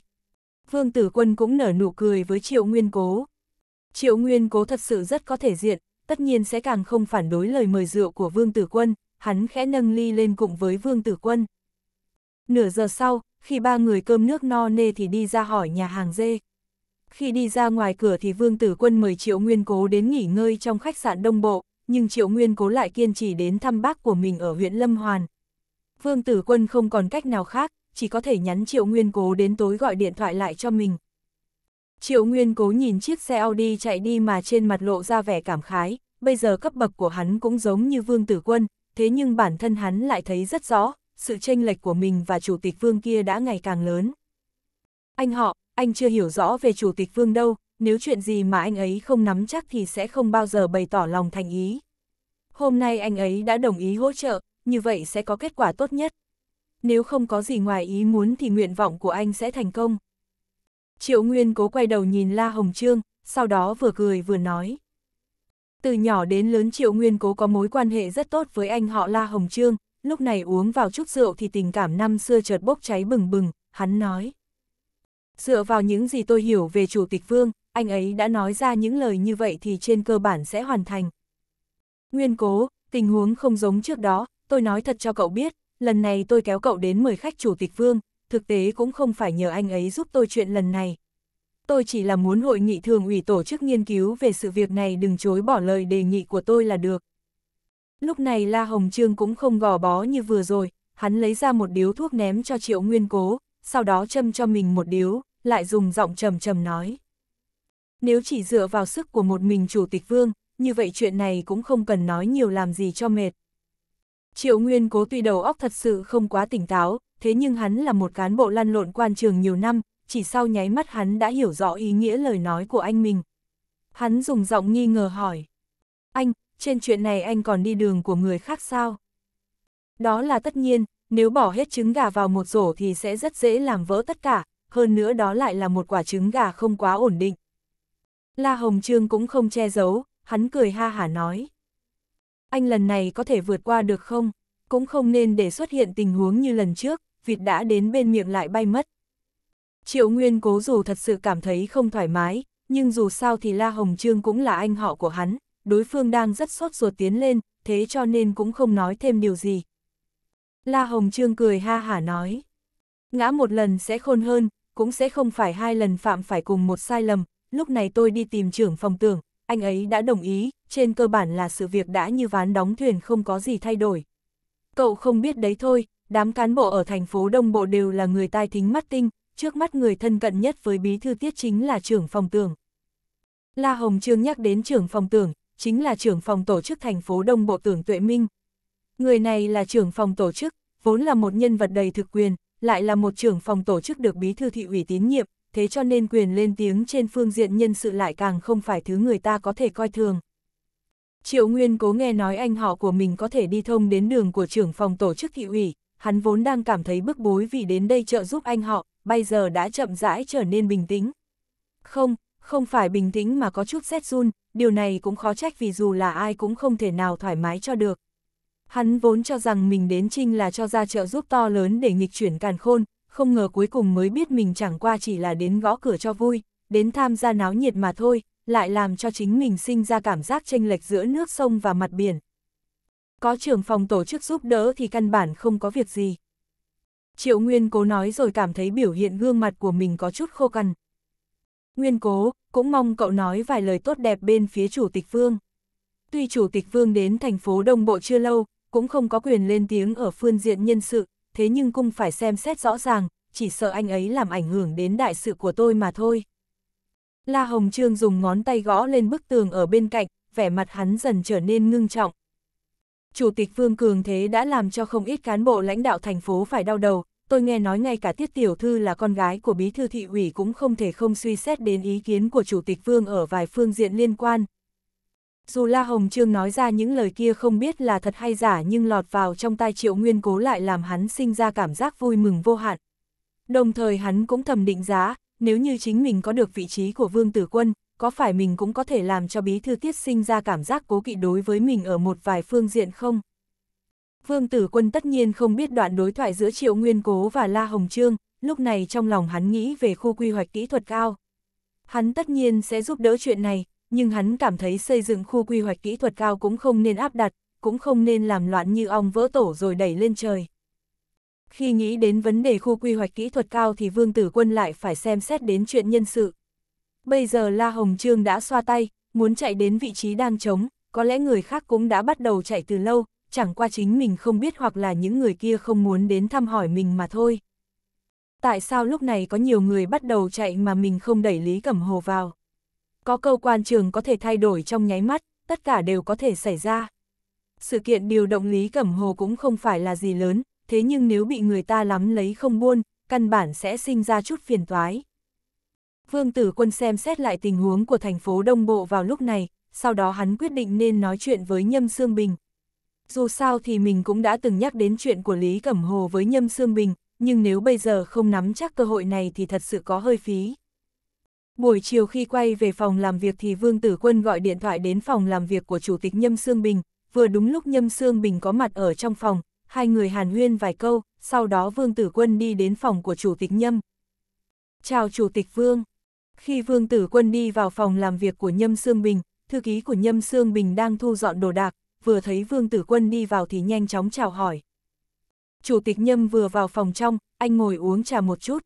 Vương Tử Quân cũng nở nụ cười với Triệu Nguyên Cố. Triệu Nguyên Cố thật sự rất có thể diện, tất nhiên sẽ càng không phản đối lời mời rượu của Vương Tử Quân, hắn khẽ nâng ly lên cùng với Vương Tử Quân. Nửa giờ sau, khi ba người cơm nước no nê thì đi ra hỏi nhà hàng dê. Khi đi ra ngoài cửa thì Vương Tử Quân mời Triệu Nguyên Cố đến nghỉ ngơi trong khách sạn Đông Bộ, nhưng Triệu Nguyên Cố lại kiên trì đến thăm bác của mình ở huyện Lâm Hoàn. Vương Tử Quân không còn cách nào khác, chỉ có thể nhắn Triệu Nguyên Cố đến tối gọi điện thoại lại cho mình. Triệu Nguyên Cố nhìn chiếc xe Audi chạy đi mà trên mặt lộ ra vẻ cảm khái, bây giờ cấp bậc của hắn cũng giống như Vương Tử Quân, thế nhưng bản thân hắn lại thấy rất rõ, sự chênh lệch của mình và chủ tịch Vương kia đã ngày càng lớn. Anh họ, anh chưa hiểu rõ về Chủ tịch Vương đâu, nếu chuyện gì mà anh ấy không nắm chắc thì sẽ không bao giờ bày tỏ lòng thành ý. Hôm nay anh ấy đã đồng ý hỗ trợ, như vậy sẽ có kết quả tốt nhất. Nếu không có gì ngoài ý muốn thì nguyện vọng của anh sẽ thành công. Triệu Nguyên cố quay đầu nhìn La Hồng Trương, sau đó vừa cười vừa nói. Từ nhỏ đến lớn Triệu Nguyên cố có mối quan hệ rất tốt với anh họ La Hồng Trương, lúc này uống vào chút rượu thì tình cảm năm xưa chợt bốc cháy bừng bừng, hắn nói. Dựa vào những gì tôi hiểu về Chủ tịch Vương, anh ấy đã nói ra những lời như vậy thì trên cơ bản sẽ hoàn thành. Nguyên cố, tình huống không giống trước đó, tôi nói thật cho cậu biết, lần này tôi kéo cậu đến mời khách Chủ tịch Vương, thực tế cũng không phải nhờ anh ấy giúp tôi chuyện lần này. Tôi chỉ là muốn hội nghị thường ủy tổ chức nghiên cứu về sự việc này đừng chối bỏ lời đề nghị của tôi là được. Lúc này La Hồng Trương cũng không gò bó như vừa rồi, hắn lấy ra một điếu thuốc ném cho Triệu Nguyên Cố, sau đó châm cho mình một điếu, lại dùng giọng trầm trầm nói. Nếu chỉ dựa vào sức của một mình chủ tịch vương, như vậy chuyện này cũng không cần nói nhiều làm gì cho mệt. Triệu Nguyên cố tuy đầu óc thật sự không quá tỉnh táo, thế nhưng hắn là một cán bộ lăn lộn quan trường nhiều năm, chỉ sau nháy mắt hắn đã hiểu rõ ý nghĩa lời nói của anh mình. Hắn dùng giọng nghi ngờ hỏi. Anh, trên chuyện này anh còn đi đường của người khác sao? Đó là tất nhiên, nếu bỏ hết trứng gà vào một rổ thì sẽ rất dễ làm vỡ tất cả, hơn nữa đó lại là một quả trứng gà không quá ổn định. La Hồng Trương cũng không che giấu, hắn cười ha hả nói. Anh lần này có thể vượt qua được không? Cũng không nên để xuất hiện tình huống như lần trước, vịt đã đến bên miệng lại bay mất. Triệu Nguyên cố dù thật sự cảm thấy không thoải mái, nhưng dù sao thì La Hồng Trương cũng là anh họ của hắn, đối phương đang rất sốt ruột tiến lên, thế cho nên cũng không nói thêm điều gì, La Hồng Trương cười ha hả nói. Ngã một lần sẽ khôn hơn, cũng sẽ không phải hai lần phạm phải cùng một sai lầm, lúc này tôi đi tìm trưởng phòng tưởng, anh ấy đã đồng ý, trên cơ bản là sự việc đã như ván đóng thuyền không có gì thay đổi. Cậu không biết đấy thôi, đám cán bộ ở thành phố Đông Bộ đều là người tai thính mắt tinh, trước mắt người thân cận nhất với bí thư tiết chính là trưởng phòng tưởng. La Hồng Trương nhắc đến trưởng phòng tưởng, chính là trưởng phòng tổ chức thành phố Đông Bộ tưởng Tuệ Minh, Người này là trưởng phòng tổ chức, vốn là một nhân vật đầy thực quyền, lại là một trưởng phòng tổ chức được bí thư thị ủy tín nhiệm, thế cho nên quyền lên tiếng trên phương diện nhân sự lại càng không phải thứ người ta có thể coi thường. Triệu Nguyên cố nghe nói anh họ của mình có thể đi thông đến đường của trưởng phòng tổ chức thị ủy, hắn vốn đang cảm thấy bức bối vì đến đây trợ giúp anh họ, bây giờ đã chậm rãi trở nên bình tĩnh. Không, không phải bình tĩnh mà có chút xét run, điều này cũng khó trách vì dù là ai cũng không thể nào thoải mái cho được, Hắn vốn cho rằng mình đến Trinh là cho ra trợ giúp to lớn để nghịch chuyển càn khôn, không ngờ cuối cùng mới biết mình chẳng qua chỉ là đến gõ cửa cho vui, đến tham gia náo nhiệt mà thôi, lại làm cho chính mình sinh ra cảm giác chênh lệch giữa nước sông và mặt biển. Có trưởng phòng tổ chức giúp đỡ thì căn bản không có việc gì. Triệu Nguyên Cố nói rồi cảm thấy biểu hiện gương mặt của mình có chút khô cằn. Nguyên Cố, cũng mong cậu nói vài lời tốt đẹp bên phía Chủ tịch Vương. Tuy Chủ tịch Vương đến thành phố Đông Bộ chưa lâu, cũng không có quyền lên tiếng ở phương diện nhân sự, thế nhưng cung phải xem xét rõ ràng, chỉ sợ anh ấy làm ảnh hưởng đến đại sự của tôi mà thôi. La Hồng Trương dùng ngón tay gõ lên bức tường ở bên cạnh, vẻ mặt hắn dần trở nên ngưng trọng. Chủ tịch Vương Cường Thế đã làm cho không ít cán bộ lãnh đạo thành phố phải đau đầu, tôi nghe nói ngay cả Tiết Tiểu Thư là con gái của Bí Thư Thị ủy cũng không thể không suy xét đến ý kiến của Chủ tịch Vương ở vài phương diện liên quan, dù La Hồng Trương nói ra những lời kia không biết là thật hay giả nhưng lọt vào trong tai triệu nguyên cố lại làm hắn sinh ra cảm giác vui mừng vô hạn. Đồng thời hắn cũng thầm định giá, nếu như chính mình có được vị trí của Vương Tử Quân, có phải mình cũng có thể làm cho bí thư tiết sinh ra cảm giác cố kỵ đối với mình ở một vài phương diện không? Vương Tử Quân tất nhiên không biết đoạn đối thoại giữa Triệu Nguyên Cố và La Hồng Trương, lúc này trong lòng hắn nghĩ về khu quy hoạch kỹ thuật cao. Hắn tất nhiên sẽ giúp đỡ chuyện này, nhưng hắn cảm thấy xây dựng khu quy hoạch kỹ thuật cao cũng không nên áp đặt, cũng không nên làm loạn như ong vỡ tổ rồi đẩy lên trời. Khi nghĩ đến vấn đề khu quy hoạch kỹ thuật cao thì Vương Tử Quân lại phải xem xét đến chuyện nhân sự. Bây giờ La Hồng Trương đã xoa tay, muốn chạy đến vị trí đang trống, có lẽ người khác cũng đã bắt đầu chạy từ lâu, chẳng qua chính mình không biết hoặc là những người kia không muốn đến thăm hỏi mình mà thôi. Tại sao lúc này có nhiều người bắt đầu chạy mà mình không đẩy Lý Cẩm Hồ vào? có câu quan trường có thể thay đổi trong nháy mắt, tất cả đều có thể xảy ra. Sự kiện điều động Lý Cẩm Hồ cũng không phải là gì lớn, thế nhưng nếu bị người ta lắm lấy không buôn, căn bản sẽ sinh ra chút phiền toái. Vương Tử Quân xem xét lại tình huống của thành phố Đông Bộ vào lúc này, sau đó hắn quyết định nên nói chuyện với Nhâm Sương Bình. Dù sao thì mình cũng đã từng nhắc đến chuyện của Lý Cẩm Hồ với Nhâm Sương Bình, nhưng nếu bây giờ không nắm chắc cơ hội này thì thật sự có hơi phí. Buổi chiều khi quay về phòng làm việc thì Vương Tử Quân gọi điện thoại đến phòng làm việc của Chủ tịch Nhâm Sương Bình, vừa đúng lúc Nhâm Sương Bình có mặt ở trong phòng, hai người hàn huyên vài câu, sau đó Vương Tử Quân đi đến phòng của Chủ tịch Nhâm. Chào Chủ tịch Vương. Khi Vương Tử Quân đi vào phòng làm việc của Nhâm Sương Bình, thư ký của Nhâm Sương Bình đang thu dọn đồ đạc, vừa thấy Vương Tử Quân đi vào thì nhanh chóng chào hỏi. Chủ tịch Nhâm vừa vào phòng trong, anh ngồi uống trà một chút.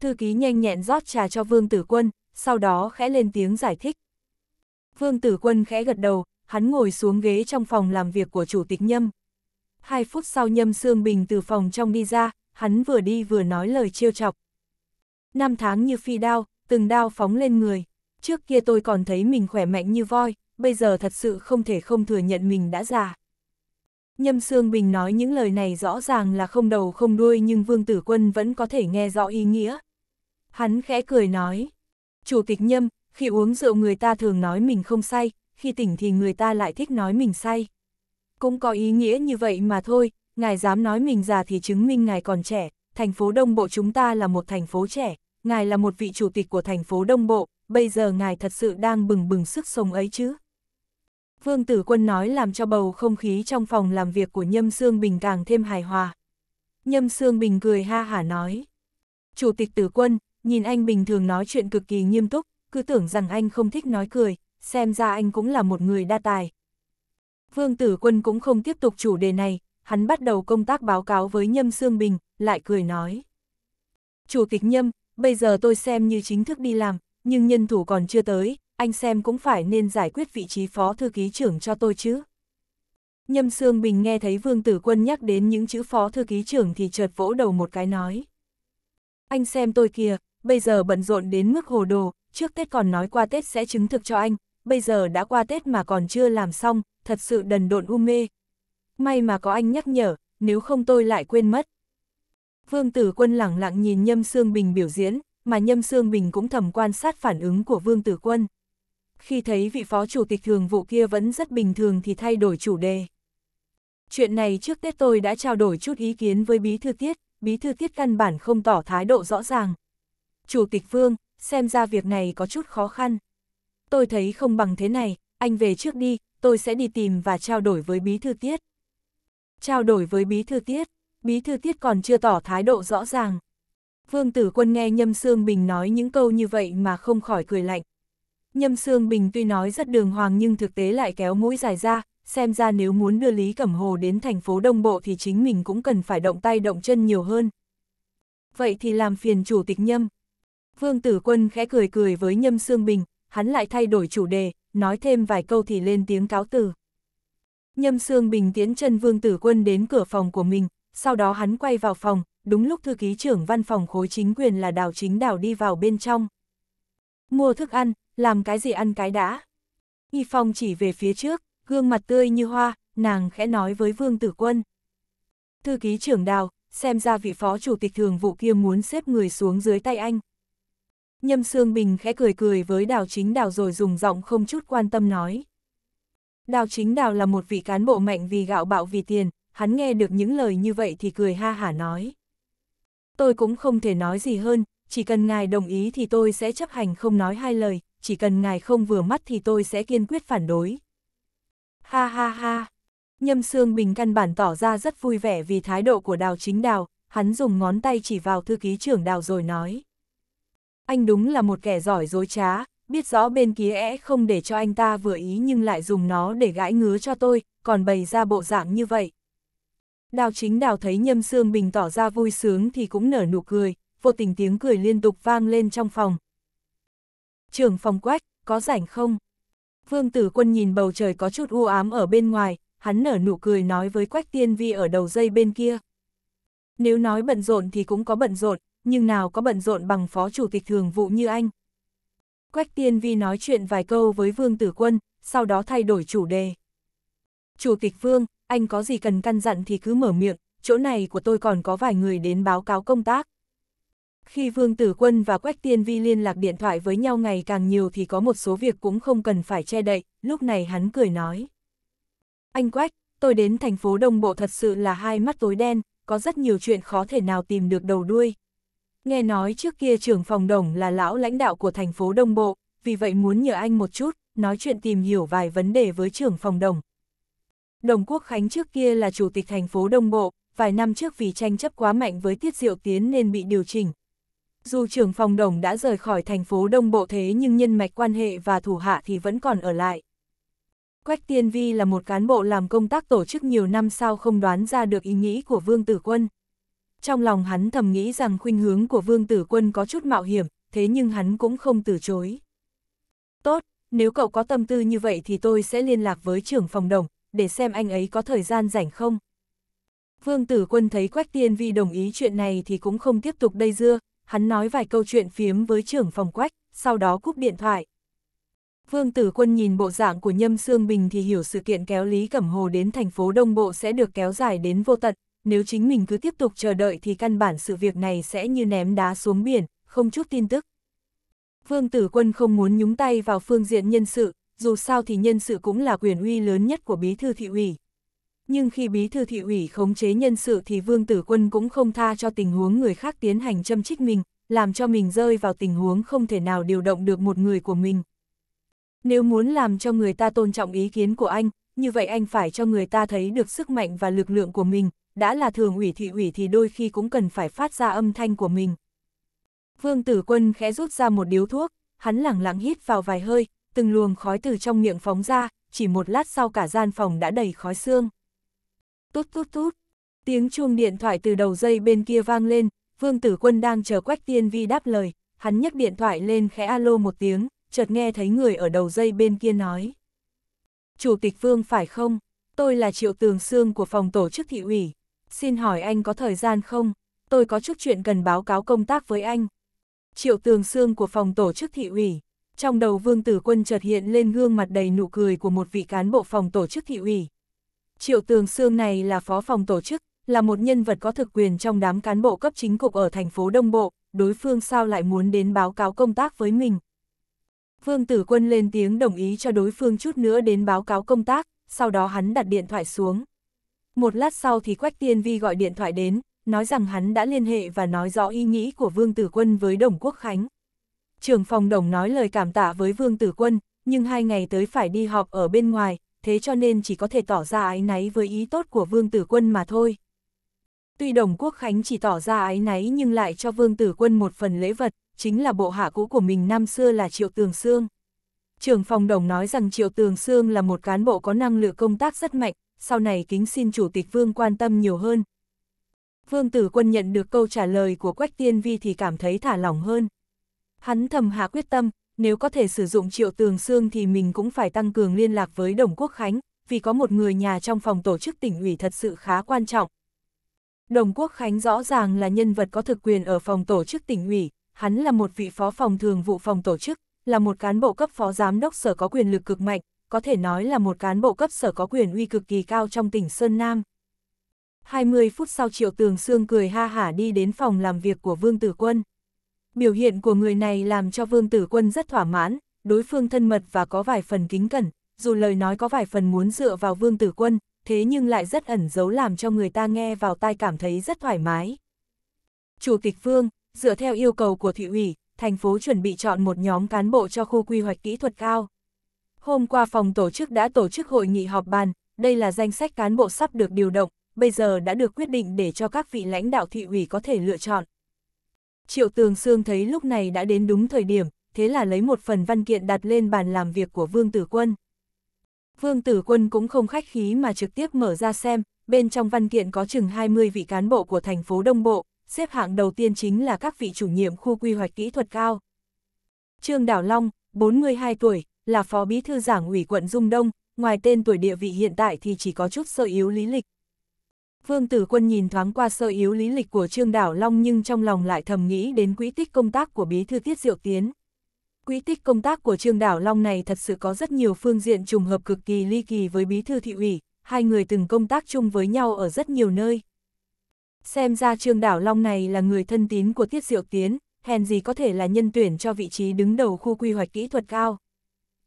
Thư ký nhanh nhẹn rót trà cho Vương Tử Quân, sau đó khẽ lên tiếng giải thích. Vương Tử Quân khẽ gật đầu, hắn ngồi xuống ghế trong phòng làm việc của Chủ tịch Nhâm. Hai phút sau Nhâm Sương Bình từ phòng trong đi ra, hắn vừa đi vừa nói lời trêu chọc. Năm tháng như phi đao, từng đao phóng lên người. Trước kia tôi còn thấy mình khỏe mạnh như voi, bây giờ thật sự không thể không thừa nhận mình đã già. Nhâm Sương Bình nói những lời này rõ ràng là không đầu không đuôi nhưng Vương Tử Quân vẫn có thể nghe rõ ý nghĩa. Hắn khẽ cười nói. Chủ tịch nhâm, khi uống rượu người ta thường nói mình không say, khi tỉnh thì người ta lại thích nói mình say. Cũng có ý nghĩa như vậy mà thôi, ngài dám nói mình già thì chứng minh ngài còn trẻ, thành phố Đông Bộ chúng ta là một thành phố trẻ, ngài là một vị chủ tịch của thành phố Đông Bộ, bây giờ ngài thật sự đang bừng bừng sức sống ấy chứ. Vương Tử Quân nói làm cho bầu không khí trong phòng làm việc của Nhâm Sương Bình càng thêm hài hòa. Nhâm Sương Bình cười ha hả nói. Chủ tịch Tử Quân, nhìn anh bình thường nói chuyện cực kỳ nghiêm túc, cứ tưởng rằng anh không thích nói cười, xem ra anh cũng là một người đa tài. Vương Tử Quân cũng không tiếp tục chủ đề này, hắn bắt đầu công tác báo cáo với Nhâm Sương Bình, lại cười nói. Chủ tịch Nhâm, bây giờ tôi xem như chính thức đi làm, nhưng nhân thủ còn chưa tới, anh xem cũng phải nên giải quyết vị trí phó thư ký trưởng cho tôi chứ. Nhâm Sương Bình nghe thấy Vương Tử Quân nhắc đến những chữ phó thư ký trưởng thì chợt vỗ đầu một cái nói. Anh xem tôi kìa, bây giờ bận rộn đến mức hồ đồ, trước Tết còn nói qua Tết sẽ chứng thực cho anh, bây giờ đã qua Tết mà còn chưa làm xong, thật sự đần độn u mê. May mà có anh nhắc nhở, nếu không tôi lại quên mất. Vương Tử Quân lẳng lặng nhìn Nhâm Sương Bình biểu diễn, mà Nhâm Sương Bình cũng thầm quan sát phản ứng của Vương Tử Quân. Khi thấy vị phó chủ tịch thường vụ kia vẫn rất bình thường thì thay đổi chủ đề. Chuyện này trước Tết tôi đã trao đổi chút ý kiến với Bí Thư Tiết, Bí Thư Tiết căn bản không tỏ thái độ rõ ràng, chủ tịch Vương, xem ra việc này có chút khó khăn. Tôi thấy không bằng thế này, anh về trước đi, tôi sẽ đi tìm và trao đổi với bí thư tiết. Trao đổi với bí thư tiết, bí thư tiết còn chưa tỏ thái độ rõ ràng. Vương Tử Quân nghe Nhâm Sương Bình nói những câu như vậy mà không khỏi cười lạnh. Nhâm Sương Bình tuy nói rất đường hoàng nhưng thực tế lại kéo mũi dài ra, xem ra nếu muốn đưa Lý Cẩm Hồ đến thành phố Đông Bộ thì chính mình cũng cần phải động tay động chân nhiều hơn. Vậy thì làm phiền chủ tịch Nhâm, Vương Tử Quân khẽ cười cười với Nhâm Sương Bình, hắn lại thay đổi chủ đề, nói thêm vài câu thì lên tiếng cáo từ. Nhâm Sương Bình tiến chân Vương Tử Quân đến cửa phòng của mình, sau đó hắn quay vào phòng, đúng lúc thư ký trưởng văn phòng khối chính quyền là đào chính đào đi vào bên trong. Mua thức ăn, làm cái gì ăn cái đã. Y Phong chỉ về phía trước, gương mặt tươi như hoa, nàng khẽ nói với Vương Tử Quân. Thư ký trưởng đào, xem ra vị phó chủ tịch thường vụ kia muốn xếp người xuống dưới tay anh. Nhâm Sương Bình khẽ cười cười với đào chính đào rồi dùng giọng không chút quan tâm nói. Đào chính đào là một vị cán bộ mạnh vì gạo bạo vì tiền, hắn nghe được những lời như vậy thì cười ha hả nói. Tôi cũng không thể nói gì hơn, chỉ cần ngài đồng ý thì tôi sẽ chấp hành không nói hai lời, chỉ cần ngài không vừa mắt thì tôi sẽ kiên quyết phản đối. Ha ha ha, Nhâm Sương Bình căn bản tỏ ra rất vui vẻ vì thái độ của đào chính đào, hắn dùng ngón tay chỉ vào thư ký trưởng đào rồi nói anh đúng là một kẻ giỏi dối trá, biết rõ bên kia é không để cho anh ta vừa ý nhưng lại dùng nó để gãi ngứa cho tôi, còn bày ra bộ dạng như vậy. Đào chính đào thấy nhâm xương bình tỏ ra vui sướng thì cũng nở nụ cười, vô tình tiếng cười liên tục vang lên trong phòng. Trưởng phòng quách, có rảnh không? Vương tử quân nhìn bầu trời có chút u ám ở bên ngoài, hắn nở nụ cười nói với quách tiên vi ở đầu dây bên kia. Nếu nói bận rộn thì cũng có bận rộn, nhưng nào có bận rộn bằng phó chủ tịch thường vụ như anh. Quách Tiên Vi nói chuyện vài câu với Vương Tử Quân, sau đó thay đổi chủ đề. Chủ tịch Vương, anh có gì cần căn dặn thì cứ mở miệng, chỗ này của tôi còn có vài người đến báo cáo công tác. Khi Vương Tử Quân và Quách Tiên Vi liên lạc điện thoại với nhau ngày càng nhiều thì có một số việc cũng không cần phải che đậy, lúc này hắn cười nói. Anh Quách, tôi đến thành phố Đông Bộ thật sự là hai mắt tối đen, có rất nhiều chuyện khó thể nào tìm được đầu đuôi. Nghe nói trước kia trưởng phòng đồng là lão lãnh đạo của thành phố Đông Bộ, vì vậy muốn nhờ anh một chút, nói chuyện tìm hiểu vài vấn đề với trưởng phòng đồng. Đồng Quốc Khánh trước kia là chủ tịch thành phố Đông Bộ, vài năm trước vì tranh chấp quá mạnh với Tiết Diệu Tiến nên bị điều chỉnh. Dù trưởng phòng đồng đã rời khỏi thành phố Đông Bộ thế nhưng nhân mạch quan hệ và thủ hạ thì vẫn còn ở lại. Quách Tiên Vi là một cán bộ làm công tác tổ chức nhiều năm sau không đoán ra được ý nghĩ của Vương Tử Quân trong lòng hắn thầm nghĩ rằng khuynh hướng của vương tử quân có chút mạo hiểm, thế nhưng hắn cũng không từ chối. Tốt, nếu cậu có tâm tư như vậy thì tôi sẽ liên lạc với trưởng phòng đồng, để xem anh ấy có thời gian rảnh không. Vương tử quân thấy Quách Tiên Vi đồng ý chuyện này thì cũng không tiếp tục đây dưa, hắn nói vài câu chuyện phiếm với trưởng phòng Quách, sau đó cúp điện thoại. Vương tử quân nhìn bộ dạng của Nhâm Sương Bình thì hiểu sự kiện kéo Lý Cẩm Hồ đến thành phố Đông Bộ sẽ được kéo dài đến vô tận, nếu chính mình cứ tiếp tục chờ đợi thì căn bản sự việc này sẽ như ném đá xuống biển, không chút tin tức. Vương Tử Quân không muốn nhúng tay vào phương diện nhân sự, dù sao thì nhân sự cũng là quyền uy lớn nhất của bí thư thị ủy. Nhưng khi bí thư thị ủy khống chế nhân sự thì Vương Tử Quân cũng không tha cho tình huống người khác tiến hành châm trích mình, làm cho mình rơi vào tình huống không thể nào điều động được một người của mình. Nếu muốn làm cho người ta tôn trọng ý kiến của anh, như vậy anh phải cho người ta thấy được sức mạnh và lực lượng của mình, đã là thường ủy thị ủy thì đôi khi cũng cần phải phát ra âm thanh của mình. Vương Tử Quân khẽ rút ra một điếu thuốc, hắn lẳng lặng hít vào vài hơi, từng luồng khói từ trong miệng phóng ra, chỉ một lát sau cả gian phòng đã đầy khói xương. Tút tút tút, tiếng chuông điện thoại từ đầu dây bên kia vang lên, Vương Tử Quân đang chờ Quách Tiên Vi đáp lời, hắn nhấc điện thoại lên khẽ alo một tiếng, chợt nghe thấy người ở đầu dây bên kia nói. Chủ tịch Vương phải không? Tôi là Triệu Tường xương của phòng tổ chức thị ủy xin hỏi anh có thời gian không? Tôi có chút chuyện cần báo cáo công tác với anh. Triệu tường xương của phòng tổ chức thị ủy. Trong đầu Vương Tử Quân chợt hiện lên gương mặt đầy nụ cười của một vị cán bộ phòng tổ chức thị ủy. Triệu tường xương này là phó phòng tổ chức, là một nhân vật có thực quyền trong đám cán bộ cấp chính cục ở thành phố Đông Bộ, đối phương sao lại muốn đến báo cáo công tác với mình. Vương Tử Quân lên tiếng đồng ý cho đối phương chút nữa đến báo cáo công tác, sau đó hắn đặt điện thoại xuống. Một lát sau thì Quách Tiên Vi gọi điện thoại đến, nói rằng hắn đã liên hệ và nói rõ ý nghĩ của Vương Tử Quân với Đồng Quốc Khánh. Trưởng phòng Đồng nói lời cảm tạ với Vương Tử Quân, nhưng hai ngày tới phải đi họp ở bên ngoài, thế cho nên chỉ có thể tỏ ra ái náy với ý tốt của Vương Tử Quân mà thôi. Tuy Đồng Quốc Khánh chỉ tỏ ra ái náy nhưng lại cho Vương Tử Quân một phần lễ vật, chính là bộ hạ cũ của mình năm xưa là Triệu Tường Sương. Trưởng phòng Đồng nói rằng Triệu Tường Sương là một cán bộ có năng lực công tác rất mạnh, sau này kính xin Chủ tịch Vương quan tâm nhiều hơn. Vương Tử Quân nhận được câu trả lời của Quách Tiên Vi thì cảm thấy thả lỏng hơn. Hắn thầm hạ quyết tâm, nếu có thể sử dụng triệu tường xương thì mình cũng phải tăng cường liên lạc với Đồng Quốc Khánh, vì có một người nhà trong phòng tổ chức tỉnh ủy thật sự khá quan trọng. Đồng Quốc Khánh rõ ràng là nhân vật có thực quyền ở phòng tổ chức tỉnh ủy, hắn là một vị phó phòng thường vụ phòng tổ chức, là một cán bộ cấp phó giám đốc sở có quyền lực cực mạnh, có thể nói là một cán bộ cấp sở có quyền uy cực kỳ cao trong tỉnh Sơn Nam. 20 phút sau Triệu Tường Sương cười ha hả đi đến phòng làm việc của Vương Tử Quân. Biểu hiện của người này làm cho Vương Tử Quân rất thỏa mãn, đối phương thân mật và có vài phần kính cẩn, dù lời nói có vài phần muốn dựa vào Vương Tử Quân, thế nhưng lại rất ẩn giấu làm cho người ta nghe vào tai cảm thấy rất thoải mái. Chủ tịch Vương, dựa theo yêu cầu của thị ủy, thành phố chuẩn bị chọn một nhóm cán bộ cho khu quy hoạch kỹ thuật cao. Hôm qua phòng tổ chức đã tổ chức hội nghị họp bàn, đây là danh sách cán bộ sắp được điều động, bây giờ đã được quyết định để cho các vị lãnh đạo thị ủy có thể lựa chọn. Triệu Tường Sương thấy lúc này đã đến đúng thời điểm, thế là lấy một phần văn kiện đặt lên bàn làm việc của Vương Tử Quân. Vương Tử Quân cũng không khách khí mà trực tiếp mở ra xem, bên trong văn kiện có chừng 20 vị cán bộ của thành phố Đông Bộ, xếp hạng đầu tiên chính là các vị chủ nhiệm khu quy hoạch kỹ thuật cao. Trương Đảo Long, 42 tuổi, là phó bí thư giảng ủy quận Dung Đông, ngoài tên tuổi địa vị hiện tại thì chỉ có chút sơ yếu lý lịch. Vương Tử Quân nhìn thoáng qua sơ yếu lý lịch của Trương Đảo Long nhưng trong lòng lại thầm nghĩ đến quỹ tích công tác của bí thư Tiết Diệu Tiến. Quỹ tích công tác của Trương Đảo Long này thật sự có rất nhiều phương diện trùng hợp cực kỳ ly kỳ với bí thư thị ủy, hai người từng công tác chung với nhau ở rất nhiều nơi. Xem ra Trương Đảo Long này là người thân tín của Tiết Diệu Tiến, hèn gì có thể là nhân tuyển cho vị trí đứng đầu khu quy hoạch kỹ thuật cao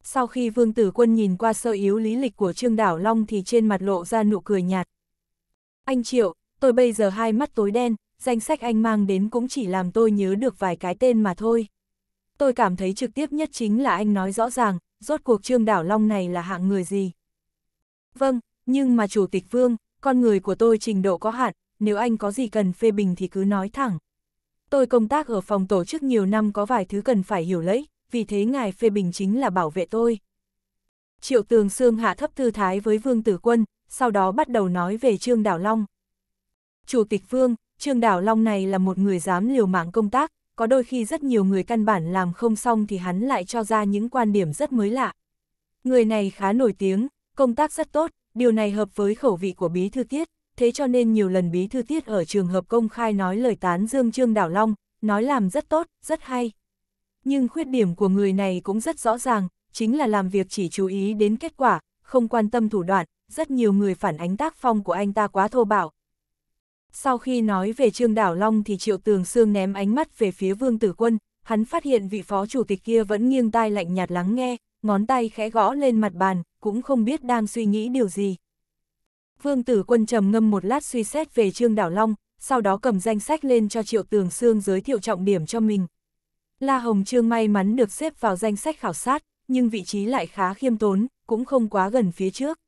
sau khi Vương Tử Quân nhìn qua sơ yếu lý lịch của Trương Đảo Long thì trên mặt lộ ra nụ cười nhạt. Anh Triệu, tôi bây giờ hai mắt tối đen, danh sách anh mang đến cũng chỉ làm tôi nhớ được vài cái tên mà thôi. Tôi cảm thấy trực tiếp nhất chính là anh nói rõ ràng, rốt cuộc Trương Đảo Long này là hạng người gì. Vâng, nhưng mà Chủ tịch Vương, con người của tôi trình độ có hạn, nếu anh có gì cần phê bình thì cứ nói thẳng. Tôi công tác ở phòng tổ chức nhiều năm có vài thứ cần phải hiểu lấy, vì thế ngài phê bình chính là bảo vệ tôi. Triệu Tường Sương hạ thấp tư thái với Vương Tử Quân, sau đó bắt đầu nói về Trương Đảo Long. Chủ tịch Vương, Trương Đảo Long này là một người dám liều mạng công tác, có đôi khi rất nhiều người căn bản làm không xong thì hắn lại cho ra những quan điểm rất mới lạ. Người này khá nổi tiếng, công tác rất tốt, điều này hợp với khẩu vị của Bí Thư Tiết, thế cho nên nhiều lần Bí Thư Tiết ở trường hợp công khai nói lời tán dương Trương Đảo Long, nói làm rất tốt, rất hay. Nhưng khuyết điểm của người này cũng rất rõ ràng, chính là làm việc chỉ chú ý đến kết quả, không quan tâm thủ đoạn, rất nhiều người phản ánh tác phong của anh ta quá thô bạo. Sau khi nói về Trương Đảo Long thì Triệu Tường Sương ném ánh mắt về phía Vương Tử Quân, hắn phát hiện vị phó chủ tịch kia vẫn nghiêng tai lạnh nhạt lắng nghe, ngón tay khẽ gõ lên mặt bàn, cũng không biết đang suy nghĩ điều gì. Vương Tử Quân trầm ngâm một lát suy xét về Trương Đảo Long, sau đó cầm danh sách lên cho Triệu Tường Sương giới thiệu trọng điểm cho mình. La Hồng Trương may mắn được xếp vào danh sách khảo sát, nhưng vị trí lại khá khiêm tốn, cũng không quá gần phía trước.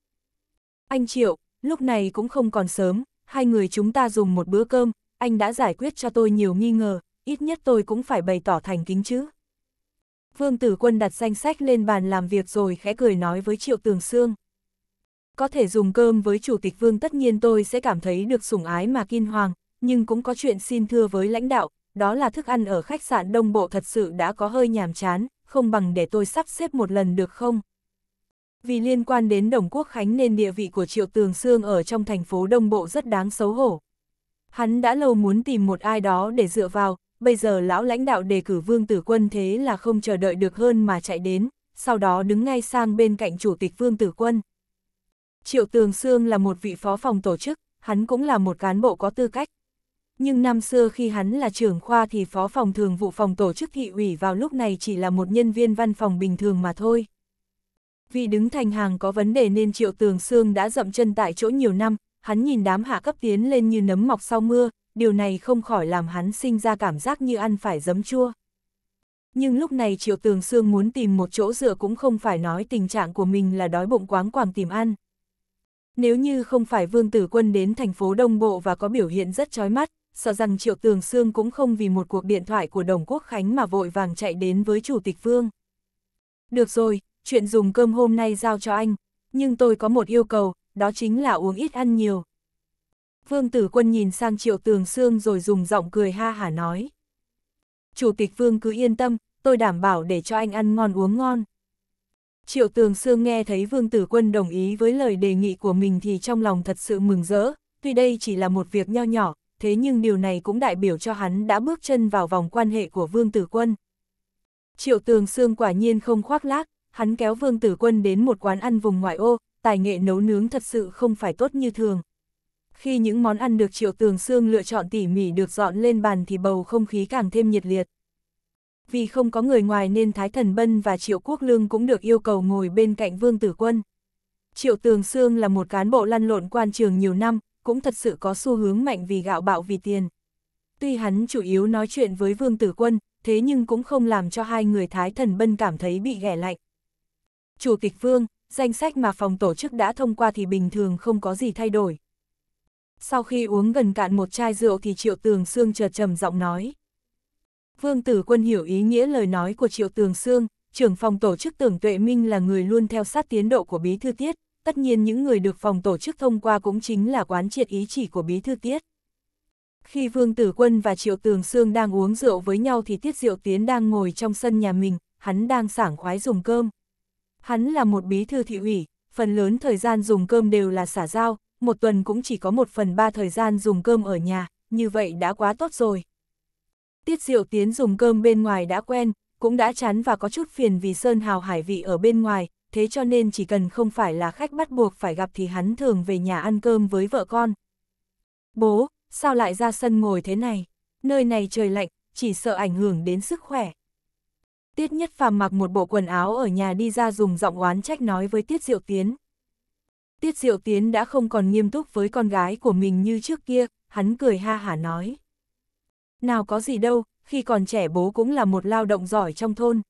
Anh Triệu, lúc này cũng không còn sớm, hai người chúng ta dùng một bữa cơm, anh đã giải quyết cho tôi nhiều nghi ngờ, ít nhất tôi cũng phải bày tỏ thành kính chứ. Vương Tử Quân đặt danh sách lên bàn làm việc rồi khẽ cười nói với Triệu Tường Sương. Có thể dùng cơm với Chủ tịch Vương tất nhiên tôi sẽ cảm thấy được sủng ái mà kinh hoàng, nhưng cũng có chuyện xin thưa với lãnh đạo, đó là thức ăn ở khách sạn Đông Bộ thật sự đã có hơi nhàm chán, không bằng để tôi sắp xếp một lần được không? Vì liên quan đến Đồng Quốc Khánh nên địa vị của Triệu Tường Sương ở trong thành phố Đông Bộ rất đáng xấu hổ. Hắn đã lâu muốn tìm một ai đó để dựa vào, bây giờ lão lãnh đạo đề cử Vương Tử Quân thế là không chờ đợi được hơn mà chạy đến, sau đó đứng ngay sang bên cạnh Chủ tịch Vương Tử Quân. Triệu Tường Sương là một vị phó phòng tổ chức, hắn cũng là một cán bộ có tư cách nhưng năm xưa khi hắn là trưởng khoa thì phó phòng thường vụ phòng tổ chức thị ủy vào lúc này chỉ là một nhân viên văn phòng bình thường mà thôi. Vì đứng thành hàng có vấn đề nên Triệu Tường xương đã dậm chân tại chỗ nhiều năm, hắn nhìn đám hạ cấp tiến lên như nấm mọc sau mưa, điều này không khỏi làm hắn sinh ra cảm giác như ăn phải giấm chua. Nhưng lúc này Triệu Tường xương muốn tìm một chỗ dựa cũng không phải nói tình trạng của mình là đói bụng quáng quàng tìm ăn. Nếu như không phải Vương Tử Quân đến thành phố Đông Bộ và có biểu hiện rất chói mắt, sợ rằng Triệu Tường Sương cũng không vì một cuộc điện thoại của Đồng Quốc Khánh mà vội vàng chạy đến với Chủ tịch Vương. Được rồi, chuyện dùng cơm hôm nay giao cho anh, nhưng tôi có một yêu cầu, đó chính là uống ít ăn nhiều. Vương Tử Quân nhìn sang Triệu Tường Sương rồi dùng giọng cười ha hả nói. Chủ tịch Vương cứ yên tâm, tôi đảm bảo để cho anh ăn ngon uống ngon. Triệu Tường Sương nghe thấy Vương Tử Quân đồng ý với lời đề nghị của mình thì trong lòng thật sự mừng rỡ, tuy đây chỉ là một việc nho nhỏ, thế nhưng điều này cũng đại biểu cho hắn đã bước chân vào vòng quan hệ của Vương Tử Quân. Triệu Tường Sương quả nhiên không khoác lác, hắn kéo Vương Tử Quân đến một quán ăn vùng ngoại ô, tài nghệ nấu nướng thật sự không phải tốt như thường. Khi những món ăn được Triệu Tường Sương lựa chọn tỉ mỉ được dọn lên bàn thì bầu không khí càng thêm nhiệt liệt. Vì không có người ngoài nên Thái Thần Bân và Triệu Quốc Lương cũng được yêu cầu ngồi bên cạnh Vương Tử Quân. Triệu Tường Sương là một cán bộ lăn lộn quan trường nhiều năm, cũng thật sự có xu hướng mạnh vì gạo bạo vì tiền. Tuy hắn chủ yếu nói chuyện với Vương Tử Quân, thế nhưng cũng không làm cho hai người Thái Thần Bân cảm thấy bị ghẻ lạnh. Chủ tịch Vương, danh sách mà phòng tổ chức đã thông qua thì bình thường không có gì thay đổi. Sau khi uống gần cạn một chai rượu thì Triệu Tường Sương chợt trầm giọng nói. Vương Tử Quân hiểu ý nghĩa lời nói của Triệu Tường Sương, trưởng phòng tổ chức Tưởng Tuệ Minh là người luôn theo sát tiến độ của bí thư tiết, tất nhiên những người được phòng tổ chức thông qua cũng chính là quán triệt ý chỉ của bí thư tiết. Khi Vương Tử Quân và Triệu Tường Sương đang uống rượu với nhau thì Tiết Diệu Tiến đang ngồi trong sân nhà mình, hắn đang sảng khoái dùng cơm. Hắn là một bí thư thị ủy, phần lớn thời gian dùng cơm đều là xả dao, một tuần cũng chỉ có một phần ba thời gian dùng cơm ở nhà, như vậy đã quá tốt rồi. Tiết Diệu Tiến dùng cơm bên ngoài đã quen, cũng đã chán và có chút phiền vì sơn hào hải vị ở bên ngoài, thế cho nên chỉ cần không phải là khách bắt buộc phải gặp thì hắn thường về nhà ăn cơm với vợ con. Bố, sao lại ra sân ngồi thế này? Nơi này trời lạnh, chỉ sợ ảnh hưởng đến sức khỏe. Tiết Nhất Phàm mặc một bộ quần áo ở nhà đi ra dùng giọng oán trách nói với Tiết Diệu Tiến. Tiết Diệu Tiến đã không còn nghiêm túc với con gái của mình như trước kia, hắn cười ha hả nói. Nào có gì đâu, khi còn trẻ bố cũng là một lao động giỏi trong thôn.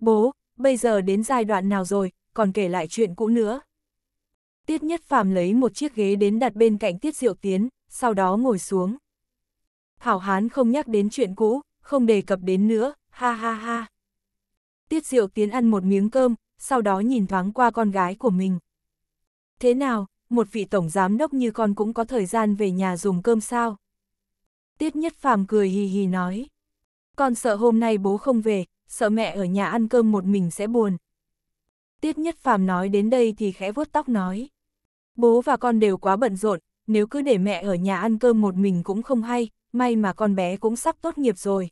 Bố, bây giờ đến giai đoạn nào rồi, còn kể lại chuyện cũ nữa. Tiết Nhất Phàm lấy một chiếc ghế đến đặt bên cạnh Tiết Diệu Tiến, sau đó ngồi xuống. Hảo Hán không nhắc đến chuyện cũ, không đề cập đến nữa, ha ha ha. Tiết Diệu Tiến ăn một miếng cơm, sau đó nhìn thoáng qua con gái của mình. Thế nào, một vị tổng giám đốc như con cũng có thời gian về nhà dùng cơm sao? Tiết Nhất Phàm cười hì hì nói. Con sợ hôm nay bố không về, sợ mẹ ở nhà ăn cơm một mình sẽ buồn. Tiết Nhất Phàm nói đến đây thì khẽ vuốt tóc nói. Bố và con đều quá bận rộn, nếu cứ để mẹ ở nhà ăn cơm một mình cũng không hay, may mà con bé cũng sắp tốt nghiệp rồi.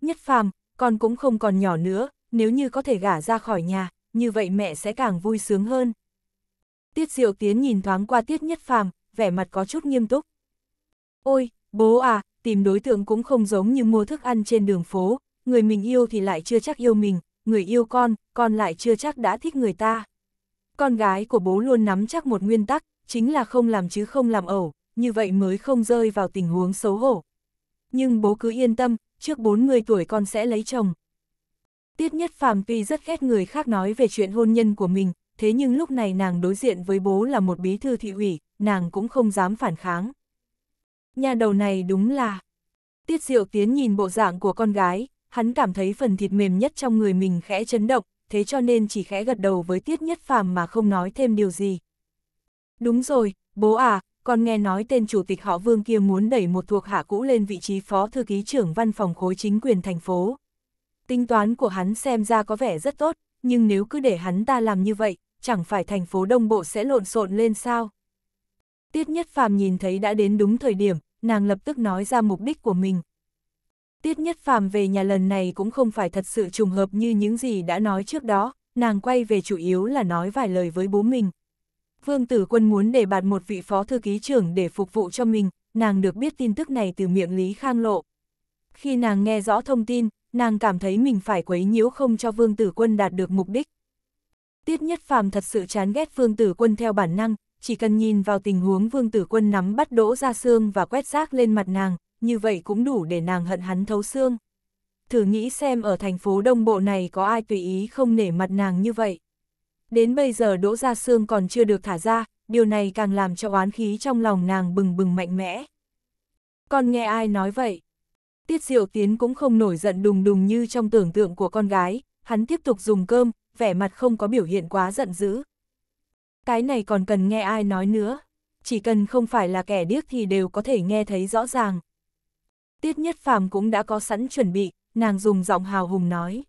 Nhất Phàm, con cũng không còn nhỏ nữa, nếu như có thể gả ra khỏi nhà, như vậy mẹ sẽ càng vui sướng hơn. Tiết Diệu Tiến nhìn thoáng qua Tiết Nhất Phàm, vẻ mặt có chút nghiêm túc. Ôi, bố à, tìm đối tượng cũng không giống như mua thức ăn trên đường phố, người mình yêu thì lại chưa chắc yêu mình, người yêu con, con lại chưa chắc đã thích người ta. Con gái của bố luôn nắm chắc một nguyên tắc, chính là không làm chứ không làm ẩu, như vậy mới không rơi vào tình huống xấu hổ. Nhưng bố cứ yên tâm, trước 40 tuổi con sẽ lấy chồng. Tiết Nhất Phàm tuy rất ghét người khác nói về chuyện hôn nhân của mình, thế nhưng lúc này nàng đối diện với bố là một bí thư thị ủy, nàng cũng không dám phản kháng. Nhà đầu này đúng là... Tiết Diệu Tiến nhìn bộ dạng của con gái, hắn cảm thấy phần thịt mềm nhất trong người mình khẽ chấn động, thế cho nên chỉ khẽ gật đầu với tiết nhất phàm mà không nói thêm điều gì. Đúng rồi, bố à, con nghe nói tên chủ tịch họ Vương kia muốn đẩy một thuộc hạ cũ lên vị trí phó thư ký trưởng văn phòng khối chính quyền thành phố. Tính toán của hắn xem ra có vẻ rất tốt, nhưng nếu cứ để hắn ta làm như vậy, chẳng phải thành phố Đông Bộ sẽ lộn xộn lên sao? Tiết Nhất Phàm nhìn thấy đã đến đúng thời điểm, nàng lập tức nói ra mục đích của mình. Tiết Nhất Phàm về nhà lần này cũng không phải thật sự trùng hợp như những gì đã nói trước đó, nàng quay về chủ yếu là nói vài lời với bố mình. Vương Tử Quân muốn đề bạt một vị phó thư ký trưởng để phục vụ cho mình, nàng được biết tin tức này từ miệng Lý Khang Lộ. Khi nàng nghe rõ thông tin, nàng cảm thấy mình phải quấy nhiễu không cho Vương Tử Quân đạt được mục đích. Tiết Nhất Phàm thật sự chán ghét Vương Tử Quân theo bản năng, chỉ cần nhìn vào tình huống Vương Tử Quân nắm bắt đỗ ra xương và quét rác lên mặt nàng, như vậy cũng đủ để nàng hận hắn thấu xương. Thử nghĩ xem ở thành phố đông bộ này có ai tùy ý không nể mặt nàng như vậy. Đến bây giờ đỗ ra xương còn chưa được thả ra, điều này càng làm cho oán khí trong lòng nàng bừng bừng mạnh mẽ. Con nghe ai nói vậy? Tiết diệu tiến cũng không nổi giận đùng đùng như trong tưởng tượng của con gái, hắn tiếp tục dùng cơm, vẻ mặt không có biểu hiện quá giận dữ. Cái này còn cần nghe ai nói nữa, chỉ cần không phải là kẻ điếc thì đều có thể nghe thấy rõ ràng. Tiết Nhất Phàm cũng đã có sẵn chuẩn bị, nàng dùng giọng hào hùng nói.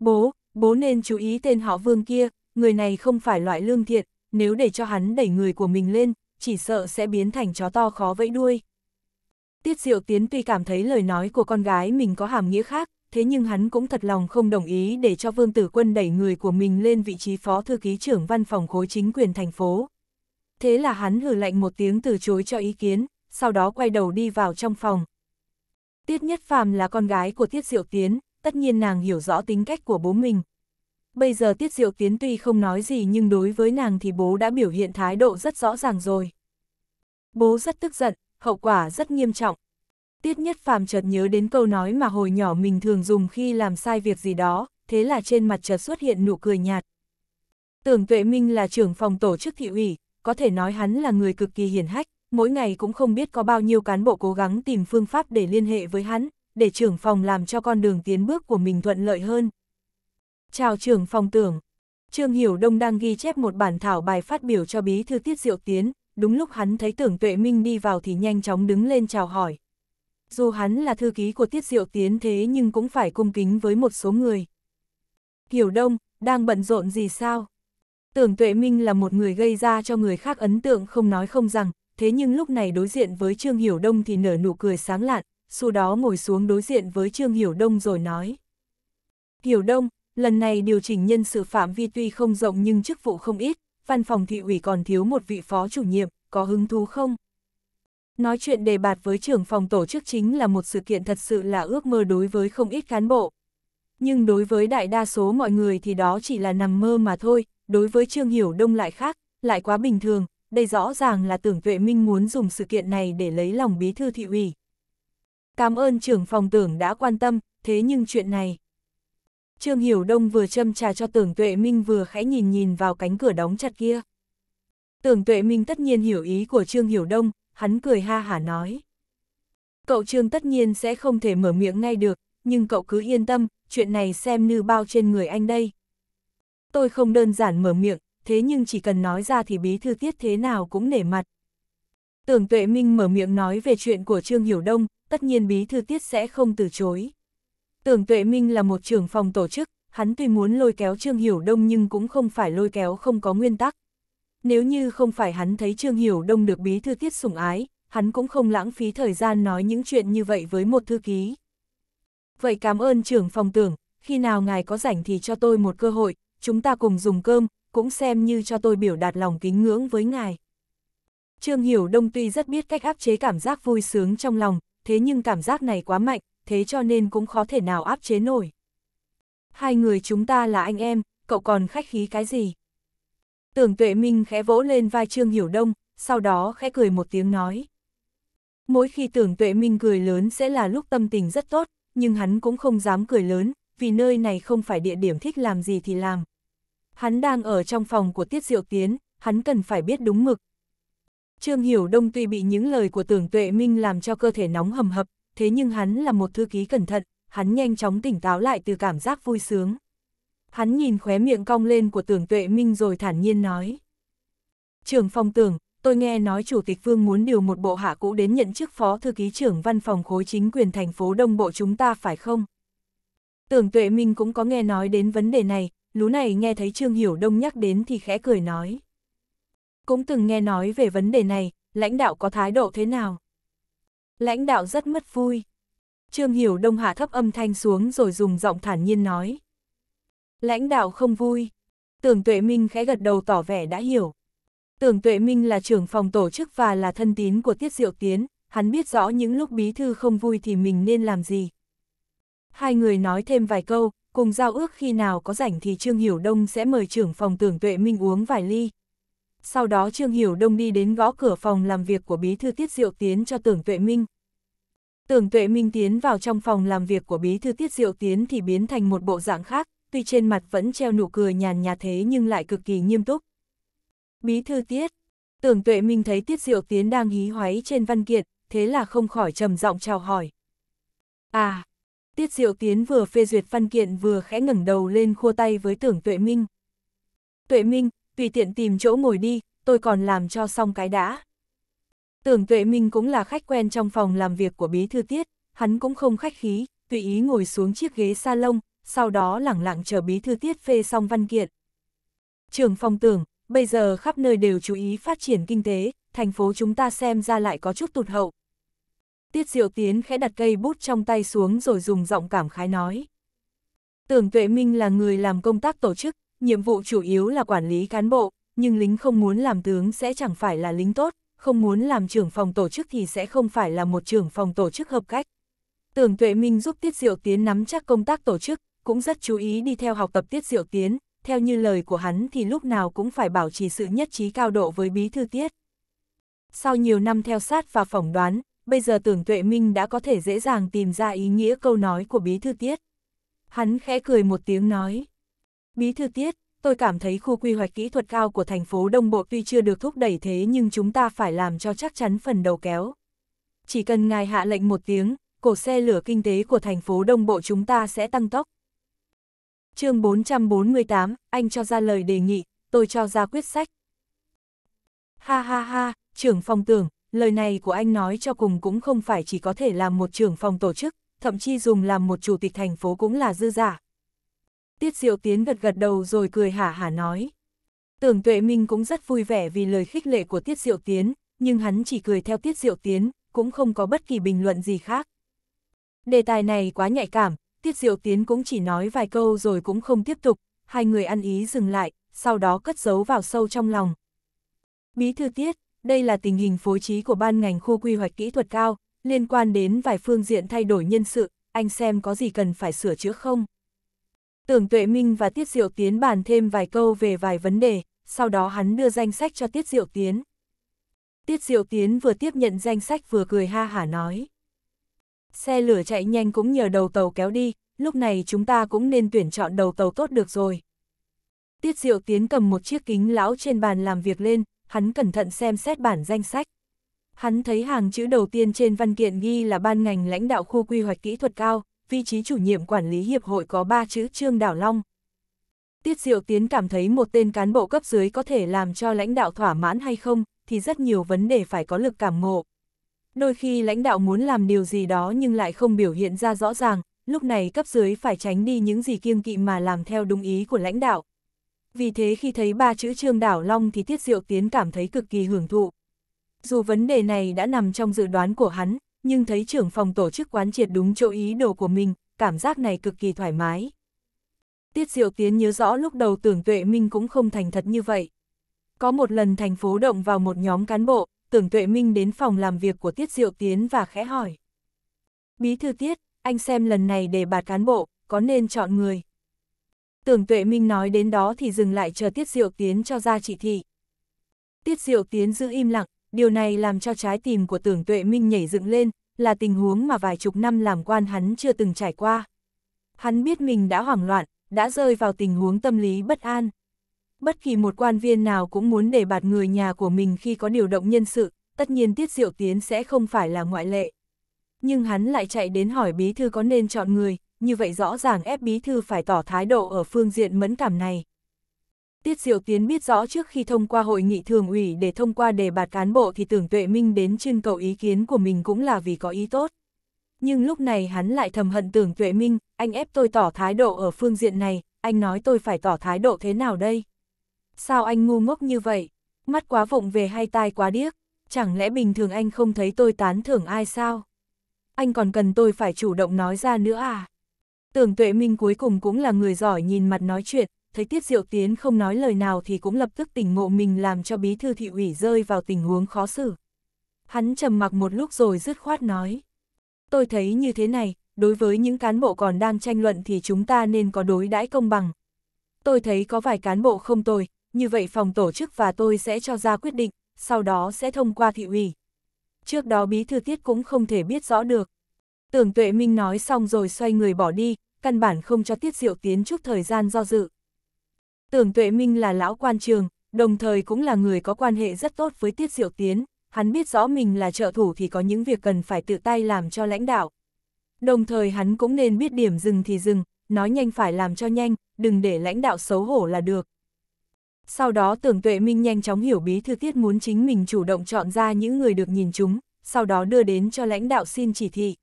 Bố, bố nên chú ý tên họ Vương kia, người này không phải loại lương thiện, nếu để cho hắn đẩy người của mình lên, chỉ sợ sẽ biến thành chó to khó vẫy đuôi. Tiết Diệu Tiến tuy cảm thấy lời nói của con gái mình có hàm nghĩa khác, thế nhưng hắn cũng thật lòng không đồng ý để cho Vương Tử Quân đẩy người của mình lên vị trí phó thư ký trưởng văn phòng khối chính quyền thành phố. Thế là hắn hử lạnh một tiếng từ chối cho ý kiến, sau đó quay đầu đi vào trong phòng, Tiết Nhất Phàm là con gái của Tiết Diệu Tiến, tất nhiên nàng hiểu rõ tính cách của bố mình. Bây giờ Tiết Diệu Tiến tuy không nói gì nhưng đối với nàng thì bố đã biểu hiện thái độ rất rõ ràng rồi. Bố rất tức giận, hậu quả rất nghiêm trọng. Tiết Nhất Phàm chợt nhớ đến câu nói mà hồi nhỏ mình thường dùng khi làm sai việc gì đó, thế là trên mặt chợt xuất hiện nụ cười nhạt. Tưởng Tuệ Minh là trưởng phòng tổ chức thị ủy, có thể nói hắn là người cực kỳ hiền hách mỗi ngày cũng không biết có bao nhiêu cán bộ cố gắng tìm phương pháp để liên hệ với hắn, để trưởng phòng làm cho con đường tiến bước của mình thuận lợi hơn. Chào trưởng phòng tưởng, Trương Hiểu Đông đang ghi chép một bản thảo bài phát biểu cho bí thư tiết diệu tiến, đúng lúc hắn thấy tưởng tuệ minh đi vào thì nhanh chóng đứng lên chào hỏi. Dù hắn là thư ký của tiết diệu tiến thế nhưng cũng phải cung kính với một số người. Hiểu Đông, đang bận rộn gì sao? Tưởng Tuệ Minh là một người gây ra cho người khác ấn tượng không nói không rằng, thế nhưng lúc này đối diện với Trương Hiểu Đông thì nở nụ cười sáng lạn, sau đó ngồi xuống đối diện với Trương Hiểu Đông rồi nói. Hiểu Đông, lần này điều chỉnh nhân sự phạm vi tuy không rộng nhưng chức vụ không ít, văn phòng thị ủy còn thiếu một vị phó chủ nhiệm, có hứng thú không? Nói chuyện đề bạt với trưởng phòng tổ chức chính là một sự kiện thật sự là ước mơ đối với không ít cán bộ. Nhưng đối với đại đa số mọi người thì đó chỉ là nằm mơ mà thôi, đối với Trương Hiểu Đông lại khác, lại quá bình thường, đây rõ ràng là tưởng tuệ minh muốn dùng sự kiện này để lấy lòng bí thư thị ủy. Cảm ơn trưởng phòng tưởng đã quan tâm, thế nhưng chuyện này. Trương Hiểu Đông vừa châm trà cho tưởng tuệ minh vừa khẽ nhìn nhìn vào cánh cửa đóng chặt kia. Tưởng tuệ minh tất nhiên hiểu ý của Trương Hiểu Đông, hắn cười ha hả nói. Cậu Trương tất nhiên sẽ không thể mở miệng ngay được, nhưng cậu cứ yên tâm, chuyện này xem như bao trên người anh đây. Tôi không đơn giản mở miệng, thế nhưng chỉ cần nói ra thì bí thư tiết thế nào cũng nể mặt. Tưởng Tuệ Minh mở miệng nói về chuyện của Trương Hiểu Đông, tất nhiên bí thư tiết sẽ không từ chối. Tưởng Tuệ Minh là một trưởng phòng tổ chức, hắn tuy muốn lôi kéo Trương Hiểu Đông nhưng cũng không phải lôi kéo không có nguyên tắc. Nếu như không phải hắn thấy Trương Hiểu Đông được bí thư tiết sủng ái, hắn cũng không lãng phí thời gian nói những chuyện như vậy với một thư ký. Vậy cảm ơn trưởng phòng tưởng, khi nào ngài có rảnh thì cho tôi một cơ hội, chúng ta cùng dùng cơm, cũng xem như cho tôi biểu đạt lòng kính ngưỡng với ngài. Trương Hiểu Đông tuy rất biết cách áp chế cảm giác vui sướng trong lòng, thế nhưng cảm giác này quá mạnh, thế cho nên cũng khó thể nào áp chế nổi. Hai người chúng ta là anh em, cậu còn khách khí cái gì? Tưởng Tuệ Minh khẽ vỗ lên vai Trương Hiểu Đông, sau đó khẽ cười một tiếng nói. Mỗi khi Tưởng Tuệ Minh cười lớn sẽ là lúc tâm tình rất tốt, nhưng hắn cũng không dám cười lớn, vì nơi này không phải địa điểm thích làm gì thì làm hắn đang ở trong phòng của Tiết Diệu Tiến, hắn cần phải biết đúng mực. Trương Hiểu Đông tuy bị những lời của tưởng tuệ minh làm cho cơ thể nóng hầm hập, thế nhưng hắn là một thư ký cẩn thận, hắn nhanh chóng tỉnh táo lại từ cảm giác vui sướng. Hắn nhìn khóe miệng cong lên của tưởng tuệ minh rồi thản nhiên nói. Trưởng phòng tưởng, tôi nghe nói Chủ tịch Vương muốn điều một bộ hạ cũ đến nhận chức phó thư ký trưởng văn phòng khối chính quyền thành phố Đông Bộ chúng ta phải không? Tưởng tuệ minh cũng có nghe nói đến vấn đề này, lú này nghe thấy Trương Hiểu Đông nhắc đến thì khẽ cười nói. Cũng từng nghe nói về vấn đề này, lãnh đạo có thái độ thế nào? Lãnh đạo rất mất vui. Trương Hiểu Đông hạ thấp âm thanh xuống rồi dùng giọng thản nhiên nói. Lãnh đạo không vui. Tưởng Tuệ Minh khẽ gật đầu tỏ vẻ đã hiểu. Tưởng Tuệ Minh là trưởng phòng tổ chức và là thân tín của Tiết Diệu Tiến, hắn biết rõ những lúc bí thư không vui thì mình nên làm gì. Hai người nói thêm vài câu, cùng giao ước khi nào có rảnh thì Trương Hiểu Đông sẽ mời trưởng phòng tưởng tuệ minh uống vài ly. Sau đó Trương Hiểu Đông đi đến gõ cửa phòng làm việc của bí thư tiết diệu tiến cho tưởng tuệ minh. Tưởng tuệ minh tiến vào trong phòng làm việc của bí thư tiết diệu tiến thì biến thành một bộ dạng khác, tuy trên mặt vẫn treo nụ cười nhàn nhạt thế nhưng lại cực kỳ nghiêm túc. Bí thư tiết, tưởng tuệ minh thấy tiết diệu tiến đang hí hoáy trên văn kiện, thế là không khỏi trầm giọng chào hỏi. À, Tiết Diệu Tiến vừa phê duyệt văn kiện vừa khẽ ngẩng đầu lên khua tay với tưởng Tuệ Minh. Tuệ Minh, tùy tiện tìm chỗ ngồi đi, tôi còn làm cho xong cái đã. Tưởng Tuệ Minh cũng là khách quen trong phòng làm việc của bí thư tiết, hắn cũng không khách khí, tùy ý ngồi xuống chiếc ghế salon, sau đó lẳng lặng chờ bí thư tiết phê xong văn kiện. Trường phòng tưởng, bây giờ khắp nơi đều chú ý phát triển kinh tế, thành phố chúng ta xem ra lại có chút tụt hậu, Tiết Diệu Tiến khẽ đặt cây bút trong tay xuống rồi dùng giọng cảm khái nói. Tưởng Tuệ Minh là người làm công tác tổ chức, nhiệm vụ chủ yếu là quản lý cán bộ, nhưng lính không muốn làm tướng sẽ chẳng phải là lính tốt, không muốn làm trưởng phòng tổ chức thì sẽ không phải là một trưởng phòng tổ chức hợp cách. Tưởng Tuệ Minh giúp Tiết Diệu Tiến nắm chắc công tác tổ chức, cũng rất chú ý đi theo học tập Tiết Diệu Tiến, theo như lời của hắn thì lúc nào cũng phải bảo trì sự nhất trí cao độ với bí thư Tiết. Sau nhiều năm theo sát và phỏng đoán, bây giờ tưởng tuệ minh đã có thể dễ dàng tìm ra ý nghĩa câu nói của bí thư tiết. Hắn khẽ cười một tiếng nói. Bí thư tiết, tôi cảm thấy khu quy hoạch kỹ thuật cao của thành phố Đông Bộ tuy chưa được thúc đẩy thế nhưng chúng ta phải làm cho chắc chắn phần đầu kéo. Chỉ cần ngài hạ lệnh một tiếng, cổ xe lửa kinh tế của thành phố Đông Bộ chúng ta sẽ tăng tốc. chương 448, anh cho ra lời đề nghị, tôi cho ra quyết sách. Ha ha ha, trưởng phòng tưởng, lời này của anh nói cho cùng cũng không phải chỉ có thể làm một trưởng phòng tổ chức, thậm chí dùng làm một chủ tịch thành phố cũng là dư giả. Tiết Diệu Tiến gật gật đầu rồi cười hả hả nói. Tưởng Tuệ Minh cũng rất vui vẻ vì lời khích lệ của Tiết Diệu Tiến, nhưng hắn chỉ cười theo Tiết Diệu Tiến, cũng không có bất kỳ bình luận gì khác. Đề tài này quá nhạy cảm, Tiết Diệu Tiến cũng chỉ nói vài câu rồi cũng không tiếp tục, hai người ăn ý dừng lại, sau đó cất giấu vào sâu trong lòng. Bí thư Tiết, đây là tình hình phối trí của ban ngành khu quy hoạch kỹ thuật cao, liên quan đến vài phương diện thay đổi nhân sự, anh xem có gì cần phải sửa chữa không? Tưởng Tuệ Minh và Tiết Diệu Tiến bàn thêm vài câu về vài vấn đề, sau đó hắn đưa danh sách cho Tiết Diệu Tiến. Tiết Diệu Tiến vừa tiếp nhận danh sách vừa cười ha hả nói. Xe lửa chạy nhanh cũng nhờ đầu tàu kéo đi, lúc này chúng ta cũng nên tuyển chọn đầu tàu tốt được rồi. Tiết Diệu Tiến cầm một chiếc kính lão trên bàn làm việc lên, hắn cẩn thận xem xét bản danh sách. Hắn thấy hàng chữ đầu tiên trên văn kiện ghi là ban ngành lãnh đạo khu quy hoạch kỹ thuật cao, vị trí chủ nhiệm quản lý hiệp hội có ba chữ Trương Đảo Long. Tiết Diệu Tiến cảm thấy một tên cán bộ cấp dưới có thể làm cho lãnh đạo thỏa mãn hay không, thì rất nhiều vấn đề phải có lực cảm ngộ. Đôi khi lãnh đạo muốn làm điều gì đó nhưng lại không biểu hiện ra rõ ràng, lúc này cấp dưới phải tránh đi những gì kiêng kỵ mà làm theo đúng ý của lãnh đạo, vì thế khi thấy ba chữ Trương Đảo Long thì Tiết Diệu Tiến cảm thấy cực kỳ hưởng thụ. Dù vấn đề này đã nằm trong dự đoán của hắn, nhưng thấy trưởng phòng tổ chức quán triệt đúng chỗ ý đồ của mình, cảm giác này cực kỳ thoải mái. Tiết Diệu Tiến nhớ rõ lúc đầu tưởng tuệ minh cũng không thành thật như vậy. Có một lần thành phố động vào một nhóm cán bộ, tưởng tuệ minh đến phòng làm việc của Tiết Diệu Tiến và khẽ hỏi. Bí thư Tiết, anh xem lần này để bạt cán bộ, có nên chọn người? tưởng tuệ minh nói đến đó thì dừng lại chờ Tiết Diệu Tiến cho ra chỉ thị. Tiết Diệu Tiến giữ im lặng, điều này làm cho trái tim của tưởng tuệ minh nhảy dựng lên, là tình huống mà vài chục năm làm quan hắn chưa từng trải qua. Hắn biết mình đã hoảng loạn, đã rơi vào tình huống tâm lý bất an. Bất kỳ một quan viên nào cũng muốn để bạt người nhà của mình khi có điều động nhân sự, tất nhiên Tiết Diệu Tiến sẽ không phải là ngoại lệ. Nhưng hắn lại chạy đến hỏi bí thư có nên chọn người, như vậy rõ ràng ép bí thư phải tỏ thái độ ở phương diện mẫn cảm này. Tiết Diệu Tiến biết rõ trước khi thông qua hội nghị thường ủy để thông qua đề bạt cán bộ thì tưởng tuệ minh đến trưng cầu ý kiến của mình cũng là vì có ý tốt. Nhưng lúc này hắn lại thầm hận tưởng tuệ minh, anh ép tôi tỏ thái độ ở phương diện này, anh nói tôi phải tỏ thái độ thế nào đây? Sao anh ngu ngốc như vậy? Mắt quá vụng về hay tai quá điếc? Chẳng lẽ bình thường anh không thấy tôi tán thưởng ai sao? Anh còn cần tôi phải chủ động nói ra nữa à? Tưởng tuệ minh cuối cùng cũng là người giỏi nhìn mặt nói chuyện, thấy Tiết Diệu Tiến không nói lời nào thì cũng lập tức tỉnh ngộ mình làm cho bí thư thị ủy rơi vào tình huống khó xử. Hắn trầm mặc một lúc rồi dứt khoát nói. Tôi thấy như thế này, đối với những cán bộ còn đang tranh luận thì chúng ta nên có đối đãi công bằng. Tôi thấy có vài cán bộ không tồi, như vậy phòng tổ chức và tôi sẽ cho ra quyết định, sau đó sẽ thông qua thị ủy. Trước đó bí thư tiết cũng không thể biết rõ được. Tưởng tuệ minh nói xong rồi xoay người bỏ đi, căn bản không cho Tiết Diệu Tiến chút thời gian do dự. Tưởng Tuệ Minh là lão quan trường, đồng thời cũng là người có quan hệ rất tốt với Tiết Diệu Tiến, hắn biết rõ mình là trợ thủ thì có những việc cần phải tự tay làm cho lãnh đạo. Đồng thời hắn cũng nên biết điểm dừng thì dừng, nói nhanh phải làm cho nhanh, đừng để lãnh đạo xấu hổ là được. Sau đó tưởng tuệ minh nhanh chóng hiểu bí thư tiết muốn chính mình chủ động chọn ra những người được nhìn chúng, sau đó đưa đến cho lãnh đạo xin chỉ thị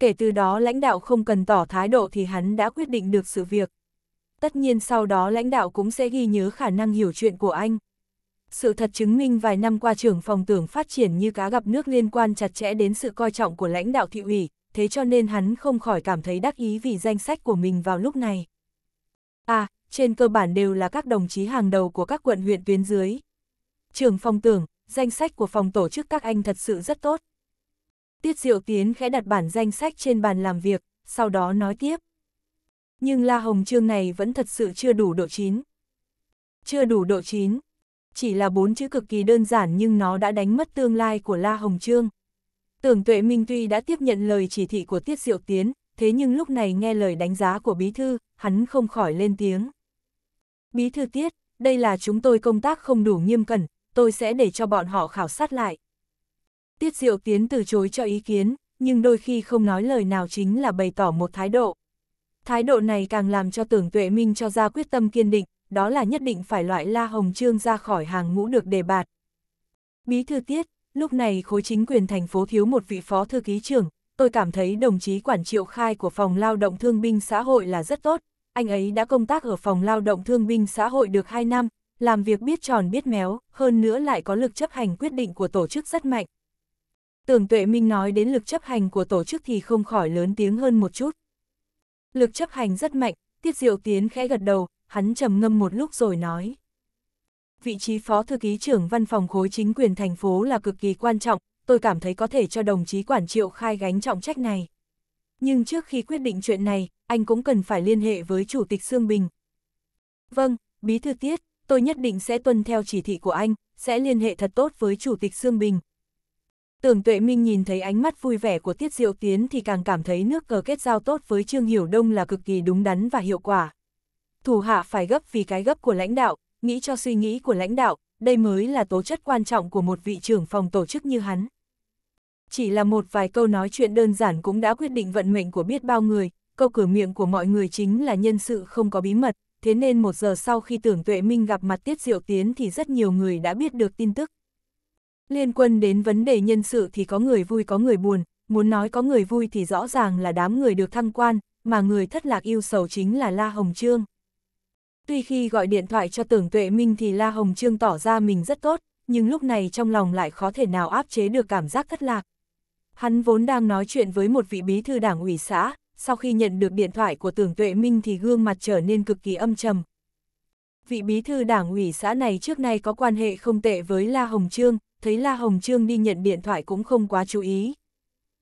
kể từ đó lãnh đạo không cần tỏ thái độ thì hắn đã quyết định được sự việc. Tất nhiên sau đó lãnh đạo cũng sẽ ghi nhớ khả năng hiểu chuyện của anh. Sự thật chứng minh vài năm qua trưởng phòng tưởng phát triển như cá gặp nước liên quan chặt chẽ đến sự coi trọng của lãnh đạo thị ủy, thế cho nên hắn không khỏi cảm thấy đắc ý vì danh sách của mình vào lúc này. À, trên cơ bản đều là các đồng chí hàng đầu của các quận huyện tuyến dưới. Trưởng phòng tưởng, danh sách của phòng tổ chức các anh thật sự rất tốt, Tiết Diệu Tiến khẽ đặt bản danh sách trên bàn làm việc, sau đó nói tiếp. Nhưng La Hồng chương này vẫn thật sự chưa đủ độ chín. Chưa đủ độ chín. Chỉ là bốn chữ cực kỳ đơn giản nhưng nó đã đánh mất tương lai của La Hồng Chương. Tưởng Tuệ Minh tuy đã tiếp nhận lời chỉ thị của Tiết Diệu Tiến, thế nhưng lúc này nghe lời đánh giá của Bí Thư, hắn không khỏi lên tiếng. Bí Thư Tiết, đây là chúng tôi công tác không đủ nghiêm cẩn, tôi sẽ để cho bọn họ khảo sát lại. Tiết Diệu Tiến từ chối cho ý kiến, nhưng đôi khi không nói lời nào chính là bày tỏ một thái độ. Thái độ này càng làm cho tưởng tuệ minh cho ra quyết tâm kiên định, đó là nhất định phải loại La Hồng Trương ra khỏi hàng ngũ được đề bạt. Bí thư tiết, lúc này khối chính quyền thành phố thiếu một vị phó thư ký trưởng, tôi cảm thấy đồng chí quản triệu khai của phòng lao động thương binh xã hội là rất tốt, anh ấy đã công tác ở phòng lao động thương binh xã hội được 2 năm, làm việc biết tròn biết méo, hơn nữa lại có lực chấp hành quyết định của tổ chức rất mạnh, tưởng tuệ minh nói đến lực chấp hành của tổ chức thì không khỏi lớn tiếng hơn một chút. Lực chấp hành rất mạnh, tiết diệu tiến khẽ gật đầu, hắn trầm ngâm một lúc rồi nói. Vị trí phó thư ký trưởng văn phòng khối chính quyền thành phố là cực kỳ quan trọng, tôi cảm thấy có thể cho đồng chí quản triệu khai gánh trọng trách này. Nhưng trước khi quyết định chuyện này, anh cũng cần phải liên hệ với Chủ tịch Sương Bình. Vâng, bí thư tiết, tôi nhất định sẽ tuân theo chỉ thị của anh, sẽ liên hệ thật tốt với Chủ tịch Sương Bình, Tưởng Tuệ Minh nhìn thấy ánh mắt vui vẻ của Tiết Diệu Tiến thì càng cảm thấy nước cờ kết giao tốt với Trương Hiểu Đông là cực kỳ đúng đắn và hiệu quả. Thủ hạ phải gấp vì cái gấp của lãnh đạo, nghĩ cho suy nghĩ của lãnh đạo, đây mới là tố chất quan trọng của một vị trưởng phòng tổ chức như hắn. Chỉ là một vài câu nói chuyện đơn giản cũng đã quyết định vận mệnh của biết bao người, câu cửa miệng của mọi người chính là nhân sự không có bí mật, thế nên một giờ sau khi tưởng tuệ minh gặp mặt Tiết Diệu Tiến thì rất nhiều người đã biết được tin tức. Liên quân đến vấn đề nhân sự thì có người vui có người buồn, muốn nói có người vui thì rõ ràng là đám người được thăng quan, mà người thất lạc yêu sầu chính là La Hồng Trương. Tuy khi gọi điện thoại cho tưởng tuệ minh thì La Hồng Trương tỏ ra mình rất tốt, nhưng lúc này trong lòng lại khó thể nào áp chế được cảm giác thất lạc. Hắn vốn đang nói chuyện với một vị bí thư đảng ủy xã, sau khi nhận được điện thoại của tưởng tuệ minh thì gương mặt trở nên cực kỳ âm trầm. Vị bí thư đảng ủy xã này trước nay có quan hệ không tệ với La Hồng Trương, thấy La Hồng Trương đi nhận điện thoại cũng không quá chú ý.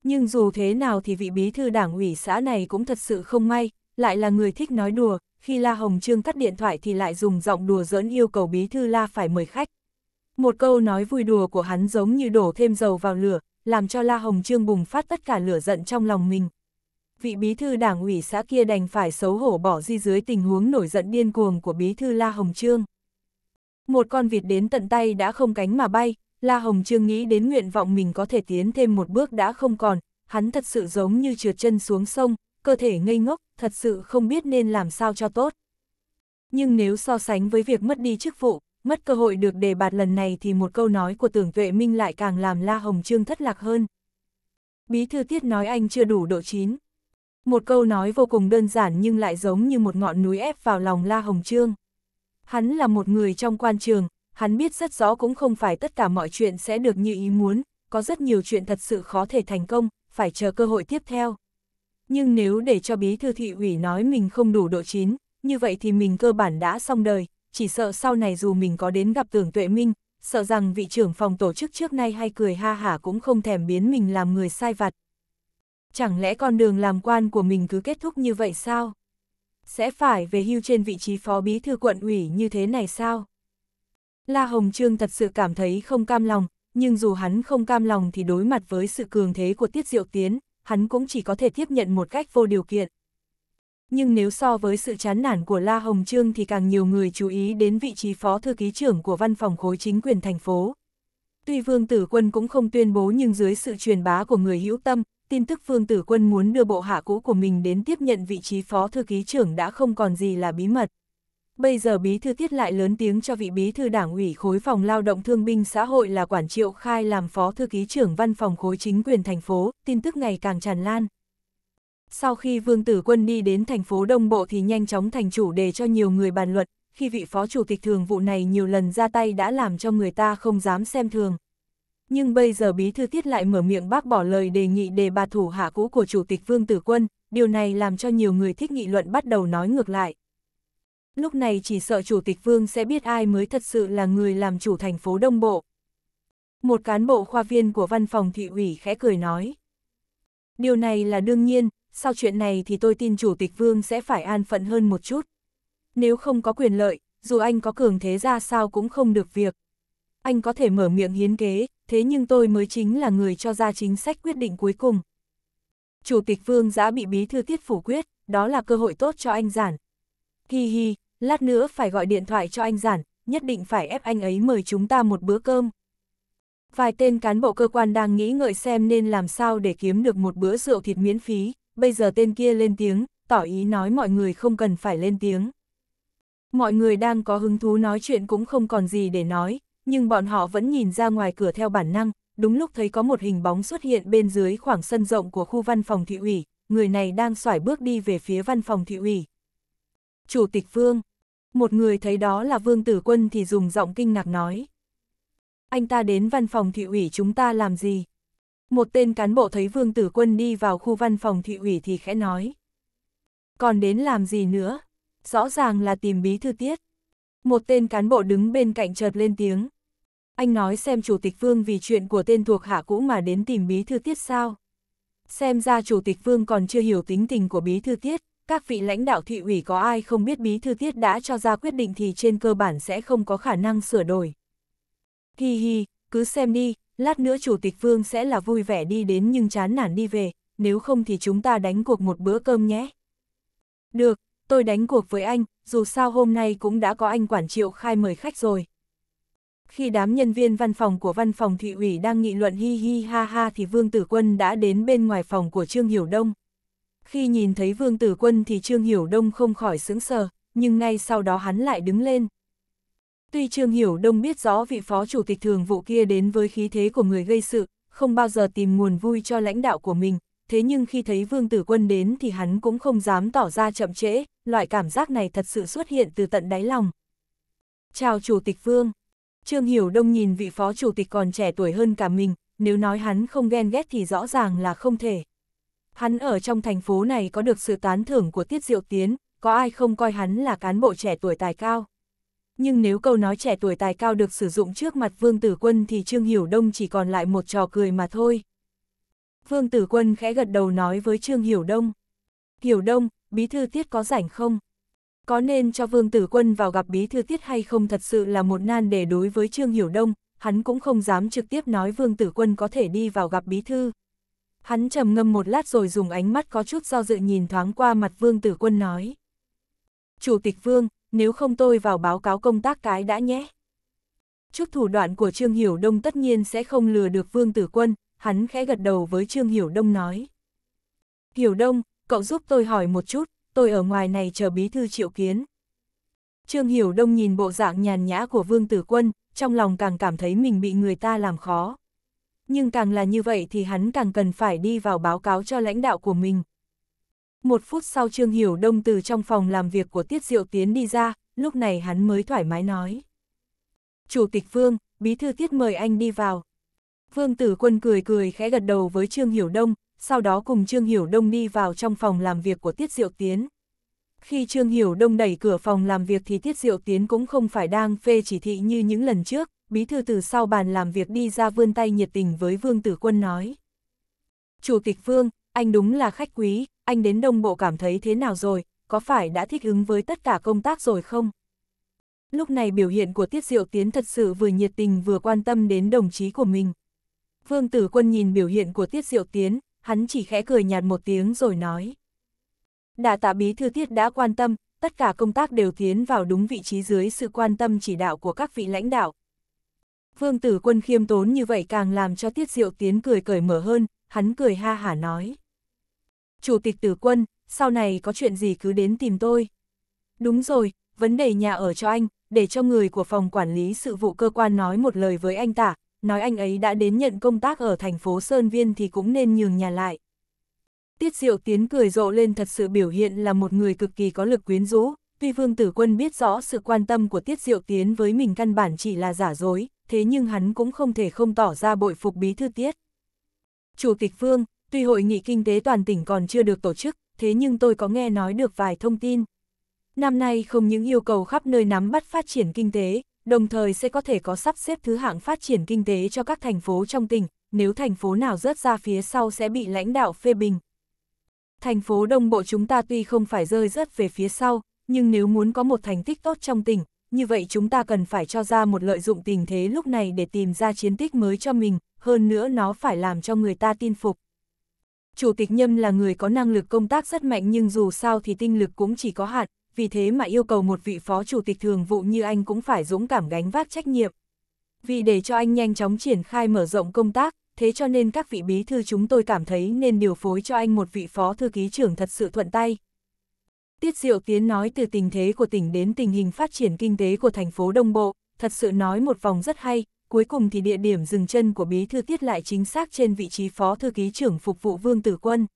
Nhưng dù thế nào thì vị bí thư đảng ủy xã này cũng thật sự không may, lại là người thích nói đùa, khi La Hồng Trương cắt điện thoại thì lại dùng giọng đùa giỡn yêu cầu bí thư La phải mời khách. Một câu nói vui đùa của hắn giống như đổ thêm dầu vào lửa, làm cho La Hồng Trương bùng phát tất cả lửa giận trong lòng mình. Vị bí thư đảng ủy xã kia đành phải xấu hổ bỏ di dưới tình huống nổi giận điên cuồng của bí thư La Hồng Trương. Một con vịt đến tận tay đã không cánh mà bay, La Hồng Trương nghĩ đến nguyện vọng mình có thể tiến thêm một bước đã không còn, hắn thật sự giống như trượt chân xuống sông, cơ thể ngây ngốc, thật sự không biết nên làm sao cho tốt. Nhưng nếu so sánh với việc mất đi chức vụ, mất cơ hội được đề bạt lần này thì một câu nói của tưởng Vệ minh lại càng làm La Hồng Trương thất lạc hơn. Bí thư tiết nói anh chưa đủ độ chín. Một câu nói vô cùng đơn giản nhưng lại giống như một ngọn núi ép vào lòng La Hồng Trương. Hắn là một người trong quan trường, hắn biết rất rõ cũng không phải tất cả mọi chuyện sẽ được như ý muốn, có rất nhiều chuyện thật sự khó thể thành công, phải chờ cơ hội tiếp theo. Nhưng nếu để cho bí thư thị ủy nói mình không đủ độ chín, như vậy thì mình cơ bản đã xong đời, chỉ sợ sau này dù mình có đến gặp tưởng tuệ minh, sợ rằng vị trưởng phòng tổ chức trước nay hay cười ha hả cũng không thèm biến mình làm người sai vặt. Chẳng lẽ con đường làm quan của mình cứ kết thúc như vậy sao? Sẽ phải về hưu trên vị trí phó bí thư quận ủy như thế này sao? La Hồng Trương thật sự cảm thấy không cam lòng, nhưng dù hắn không cam lòng thì đối mặt với sự cường thế của Tiết Diệu Tiến, hắn cũng chỉ có thể tiếp nhận một cách vô điều kiện. Nhưng nếu so với sự chán nản của La Hồng Trương thì càng nhiều người chú ý đến vị trí phó thư ký trưởng của văn phòng khối chính quyền thành phố. Tuy Vương Tử Quân cũng không tuyên bố nhưng dưới sự truyền bá của người hữu tâm, tin tức Vương Tử Quân muốn đưa bộ hạ cũ của mình đến tiếp nhận vị trí phó thư ký trưởng đã không còn gì là bí mật. Bây giờ bí thư tiết lại lớn tiếng cho vị bí thư đảng ủy khối phòng lao động thương binh xã hội là quản triệu khai làm phó thư ký trưởng văn phòng khối chính quyền thành phố, tin tức ngày càng tràn lan. Sau khi Vương Tử Quân đi đến thành phố Đông Bộ thì nhanh chóng thành chủ đề cho nhiều người bàn luận, khi vị phó chủ tịch thường vụ này nhiều lần ra tay đã làm cho người ta không dám xem thường. Nhưng bây giờ bí thư tiết lại mở miệng bác bỏ lời đề nghị đề bà thủ hạ cũ của chủ tịch Vương Tử Quân, điều này làm cho nhiều người thích nghị luận bắt đầu nói ngược lại lúc này chỉ sợ Chủ tịch Vương sẽ biết ai mới thật sự là người làm chủ thành phố Đông Bộ. Một cán bộ khoa viên của văn phòng thị ủy khẽ cười nói. Điều này là đương nhiên, sau chuyện này thì tôi tin Chủ tịch Vương sẽ phải an phận hơn một chút. Nếu không có quyền lợi, dù anh có cường thế ra sao cũng không được việc. Anh có thể mở miệng hiến kế, thế nhưng tôi mới chính là người cho ra chính sách quyết định cuối cùng. Chủ tịch Vương giã bị bí thư tiết phủ quyết, đó là cơ hội tốt cho anh giản. Hi hi, lát nữa phải gọi điện thoại cho anh giản, nhất định phải ép anh ấy mời chúng ta một bữa cơm. Vài tên cán bộ cơ quan đang nghĩ ngợi xem nên làm sao để kiếm được một bữa rượu thịt miễn phí, bây giờ tên kia lên tiếng, tỏ ý nói mọi người không cần phải lên tiếng. Mọi người đang có hứng thú nói chuyện cũng không còn gì để nói, nhưng bọn họ vẫn nhìn ra ngoài cửa theo bản năng, đúng lúc thấy có một hình bóng xuất hiện bên dưới khoảng sân rộng của khu văn phòng thị ủy, người này đang xoải bước đi về phía văn phòng thị ủy. Chủ tịch Vương một người thấy đó là Vương Tử Quân thì dùng giọng kinh ngạc nói. Anh ta đến văn phòng thị ủy chúng ta làm gì? Một tên cán bộ thấy Vương Tử Quân đi vào khu văn phòng thị ủy thì khẽ nói. Còn đến làm gì nữa? Rõ ràng là tìm bí thư tiết. Một tên cán bộ đứng bên cạnh chợt lên tiếng. Anh nói xem Chủ tịch Vương vì chuyện của tên thuộc hạ cũ mà đến tìm bí thư tiết sao? Xem ra Chủ tịch Vương còn chưa hiểu tính tình của bí thư tiết, các vị lãnh đạo thị ủy có ai không biết bí thư tiết đã cho ra quyết định thì trên cơ bản sẽ không có khả năng sửa đổi. Hi hi, cứ xem đi, lát nữa chủ tịch vương sẽ là vui vẻ đi đến nhưng chán nản đi về, nếu không thì chúng ta đánh cuộc một bữa cơm nhé. Được, tôi đánh cuộc với anh, dù sao hôm nay cũng đã có anh quản triệu khai mời khách rồi. Khi đám nhân viên văn phòng của văn phòng thị ủy đang nghị luận hi hi ha ha thì Vương Tử Quân đã đến bên ngoài phòng của Trương Hiểu Đông. Khi nhìn thấy Vương Tử Quân thì Trương Hiểu Đông không khỏi sững sờ, nhưng ngay sau đó hắn lại đứng lên. Tuy Trương Hiểu Đông biết rõ vị phó chủ tịch thường vụ kia đến với khí thế của người gây sự, không bao giờ tìm nguồn vui cho lãnh đạo của mình, thế nhưng khi thấy Vương Tử Quân đến thì hắn cũng không dám tỏ ra chậm trễ, loại cảm giác này thật sự xuất hiện từ tận đáy lòng. Chào Chủ tịch Vương. Trương Hiểu Đông nhìn vị phó chủ tịch còn trẻ tuổi hơn cả mình, nếu nói hắn không ghen ghét thì rõ ràng là không thể. Hắn ở trong thành phố này có được sự tán thưởng của Tiết Diệu Tiến, có ai không coi hắn là cán bộ trẻ tuổi tài cao. Nhưng nếu câu nói trẻ tuổi tài cao được sử dụng trước mặt Vương Tử Quân thì Trương Hiểu Đông chỉ còn lại một trò cười mà thôi. Vương Tử Quân khẽ gật đầu nói với Trương Hiểu Đông. Hiểu Đông, bí thư tiết có rảnh không? Có nên cho Vương Tử Quân vào gặp bí thư tiết hay không thật sự là một nan đề đối với Trương Hiểu Đông, hắn cũng không dám trực tiếp nói Vương Tử Quân có thể đi vào gặp bí thư. Hắn trầm ngâm một lát rồi dùng ánh mắt có chút do dự nhìn thoáng qua mặt vương tử quân nói. Chủ tịch vương, nếu không tôi vào báo cáo công tác cái đã nhé. Chút thủ đoạn của Trương Hiểu Đông tất nhiên sẽ không lừa được vương tử quân, hắn khẽ gật đầu với Trương Hiểu Đông nói. Hiểu Đông, cậu giúp tôi hỏi một chút, tôi ở ngoài này chờ bí thư triệu kiến. Trương Hiểu Đông nhìn bộ dạng nhàn nhã của Vương Tử Quân, trong lòng càng cảm thấy mình bị người ta làm khó nhưng càng là như vậy thì hắn càng cần phải đi vào báo cáo cho lãnh đạo của mình. Một phút sau Trương Hiểu Đông từ trong phòng làm việc của Tiết Diệu Tiến đi ra, lúc này hắn mới thoải mái nói. Chủ tịch Vương, bí thư Tiết mời anh đi vào. Vương Tử Quân cười cười khẽ gật đầu với Trương Hiểu Đông, sau đó cùng Trương Hiểu Đông đi vào trong phòng làm việc của Tiết Diệu Tiến. Khi Trương Hiểu Đông đẩy cửa phòng làm việc thì Tiết Diệu Tiến cũng không phải đang phê chỉ thị như những lần trước, bí thư từ sau bàn làm việc đi ra vươn tay nhiệt tình với Vương Tử Quân nói. Chủ tịch Vương, anh đúng là khách quý, anh đến đông bộ cảm thấy thế nào rồi, có phải đã thích ứng với tất cả công tác rồi không? Lúc này biểu hiện của Tiết Diệu Tiến thật sự vừa nhiệt tình vừa quan tâm đến đồng chí của mình. Vương Tử Quân nhìn biểu hiện của Tiết Diệu Tiến, hắn chỉ khẽ cười nhạt một tiếng rồi nói. Đà tạ bí thư Tiết đã quan tâm, tất cả công tác đều tiến vào đúng vị trí dưới sự quan tâm chỉ đạo của các vị lãnh đạo, Vương tử quân khiêm tốn như vậy càng làm cho tiết diệu tiến cười cởi mở hơn, hắn cười ha hả nói. Chủ tịch tử quân, sau này có chuyện gì cứ đến tìm tôi. Đúng rồi, vấn đề nhà ở cho anh, để cho người của phòng quản lý sự vụ cơ quan nói một lời với anh tả, nói anh ấy đã đến nhận công tác ở thành phố Sơn Viên thì cũng nên nhường nhà lại. Tiết Diệu Tiến cười rộ lên thật sự biểu hiện là một người cực kỳ có lực quyến rũ, Tuy Vương Tử Quân biết rõ sự quan tâm của Tiết Diệu Tiến với mình căn bản chỉ là giả dối, thế nhưng hắn cũng không thể không tỏ ra bội phục bí thư Tiết. Chủ tịch Vương, tuy hội nghị kinh tế toàn tỉnh còn chưa được tổ chức, thế nhưng tôi có nghe nói được vài thông tin. Năm nay không những yêu cầu khắp nơi nắm bắt phát triển kinh tế, đồng thời sẽ có thể có sắp xếp thứ hạng phát triển kinh tế cho các thành phố trong tỉnh, nếu thành phố nào rớt ra phía sau sẽ bị lãnh đạo phê bình. Thành phố Đông Bộ chúng ta tuy không phải rơi rớt về phía sau, nhưng nếu muốn có một thành tích tốt trong tỉnh, như vậy chúng ta cần phải cho ra một lợi dụng tình thế lúc này để tìm ra chiến tích mới cho mình, hơn nữa nó phải làm cho người ta tin phục. Chủ tịch Nhâm là người có năng lực công tác rất mạnh nhưng dù sao thì tinh lực cũng chỉ có hạn, vì thế mà yêu cầu một vị phó chủ tịch thường vụ như anh cũng phải dũng cảm gánh vác trách nhiệm. Vì để cho anh nhanh chóng triển khai mở rộng công tác, thế cho nên các vị bí thư chúng tôi cảm thấy nên điều phối cho anh một vị phó thư ký trưởng thật sự thuận tay, Tiết Diệu Tiến nói từ tình thế của tỉnh đến tình hình phát triển kinh tế của thành phố Đông Bộ, thật sự nói một vòng rất hay, cuối cùng thì địa điểm dừng chân của bí thư tiết lại chính xác trên vị trí phó thư ký trưởng phục vụ Vương Tử Quân.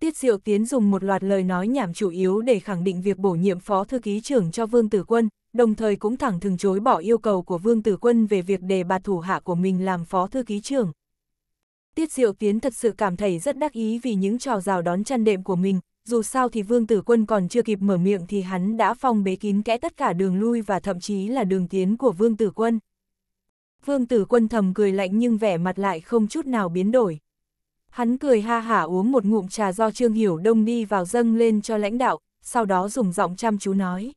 Tiết Diệu Tiến dùng một loạt lời nói nhảm chủ yếu để khẳng định việc bổ nhiệm phó thư ký trưởng cho Vương Tử Quân, đồng thời cũng thẳng thừng chối bỏ yêu cầu của Vương Tử Quân về việc đề bạt thủ hạ của mình làm phó thư ký trưởng. Tiết Diệu Tiến thật sự cảm thấy rất đắc ý vì những trò rào đón chăn đệm của mình, dù sao thì Vương Tử Quân còn chưa kịp mở miệng thì hắn đã phong bế kín kẽ tất cả đường lui và thậm chí là đường tiến của Vương Tử Quân. Vương Tử Quân thầm cười lạnh nhưng vẻ mặt lại không chút nào biến đổi. Hắn cười ha hả uống một ngụm trà do Trương Hiểu Đông đi vào dâng lên cho lãnh đạo, sau đó dùng giọng chăm chú nói.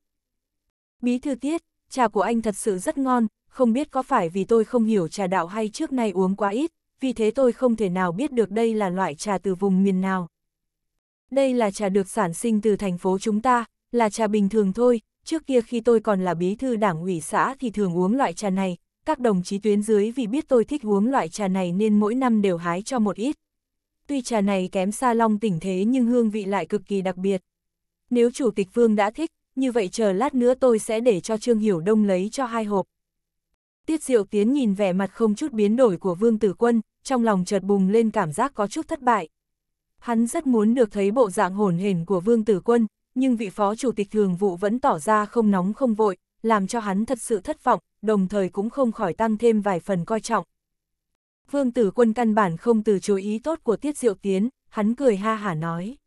Bí thư tiết, trà của anh thật sự rất ngon, không biết có phải vì tôi không hiểu trà đạo hay trước nay uống quá ít, vì thế tôi không thể nào biết được đây là loại trà từ vùng miền nào, đây là trà được sản sinh từ thành phố chúng ta, là trà bình thường thôi, trước kia khi tôi còn là bí thư đảng ủy xã thì thường uống loại trà này, các đồng chí tuyến dưới vì biết tôi thích uống loại trà này nên mỗi năm đều hái cho một ít. Tuy trà này kém xa long tỉnh thế nhưng hương vị lại cực kỳ đặc biệt. Nếu Chủ tịch Vương đã thích, như vậy chờ lát nữa tôi sẽ để cho Trương Hiểu Đông lấy cho hai hộp. Tiết Diệu Tiến nhìn vẻ mặt không chút biến đổi của Vương Tử Quân, trong lòng chợt bùng lên cảm giác có chút thất bại. Hắn rất muốn được thấy bộ dạng hổn hển của Vương Tử Quân, nhưng vị phó chủ tịch thường vụ vẫn tỏ ra không nóng không vội, làm cho hắn thật sự thất vọng, đồng thời cũng không khỏi tăng thêm vài phần coi trọng. Vương Tử Quân căn bản không từ chối ý tốt của Tiết Diệu Tiến, hắn cười ha hả nói.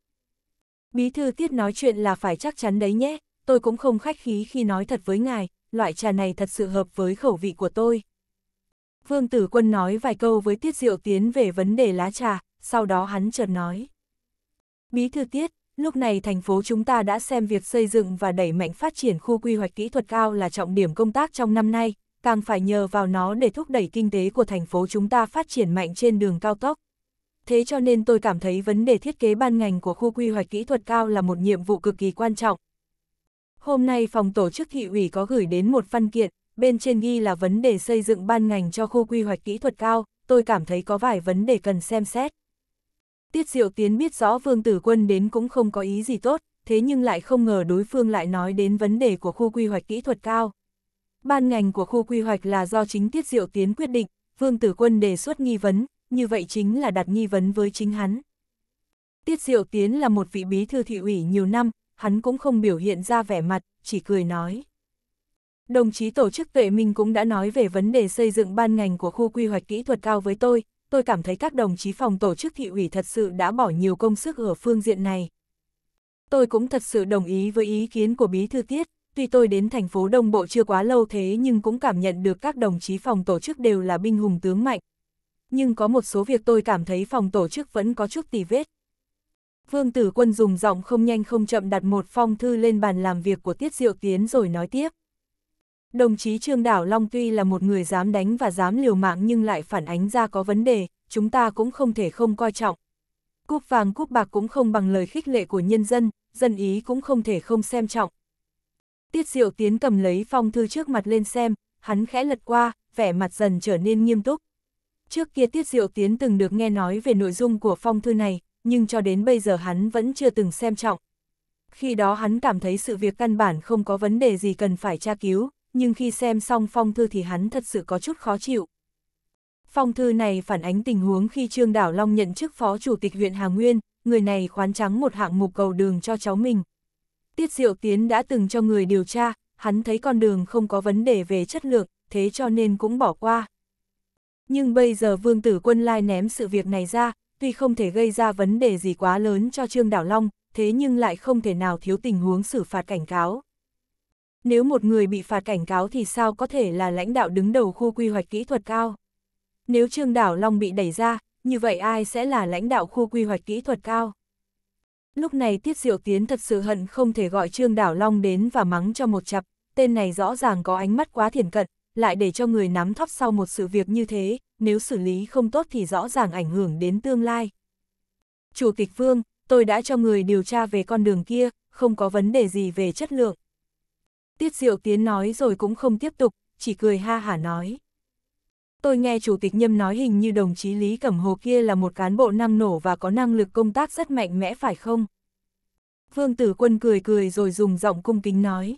Bí thư Tiết nói chuyện là phải chắc chắn đấy nhé, tôi cũng không khách khí khi nói thật với ngài, loại trà này thật sự hợp với khẩu vị của tôi. Vương Tử Quân nói vài câu với Tiết Diệu Tiến về vấn đề lá trà, sau đó hắn chợt nói. Bí thư tiết, lúc này thành phố chúng ta đã xem việc xây dựng và đẩy mạnh phát triển khu quy hoạch kỹ thuật cao là trọng điểm công tác trong năm nay, càng phải nhờ vào nó để thúc đẩy kinh tế của thành phố chúng ta phát triển mạnh trên đường cao tốc. Thế cho nên tôi cảm thấy vấn đề thiết kế ban ngành của khu quy hoạch kỹ thuật cao là một nhiệm vụ cực kỳ quan trọng. Hôm nay phòng tổ chức thị ủy có gửi đến một văn kiện, bên trên ghi là vấn đề xây dựng ban ngành cho khu quy hoạch kỹ thuật cao, tôi cảm thấy có vài vấn đề cần xem xét. Tiết Diệu Tiến biết rõ Vương Tử Quân đến cũng không có ý gì tốt, thế nhưng lại không ngờ đối phương lại nói đến vấn đề của khu quy hoạch kỹ thuật cao. Ban ngành của khu quy hoạch là do chính Tiết Diệu Tiến quyết định, Vương Tử Quân đề xuất nghi vấn, như vậy chính là đặt nghi vấn với chính hắn. Tiết Diệu Tiến là một vị bí thư thị ủy nhiều năm, hắn cũng không biểu hiện ra vẻ mặt, chỉ cười nói. Đồng chí tổ chức tuệ minh cũng đã nói về vấn đề xây dựng ban ngành của khu quy hoạch kỹ thuật cao với tôi, tôi cảm thấy các đồng chí phòng tổ chức thị ủy thật sự đã bỏ nhiều công sức ở phương diện này. Tôi cũng thật sự đồng ý với ý kiến của Bí Thư Tiết, tuy tôi đến thành phố Đông Bộ chưa quá lâu thế nhưng cũng cảm nhận được các đồng chí phòng tổ chức đều là binh hùng tướng mạnh. Nhưng có một số việc tôi cảm thấy phòng tổ chức vẫn có chút tì vết. Vương Tử Quân dùng giọng không nhanh không chậm đặt một phong thư lên bàn làm việc của Tiết Diệu Tiến rồi nói tiếp. Đồng chí Trương Đảo Long tuy là một người dám đánh và dám liều mạng nhưng lại phản ánh ra có vấn đề, chúng ta cũng không thể không coi trọng. Cúp vàng cúp bạc cũng không bằng lời khích lệ của nhân dân, dân ý cũng không thể không xem trọng. Tiết Diệu Tiến cầm lấy phong thư trước mặt lên xem, hắn khẽ lật qua, vẻ mặt dần trở nên nghiêm túc. Trước kia Tiết Diệu Tiến từng được nghe nói về nội dung của phong thư này, nhưng cho đến bây giờ hắn vẫn chưa từng xem trọng. Khi đó hắn cảm thấy sự việc căn bản không có vấn đề gì cần phải tra cứu, nhưng khi xem xong phong thư thì hắn thật sự có chút khó chịu. Phong thư này phản ánh tình huống khi Trương Đảo Long nhận chức phó chủ tịch huyện Hà Nguyên, người này khoán trắng một hạng mục cầu đường cho cháu mình. Tiết Diệu Tiến đã từng cho người điều tra, hắn thấy con đường không có vấn đề về chất lượng, thế cho nên cũng bỏ qua. Nhưng bây giờ Vương Tử Quân lai ném sự việc này ra, tuy không thể gây ra vấn đề gì quá lớn cho Trương Đảo Long, thế nhưng lại không thể nào thiếu tình huống xử phạt cảnh cáo. Nếu một người bị phạt cảnh cáo thì sao có thể là lãnh đạo đứng đầu khu quy hoạch kỹ thuật cao? Nếu Trương Đảo Long bị đẩy ra, như vậy ai sẽ là lãnh đạo khu quy hoạch kỹ thuật cao? Lúc này Tiết Diệu Tiến thật sự hận không thể gọi Trương Đảo Long đến và mắng cho một chập tên này rõ ràng có ánh mắt quá thiển cận, lại để cho người nắm thóp sau một sự việc như thế, nếu xử lý không tốt thì rõ ràng ảnh hưởng đến tương lai. Chủ tịch Vương, tôi đã cho người điều tra về con đường kia, không có vấn đề gì về chất lượng. Tiết Diệu Tiến nói rồi cũng không tiếp tục, chỉ cười ha hả nói. Tôi nghe Chủ tịch Nhâm nói hình như đồng chí Lý Cẩm Hồ kia là một cán bộ năng nổ và có năng lực công tác rất mạnh mẽ phải không? Vương Tử Quân cười cười rồi dùng giọng cung kính nói.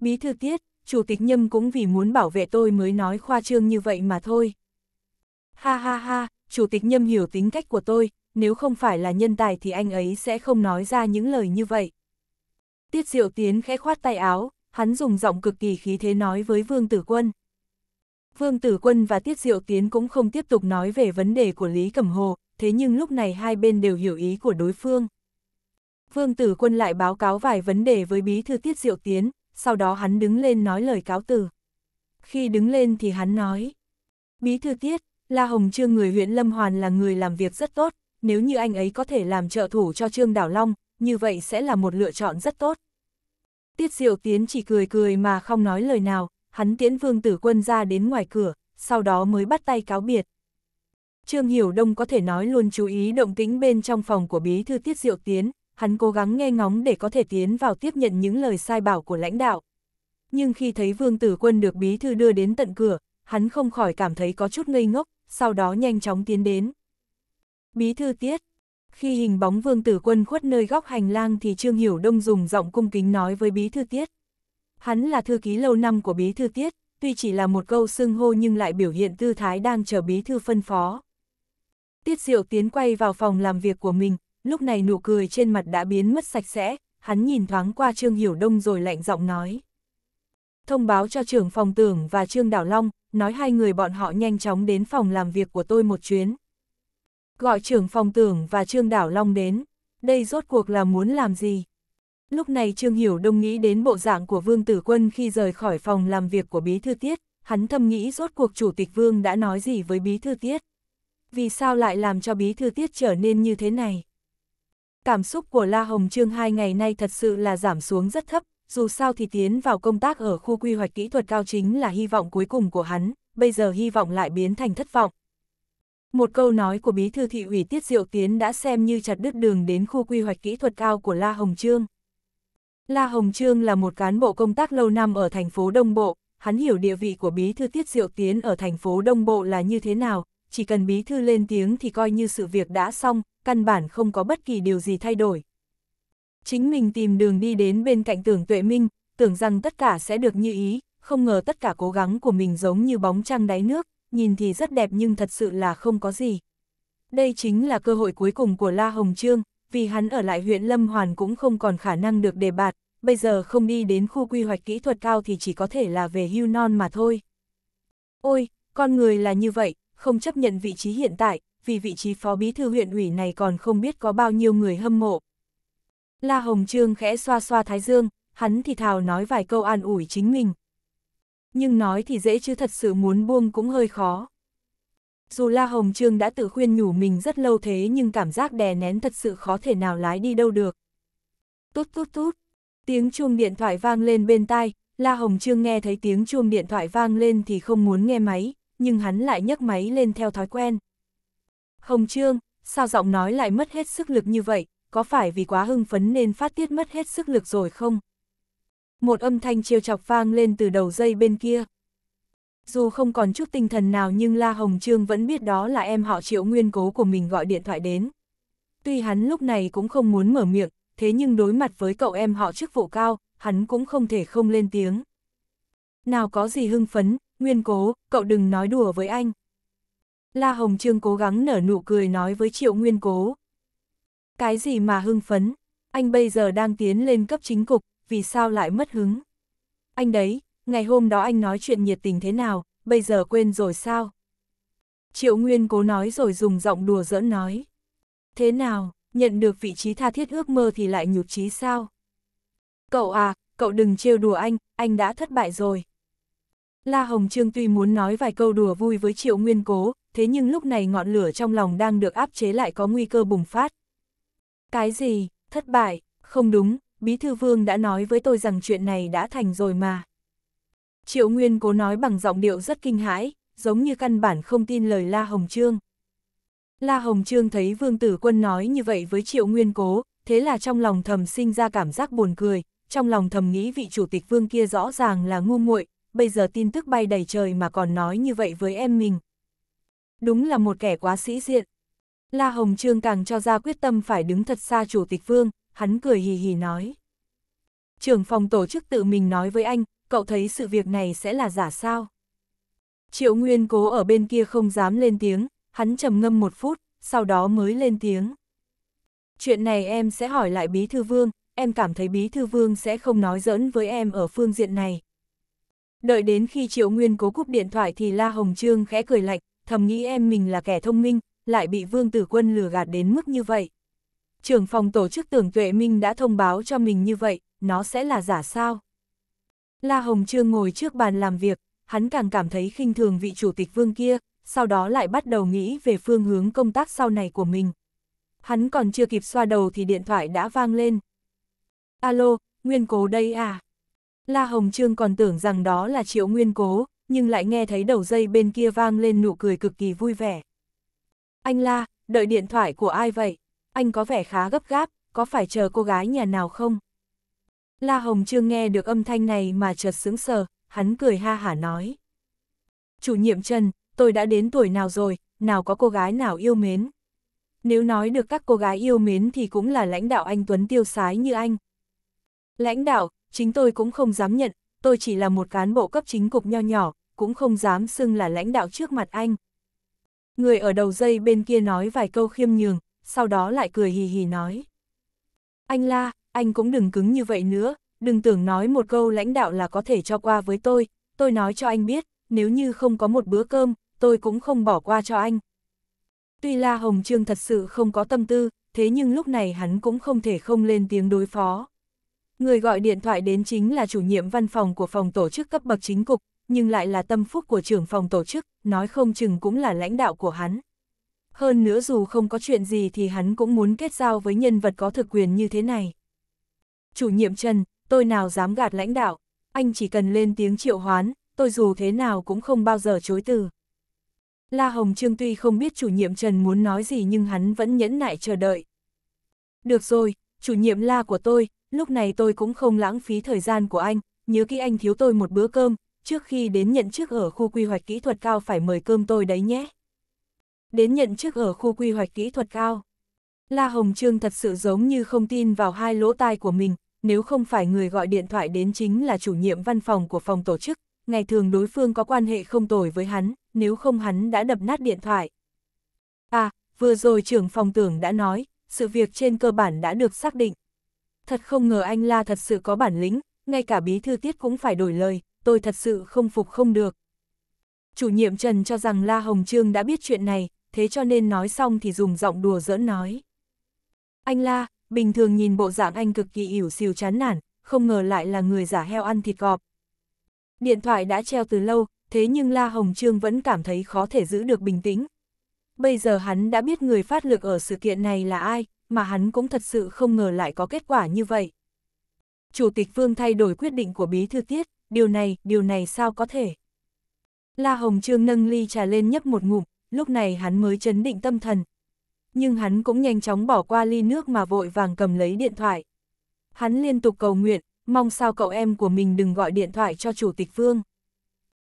Bí thư Tiết, Chủ tịch Nhâm cũng vì muốn bảo vệ tôi mới nói khoa trương như vậy mà thôi. Ha ha ha, Chủ tịch Nhâm hiểu tính cách của tôi, nếu không phải là nhân tài thì anh ấy sẽ không nói ra những lời như vậy. Tiết Diệu Tiến khẽ khoát tay áo, hắn dùng giọng cực kỳ khí thế nói với Vương Tử Quân. Vương Tử Quân và Tiết Diệu Tiến cũng không tiếp tục nói về vấn đề của Lý Cẩm Hồ, thế nhưng lúc này hai bên đều hiểu ý của đối phương. Vương Tử Quân lại báo cáo vài vấn đề với bí thư Tiết Diệu Tiến, sau đó hắn đứng lên nói lời cáo từ. Khi đứng lên thì hắn nói, Bí thư Tiết, La Hồng Trương người huyện Lâm Hoàn là người làm việc rất tốt, nếu như anh ấy có thể làm trợ thủ cho Trương Đảo Long, như vậy sẽ là một lựa chọn rất tốt. Tiết Diệu Tiến chỉ cười cười mà không nói lời nào, hắn tiễn Vương Tử Quân ra đến ngoài cửa, sau đó mới bắt tay cáo biệt. Trương Hiểu Đông có thể nói luôn chú ý động tĩnh bên trong phòng của bí thư Tiết Diệu Tiến, hắn cố gắng nghe ngóng để có thể tiến vào tiếp nhận những lời sai bảo của lãnh đạo. Nhưng khi thấy Vương Tử Quân được bí thư đưa đến tận cửa, hắn không khỏi cảm thấy có chút ngây ngốc, sau đó nhanh chóng tiến đến. Bí thư Tiết, khi hình bóng vương tử quân khuất nơi góc hành lang thì Trương Hiểu Đông dùng giọng cung kính nói với bí thư tiết. Hắn là thư ký lâu năm của bí thư tiết, tuy chỉ là một câu xưng hô nhưng lại biểu hiện tư thái đang chờ bí thư phân phó. Tiết Diệu tiến quay vào phòng làm việc của mình, lúc này nụ cười trên mặt đã biến mất sạch sẽ, hắn nhìn thoáng qua Trương Hiểu Đông rồi lạnh giọng nói. Thông báo cho trưởng phòng tưởng và Trương Đảo Long, nói hai người bọn họ nhanh chóng đến phòng làm việc của tôi một chuyến. Gọi trưởng phòng tưởng và Trương Đảo Long đến, đây rốt cuộc là muốn làm gì? Lúc này Trương Hiểu Đông nghĩ đến bộ dạng của Vương Tử Quân khi rời khỏi phòng làm việc của Bí Thư Tiết, hắn thầm nghĩ rốt cuộc Chủ tịch Vương đã nói gì với Bí Thư Tiết. Vì sao lại làm cho Bí Thư Tiết trở nên như thế này? Cảm xúc của La Hồng Trương hai ngày nay thật sự là giảm xuống rất thấp, dù sao thì tiến vào công tác ở khu quy hoạch kỹ thuật cao chính là hy vọng cuối cùng của hắn, bây giờ hy vọng lại biến thành thất vọng, một câu nói của bí thư thị ủy Tiết Diệu Tiến đã xem như chặt đứt đường đến khu quy hoạch kỹ thuật cao của La Hồng Trương. La Hồng Trương là một cán bộ công tác lâu năm ở thành phố Đông Bộ, hắn hiểu địa vị của bí thư Tiết Diệu Tiến ở thành phố Đông Bộ là như thế nào, chỉ cần bí thư lên tiếng thì coi như sự việc đã xong, căn bản không có bất kỳ điều gì thay đổi. Chính mình tìm đường đi đến bên cạnh tưởng tuệ minh, tưởng rằng tất cả sẽ được như ý, không ngờ tất cả cố gắng của mình giống như bóng trăng đáy nước, nhìn thì rất đẹp nhưng thật sự là không có gì. Đây chính là cơ hội cuối cùng của La Hồng Trương, vì hắn ở lại huyện Lâm Hoàn cũng không còn khả năng được đề bạt, bây giờ không đi đến khu quy hoạch kỹ thuật cao thì chỉ có thể là về hưu non mà thôi. Ôi, con người là như vậy, không chấp nhận vị trí hiện tại, vì vị trí phó bí thư huyện ủy này còn không biết có bao nhiêu người hâm mộ. La Hồng Trương khẽ xoa xoa thái dương, hắn thì thào nói vài câu an ủi chính mình, nhưng nói thì dễ chứ thật sự muốn buông cũng hơi khó. Dù La Hồng Trương đã tự khuyên nhủ mình rất lâu thế nhưng cảm giác đè nén thật sự khó thể nào lái đi đâu được. Tút tút tút, tiếng chuông điện thoại vang lên bên tai, La Hồng Trương nghe thấy tiếng chuông điện thoại vang lên thì không muốn nghe máy, nhưng hắn lại nhấc máy lên theo thói quen. Hồng Trương, sao giọng nói lại mất hết sức lực như vậy, có phải vì quá hưng phấn nên phát tiết mất hết sức lực rồi không? Một âm thanh chiêu chọc vang lên từ đầu dây bên kia. Dù không còn chút tinh thần nào nhưng La Hồng Trương vẫn biết đó là em họ triệu nguyên cố của mình gọi điện thoại đến. Tuy hắn lúc này cũng không muốn mở miệng, thế nhưng đối mặt với cậu em họ chức vụ cao, hắn cũng không thể không lên tiếng. Nào có gì hưng phấn, nguyên cố, cậu đừng nói đùa với anh. La Hồng Trương cố gắng nở nụ cười nói với triệu nguyên cố. Cái gì mà hưng phấn, anh bây giờ đang tiến lên cấp chính cục, vì sao lại mất hứng. Anh đấy, ngày hôm đó anh nói chuyện nhiệt tình thế nào, bây giờ quên rồi sao? Triệu Nguyên cố nói rồi dùng giọng đùa giỡn nói. Thế nào, nhận được vị trí tha thiết ước mơ thì lại nhục trí sao? Cậu à, cậu đừng trêu đùa anh, anh đã thất bại rồi. La Hồng Trương tuy muốn nói vài câu đùa vui với Triệu Nguyên Cố, thế nhưng lúc này ngọn lửa trong lòng đang được áp chế lại có nguy cơ bùng phát. Cái gì, thất bại, không đúng, Bí Thư Vương đã nói với tôi rằng chuyện này đã thành rồi mà. Triệu Nguyên cố nói bằng giọng điệu rất kinh hãi, giống như căn bản không tin lời La Hồng Trương. La Hồng Trương thấy Vương Tử Quân nói như vậy với Triệu Nguyên cố, thế là trong lòng thầm sinh ra cảm giác buồn cười, trong lòng thầm nghĩ vị chủ tịch Vương kia rõ ràng là ngu muội, bây giờ tin tức bay đầy trời mà còn nói như vậy với em mình. Đúng là một kẻ quá sĩ diện. La Hồng Trương càng cho ra quyết tâm phải đứng thật xa chủ tịch Vương, hắn cười hì hì nói. Trưởng phòng tổ chức tự mình nói với anh, cậu thấy sự việc này sẽ là giả sao? Triệu Nguyên cố ở bên kia không dám lên tiếng, hắn trầm ngâm một phút, sau đó mới lên tiếng. Chuyện này em sẽ hỏi lại Bí Thư Vương, em cảm thấy Bí Thư Vương sẽ không nói giỡn với em ở phương diện này. Đợi đến khi Triệu Nguyên cố cúp điện thoại thì La Hồng Trương khẽ cười lạnh, thầm nghĩ em mình là kẻ thông minh, lại bị Vương Tử Quân lừa gạt đến mức như vậy trưởng phòng tổ chức tưởng tuệ minh đã thông báo cho mình như vậy, nó sẽ là giả sao? La Hồng Trương ngồi trước bàn làm việc, hắn càng cảm thấy khinh thường vị chủ tịch vương kia, sau đó lại bắt đầu nghĩ về phương hướng công tác sau này của mình. Hắn còn chưa kịp xoa đầu thì điện thoại đã vang lên. Alo, Nguyên Cố đây à? La Hồng Trương còn tưởng rằng đó là Triệu Nguyên Cố, nhưng lại nghe thấy đầu dây bên kia vang lên nụ cười cực kỳ vui vẻ. Anh La, đợi điện thoại của ai vậy? anh có vẻ khá gấp gáp, có phải chờ cô gái nhà nào không? La Hồng chưa nghe được âm thanh này mà chợt sững sờ, hắn cười ha hả nói. Chủ nhiệm Trần, tôi đã đến tuổi nào rồi, nào có cô gái nào yêu mến. Nếu nói được các cô gái yêu mến thì cũng là lãnh đạo anh Tuấn tiêu sái như anh. Lãnh đạo, chính tôi cũng không dám nhận, tôi chỉ là một cán bộ cấp chính cục nho nhỏ, cũng không dám xưng là lãnh đạo trước mặt anh. Người ở đầu dây bên kia nói vài câu khiêm nhường, sau đó lại cười hì hì nói. Anh La, anh cũng đừng cứng như vậy nữa, đừng tưởng nói một câu lãnh đạo là có thể cho qua với tôi, tôi nói cho anh biết, nếu như không có một bữa cơm, tôi cũng không bỏ qua cho anh. Tuy La Hồng Trương thật sự không có tâm tư, thế nhưng lúc này hắn cũng không thể không lên tiếng đối phó. Người gọi điện thoại đến chính là chủ nhiệm văn phòng của phòng tổ chức cấp bậc chính cục, nhưng lại là tâm phúc của trưởng phòng tổ chức, nói không chừng cũng là lãnh đạo của hắn hơn nữa dù không có chuyện gì thì hắn cũng muốn kết giao với nhân vật có thực quyền như thế này. Chủ nhiệm Trần, tôi nào dám gạt lãnh đạo, anh chỉ cần lên tiếng triệu hoán, tôi dù thế nào cũng không bao giờ chối từ. La Hồng Trương tuy không biết chủ nhiệm Trần muốn nói gì nhưng hắn vẫn nhẫn nại chờ đợi. Được rồi, chủ nhiệm La của tôi, lúc này tôi cũng không lãng phí thời gian của anh, nhớ kỹ anh thiếu tôi một bữa cơm, trước khi đến nhận chức ở khu quy hoạch kỹ thuật cao phải mời cơm tôi đấy nhé đến nhận chức ở khu quy hoạch kỹ thuật cao. La Hồng Trương thật sự giống như không tin vào hai lỗ tai của mình, nếu không phải người gọi điện thoại đến chính là chủ nhiệm văn phòng của phòng tổ chức, ngày thường đối phương có quan hệ không tồi với hắn, nếu không hắn đã đập nát điện thoại. À, vừa rồi trưởng phòng tưởng đã nói, sự việc trên cơ bản đã được xác định. Thật không ngờ anh La thật sự có bản lĩnh, ngay cả bí thư tiết cũng phải đổi lời, tôi thật sự không phục không được chủ nhiệm Trần cho rằng La Hồng Trương đã biết chuyện này, thế cho nên nói xong thì dùng giọng đùa giỡn nói. Anh La, bình thường nhìn bộ dạng anh cực kỳ ỉu xìu chán nản, không ngờ lại là người giả heo ăn thịt cọp. Điện thoại đã treo từ lâu, thế nhưng La Hồng Trương vẫn cảm thấy khó thể giữ được bình tĩnh. Bây giờ hắn đã biết người phát lực ở sự kiện này là ai, mà hắn cũng thật sự không ngờ lại có kết quả như vậy. Chủ tịch Vương thay đổi quyết định của Bí Thư Tiết, điều này, điều này sao có thể? La Hồng Trương nâng ly trà lên nhấp một ngụm, lúc này hắn mới chấn định tâm thần. Nhưng hắn cũng nhanh chóng bỏ qua ly nước mà vội vàng cầm lấy điện thoại. Hắn liên tục cầu nguyện, mong sao cậu em của mình đừng gọi điện thoại cho Chủ tịch Vương.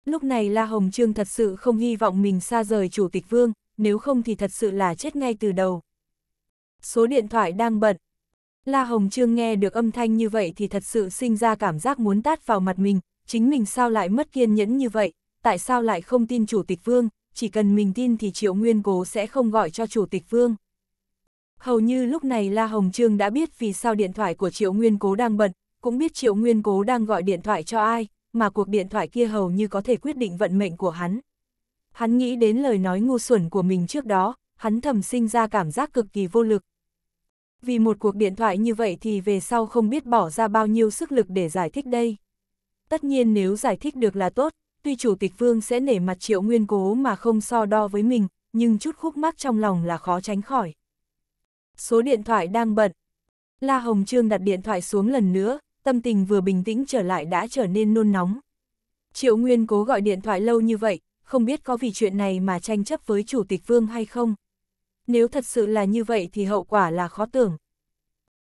Lúc này La Hồng Trương thật sự không hy vọng mình xa rời Chủ tịch Vương, nếu không thì thật sự là chết ngay từ đầu. Số điện thoại đang bận. La Hồng Trương nghe được âm thanh như vậy thì thật sự sinh ra cảm giác muốn tát vào mặt mình, chính mình sao lại mất kiên nhẫn như vậy, tại sao lại không tin chủ tịch vương, chỉ cần mình tin thì triệu nguyên cố sẽ không gọi cho chủ tịch vương. Hầu như lúc này La Hồng Trương đã biết vì sao điện thoại của triệu nguyên cố đang bận, cũng biết triệu nguyên cố đang gọi điện thoại cho ai, mà cuộc điện thoại kia hầu như có thể quyết định vận mệnh của hắn. Hắn nghĩ đến lời nói ngu xuẩn của mình trước đó, hắn thầm sinh ra cảm giác cực kỳ vô lực. Vì một cuộc điện thoại như vậy thì về sau không biết bỏ ra bao nhiêu sức lực để giải thích đây. Tất nhiên nếu giải thích được là tốt, tuy chủ tịch vương sẽ nể mặt triệu nguyên cố mà không so đo với mình, nhưng chút khúc mắc trong lòng là khó tránh khỏi. Số điện thoại đang bận. La Hồng Trương đặt điện thoại xuống lần nữa, tâm tình vừa bình tĩnh trở lại đã trở nên nôn nóng. Triệu Nguyên cố gọi điện thoại lâu như vậy, không biết có vì chuyện này mà tranh chấp với Chủ tịch Vương hay không. Nếu thật sự là như vậy thì hậu quả là khó tưởng.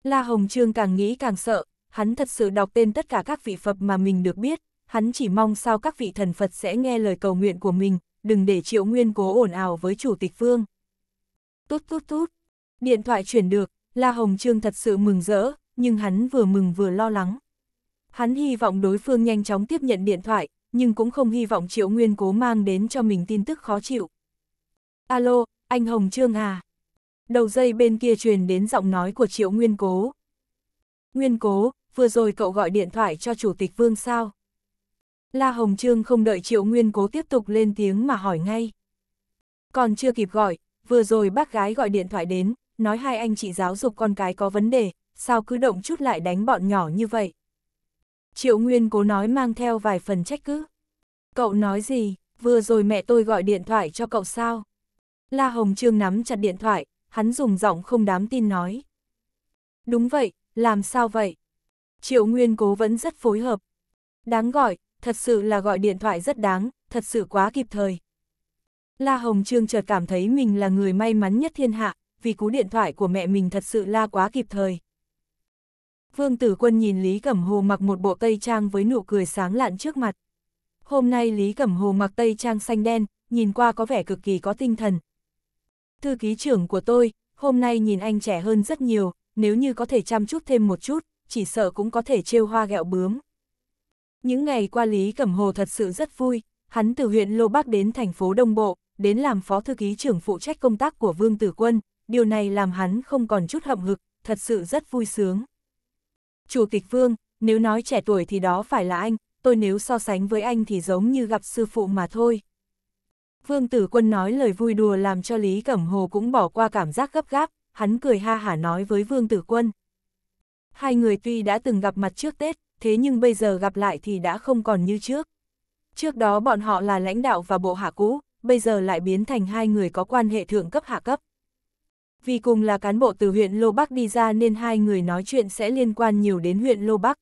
La Hồng Trương càng nghĩ càng sợ, hắn thật sự đọc tên tất cả các vị Phật mà mình được biết, hắn chỉ mong sao các vị thần Phật sẽ nghe lời cầu nguyện của mình, đừng để triệu nguyên cố ồn ào với chủ tịch vương. Tút tút tút, điện thoại chuyển được, La Hồng Trương thật sự mừng rỡ, nhưng hắn vừa mừng vừa lo lắng. Hắn hy vọng đối phương nhanh chóng tiếp nhận điện thoại, nhưng cũng không hy vọng triệu nguyên cố mang đến cho mình tin tức khó chịu. Alo, anh Hồng Trương à? Đầu dây bên kia truyền đến giọng nói của triệu nguyên cố. Nguyên cố, vừa rồi cậu gọi điện thoại cho chủ tịch vương sao? La Hồng Trương không đợi Triệu Nguyên Cố tiếp tục lên tiếng mà hỏi ngay. Còn chưa kịp gọi, vừa rồi bác gái gọi điện thoại đến, nói hai anh chị giáo dục con cái có vấn đề, sao cứ động chút lại đánh bọn nhỏ như vậy. Triệu Nguyên Cố nói mang theo vài phần trách cứ. Cậu nói gì, vừa rồi mẹ tôi gọi điện thoại cho cậu sao? La Hồng Trương nắm chặt điện thoại, hắn dùng giọng không đám tin nói. Đúng vậy, làm sao vậy? Triệu Nguyên Cố vẫn rất phối hợp. Đáng gọi, thật sự là gọi điện thoại rất đáng, thật sự quá kịp thời. La Hồng Trương chợt cảm thấy mình là người may mắn nhất thiên hạ, vì cú điện thoại của mẹ mình thật sự la quá kịp thời. Vương Tử Quân nhìn Lý Cẩm Hồ mặc một bộ tây trang với nụ cười sáng lạn trước mặt. Hôm nay Lý Cẩm Hồ mặc tây trang xanh đen, nhìn qua có vẻ cực kỳ có tinh thần. Thư ký trưởng của tôi, hôm nay nhìn anh trẻ hơn rất nhiều, nếu như có thể chăm chút thêm một chút, chỉ sợ cũng có thể trêu hoa gẹo bướm. Những ngày qua Lý Cẩm Hồ thật sự rất vui, hắn từ huyện Lô Bắc đến thành phố Đông Bộ, đến làm phó thư ký trưởng phụ trách công tác của Vương Tử Quân, điều này làm hắn không còn chút hậm hực, thật sự rất vui sướng. Chủ tịch Vương, nếu nói trẻ tuổi thì đó phải là anh, tôi nếu so sánh với anh thì giống như gặp sư phụ mà thôi. Vương Tử Quân nói lời vui đùa làm cho Lý Cẩm Hồ cũng bỏ qua cảm giác gấp gáp, hắn cười ha hả nói với Vương Tử Quân. Hai người tuy đã từng gặp mặt trước Tết, thế nhưng bây giờ gặp lại thì đã không còn như trước. Trước đó bọn họ là lãnh đạo và bộ hạ cũ, bây giờ lại biến thành hai người có quan hệ thượng cấp hạ cấp. Vì cùng là cán bộ từ huyện Lô Bắc đi ra nên hai người nói chuyện sẽ liên quan nhiều đến huyện Lô Bắc.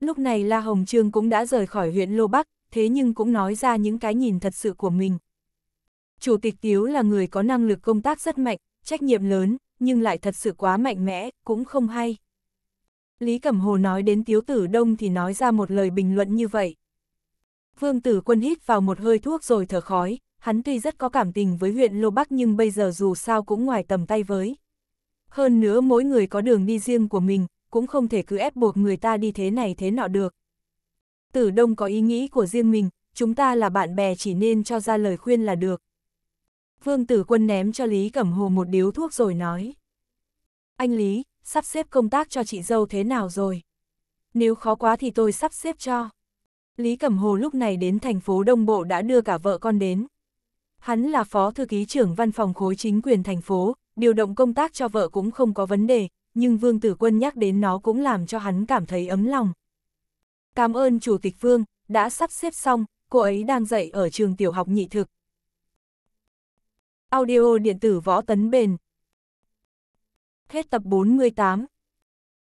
Lúc này La Hồng Trương cũng đã rời khỏi huyện Lô Bắc, thế nhưng cũng nói ra những cái nhìn thật sự của mình. Chủ tịch Tiếu là người có năng lực công tác rất mạnh, trách nhiệm lớn, nhưng lại thật sự quá mạnh mẽ, cũng không hay. Lý Cẩm Hồ nói đến Tiếu Tử Đông thì nói ra một lời bình luận như vậy. Vương Tử Quân hít vào một hơi thuốc rồi thở khói, hắn tuy rất có cảm tình với huyện Lô Bắc nhưng bây giờ dù sao cũng ngoài tầm tay với. Hơn nữa mỗi người có đường đi riêng của mình, cũng không thể cứ ép buộc người ta đi thế này thế nọ được. Tử Đông có ý nghĩ của riêng mình, chúng ta là bạn bè chỉ nên cho ra lời khuyên là được. Vương Tử Quân ném cho Lý Cẩm Hồ một điếu thuốc rồi nói. Anh Lý, sắp xếp công tác cho chị dâu thế nào rồi? Nếu khó quá thì tôi sắp xếp cho. Lý Cẩm Hồ lúc này đến thành phố Đông Bộ đã đưa cả vợ con đến. Hắn là phó thư ký trưởng văn phòng khối chính quyền thành phố, điều động công tác cho vợ cũng không có vấn đề, nhưng Vương Tử Quân nhắc đến nó cũng làm cho hắn cảm thấy ấm lòng. Cảm ơn Chủ tịch Vương, đã sắp xếp xong, cô ấy đang dạy ở trường tiểu học nhị thực. Audio điện tử võ tấn bền, Hết tập 48